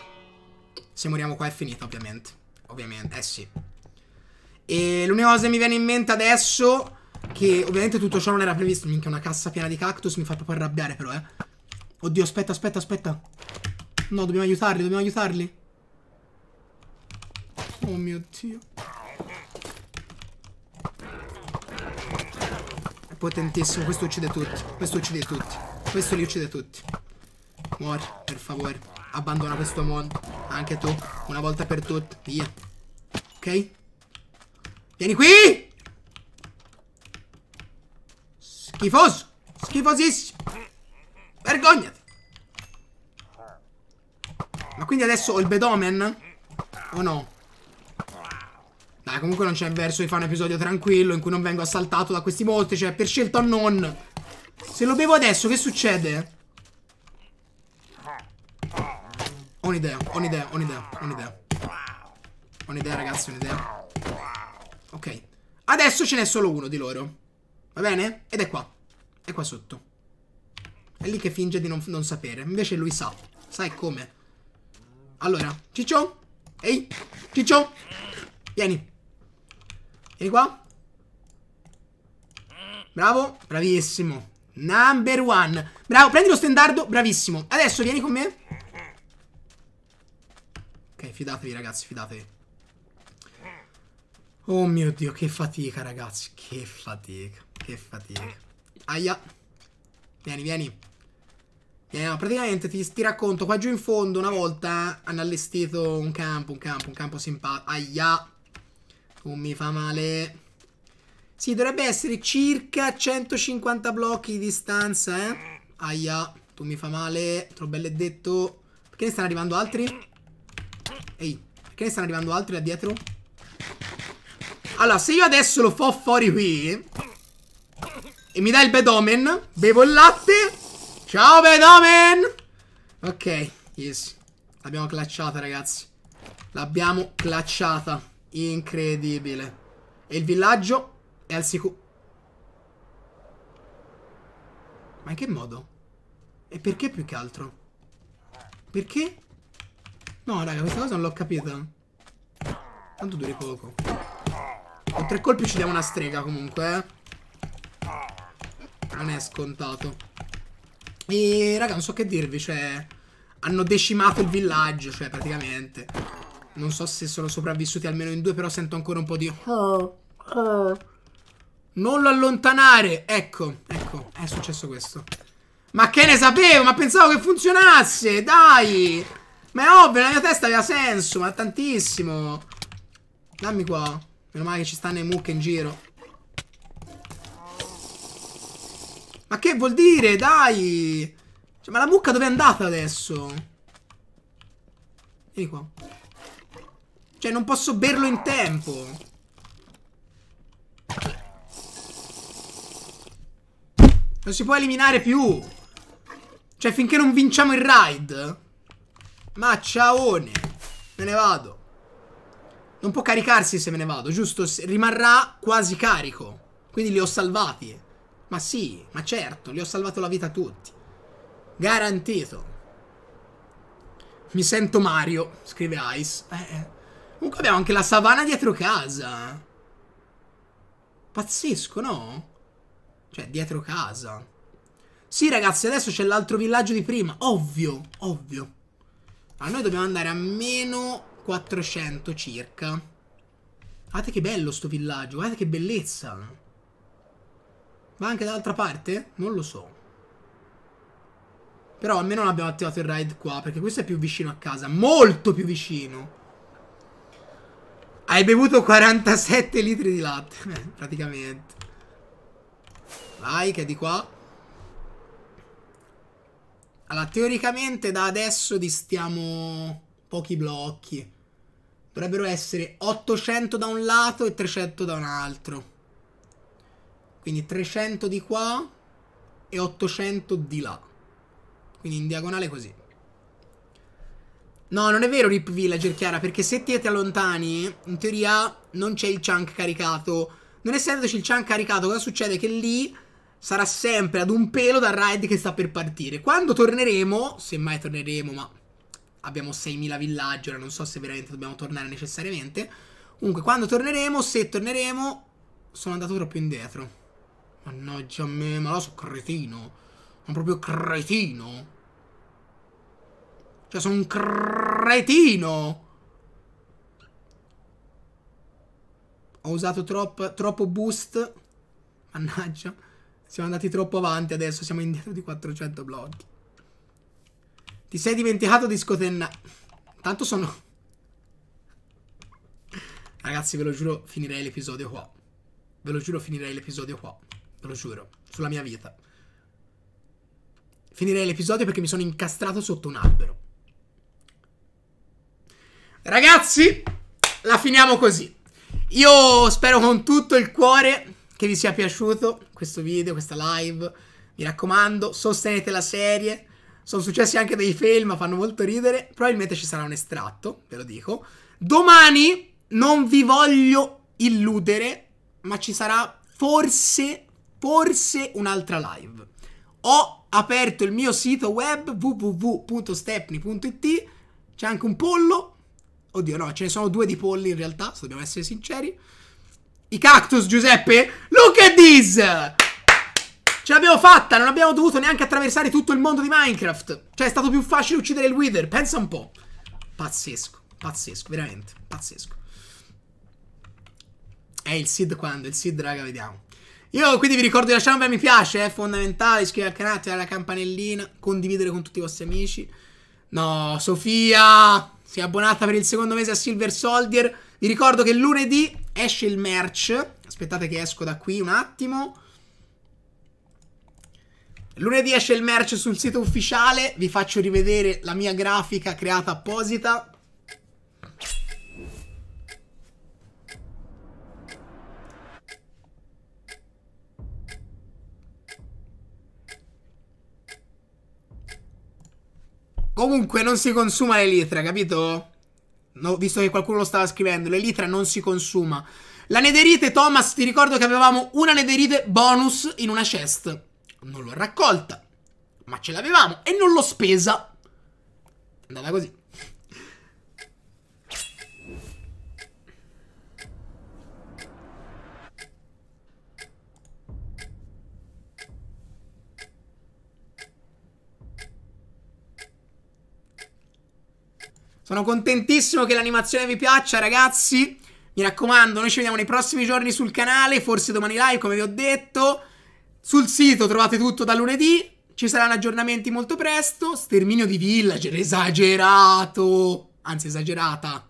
Se moriamo qua è finita, ovviamente. Ovviamente, eh sì. E l'unica cosa che mi viene in mente adesso. Che ovviamente tutto ciò non era previsto. Minchia, una cassa piena di cactus mi fa proprio arrabbiare, però, eh. Oddio, aspetta, aspetta, aspetta. No, dobbiamo aiutarli, dobbiamo aiutarli. Oh mio dio. Potentissimo, questo uccide tutti. Questo uccide tutti. Questo li uccide tutti. Muori, per favore. Abbandona questo mondo. Anche tu. Una volta per tutte. Via. Ok? Vieni qui! Schifoso! Schifosissimo! Vergognati! Ma quindi adesso ho il bedomen? O no? Dai, comunque non c'è verso di fare un episodio tranquillo in cui non vengo assaltato da questi mostri, cioè per scelta o non. Se lo bevo adesso, che succede? Ho un'idea, ho un'idea, ho un'idea, ho un'idea. Ho un'idea, ragazzi, ho un'idea. Ok. Adesso ce n'è solo uno di loro. Va bene? Ed è qua. È qua sotto. È lì che finge di non, non sapere. Invece lui sa. Sai come. Allora, Ciccio? Ehi, Ciccio? Vieni. Vieni qua. Bravo, bravissimo. Number one. Bravo, prendi lo stendardo, bravissimo. Adesso vieni con me. Ok, fidatevi ragazzi, fidatevi. Oh mio Dio, che fatica ragazzi, che fatica, che fatica. Aia. Vieni, vieni. vieni no, praticamente ti, ti, racconto, qua giù in fondo una volta hanno allestito un campo, un campo, un campo simpatico. Aia. Non mi fa male. Sì, dovrebbe essere circa 150 blocchi di distanza, eh. Aia, tu mi fa male. Troppo Trobelle detto. Perché ne stanno arrivando altri? Ehi, perché ne stanno arrivando altri là dietro? Allora, se io adesso lo fo fuori qui E mi dai il bedomen Bevo il latte Ciao bedomen Ok, yes L'abbiamo clacciata ragazzi L'abbiamo clacciata Incredibile. E il villaggio è al sicuro. Ma in che modo? E perché più che altro? Perché? No, raga, questa cosa non l'ho capita. Tanto duri poco. Con tre colpi ci diamo una strega, comunque, eh. Non è scontato. E, raga, non so che dirvi, cioè... Hanno decimato il villaggio, cioè, praticamente. Non so se sono sopravvissuti almeno in due, però sento ancora un po' di... Non lo allontanare! Ecco, ecco, è successo questo. Ma che ne sapevo? Ma pensavo che funzionasse! Dai! Ma è ovvio, la mia testa aveva senso, ma tantissimo! Dammi qua. Meno male che ci stanno le mucche in giro. Ma che vuol dire? Dai! Cioè, ma la mucca dove è andata adesso? Vieni qua. Cioè, non posso berlo in tempo. Non si può eliminare più. Cioè, finché non vinciamo il raid. Ma ciaone. Me ne vado. Non può caricarsi se me ne vado, giusto? Rimarrà quasi carico. Quindi li ho salvati. Ma sì, ma certo, li ho salvato la vita a tutti. Garantito. Mi sento Mario, scrive Ice. Eh, eh. Comunque abbiamo anche la savana dietro casa. Pazzesco, no? Cioè, dietro casa. Sì, ragazzi, adesso c'è l'altro villaggio di prima. Ovvio, ovvio. Ma allora, noi dobbiamo andare a meno 400 circa. Guardate che bello sto villaggio, guardate che bellezza. Va anche dall'altra parte? Non lo so. Però almeno non abbiamo attivato il ride qua, perché questo è più vicino a casa. Molto più vicino. Hai bevuto 47 litri di latte, praticamente. Vai, che è di qua. Allora, teoricamente da adesso distiamo pochi blocchi. Dovrebbero essere 800 da un lato e 300 da un altro. Quindi 300 di qua e 800 di là. Quindi in diagonale così. No, non è vero Rip Villager, Chiara, perché se ti allontani, in teoria non c'è il chunk caricato. Non essendoci il chunk caricato, cosa succede? Che lì sarà sempre ad un pelo dal raid che sta per partire. Quando torneremo, se mai torneremo, ma abbiamo 6.000 villaggi, ora non so se veramente dobbiamo tornare necessariamente. Comunque, quando torneremo, se torneremo, sono andato troppo indietro. Mannaggia a me, ma là sono cretino. Sono proprio cretino. Cioè, sono un cretino. Ho usato troppo, troppo boost. Mannaggia. Siamo andati troppo avanti adesso. Siamo indietro di 400 blocchi. Ti sei dimenticato di scotenna... Tanto sono... Ragazzi, ve lo giuro, finirei l'episodio qua. Ve lo giuro, finirei l'episodio qua. Ve lo giuro. Sulla mia vita. Finirei l'episodio perché mi sono incastrato sotto un albero. Ragazzi, la finiamo così. Io spero con tutto il cuore che vi sia piaciuto questo video, questa live. Mi raccomando, sostenete la serie. Sono successi anche dei fail, ma fanno molto ridere. Probabilmente ci sarà un estratto, ve lo dico. Domani non vi voglio illudere, ma ci sarà forse, forse un'altra live. Ho aperto il mio sito web www.stepni.it, c'è anche un pollo, Oddio, no, ce ne sono due di polli in realtà, se dobbiamo essere sinceri. I cactus, Giuseppe. Look at this! Ce l'abbiamo fatta, non abbiamo dovuto neanche attraversare tutto il mondo di Minecraft. Cioè, è stato più facile uccidere il Wither, pensa un po'. Pazzesco, pazzesco, veramente, pazzesco. È il Sid quando? Il Sid, raga, vediamo. Io quindi vi ricordo di lasciare un bel mi piace, è eh, fondamentale, iscrivervi al canale, attivare la campanellina, condividere con tutti i vostri amici. No, Sofia! si è abbonata per il secondo mese a Silver Soldier. Vi ricordo che lunedì esce il merch. Aspettate che esco da qui un attimo. Lunedì esce il merch sul sito ufficiale, vi faccio rivedere la mia grafica creata apposita. Comunque non si consuma l'elitra, capito? No, visto che qualcuno lo stava scrivendo, l'elitra non si consuma. La nederite, Thomas, ti ricordo che avevamo una nederite bonus in una chest. Non l'ho raccolta, ma ce l'avevamo e non l'ho spesa. Andata così. Sono contentissimo che l'animazione vi piaccia, ragazzi. Mi raccomando, noi ci vediamo nei prossimi giorni sul canale, forse domani live, come vi ho detto. Sul sito trovate tutto da lunedì. Ci saranno aggiornamenti molto presto. Sterminio di villager, esagerato. Anzi, esagerata.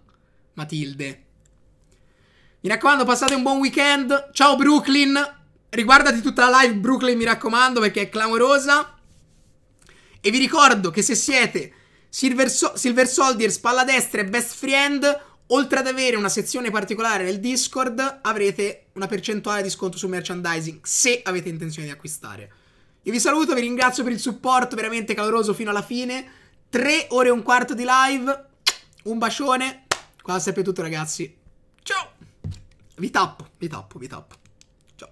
Matilde. Mi raccomando, passate un buon weekend. Ciao Brooklyn. Riguardati tutta la live Brooklyn, mi raccomando, perché è clamorosa. E vi ricordo che se siete Silver, so- Silver Soldier, spalla destra e best friend. Oltre ad avere una sezione particolare nel Discord, avrete una percentuale di sconto su merchandising se avete intenzione di acquistare. Io vi saluto, vi ringrazio per il supporto veramente caloroso fino alla fine. Tre ore e un quarto di live. Un bacione. Qua sempre tutto ragazzi. Ciao. Vi tappo, vi tappo, vi tappo. Ciao.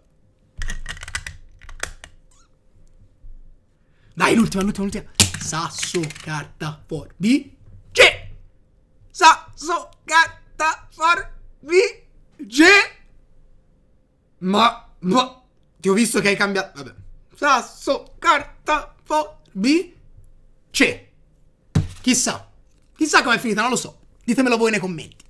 Dai, l'ultima, l'ultima, l'ultima. Sasso, carta, forbi, forbice. Sasso, carta, forbi, forbice. Ma, ma, ti ho visto che hai cambiato. Vabbè. Sasso, carta, forbi, forbice. Chissà. Chissà com'è finita, non lo so. Ditemelo voi nei commenti.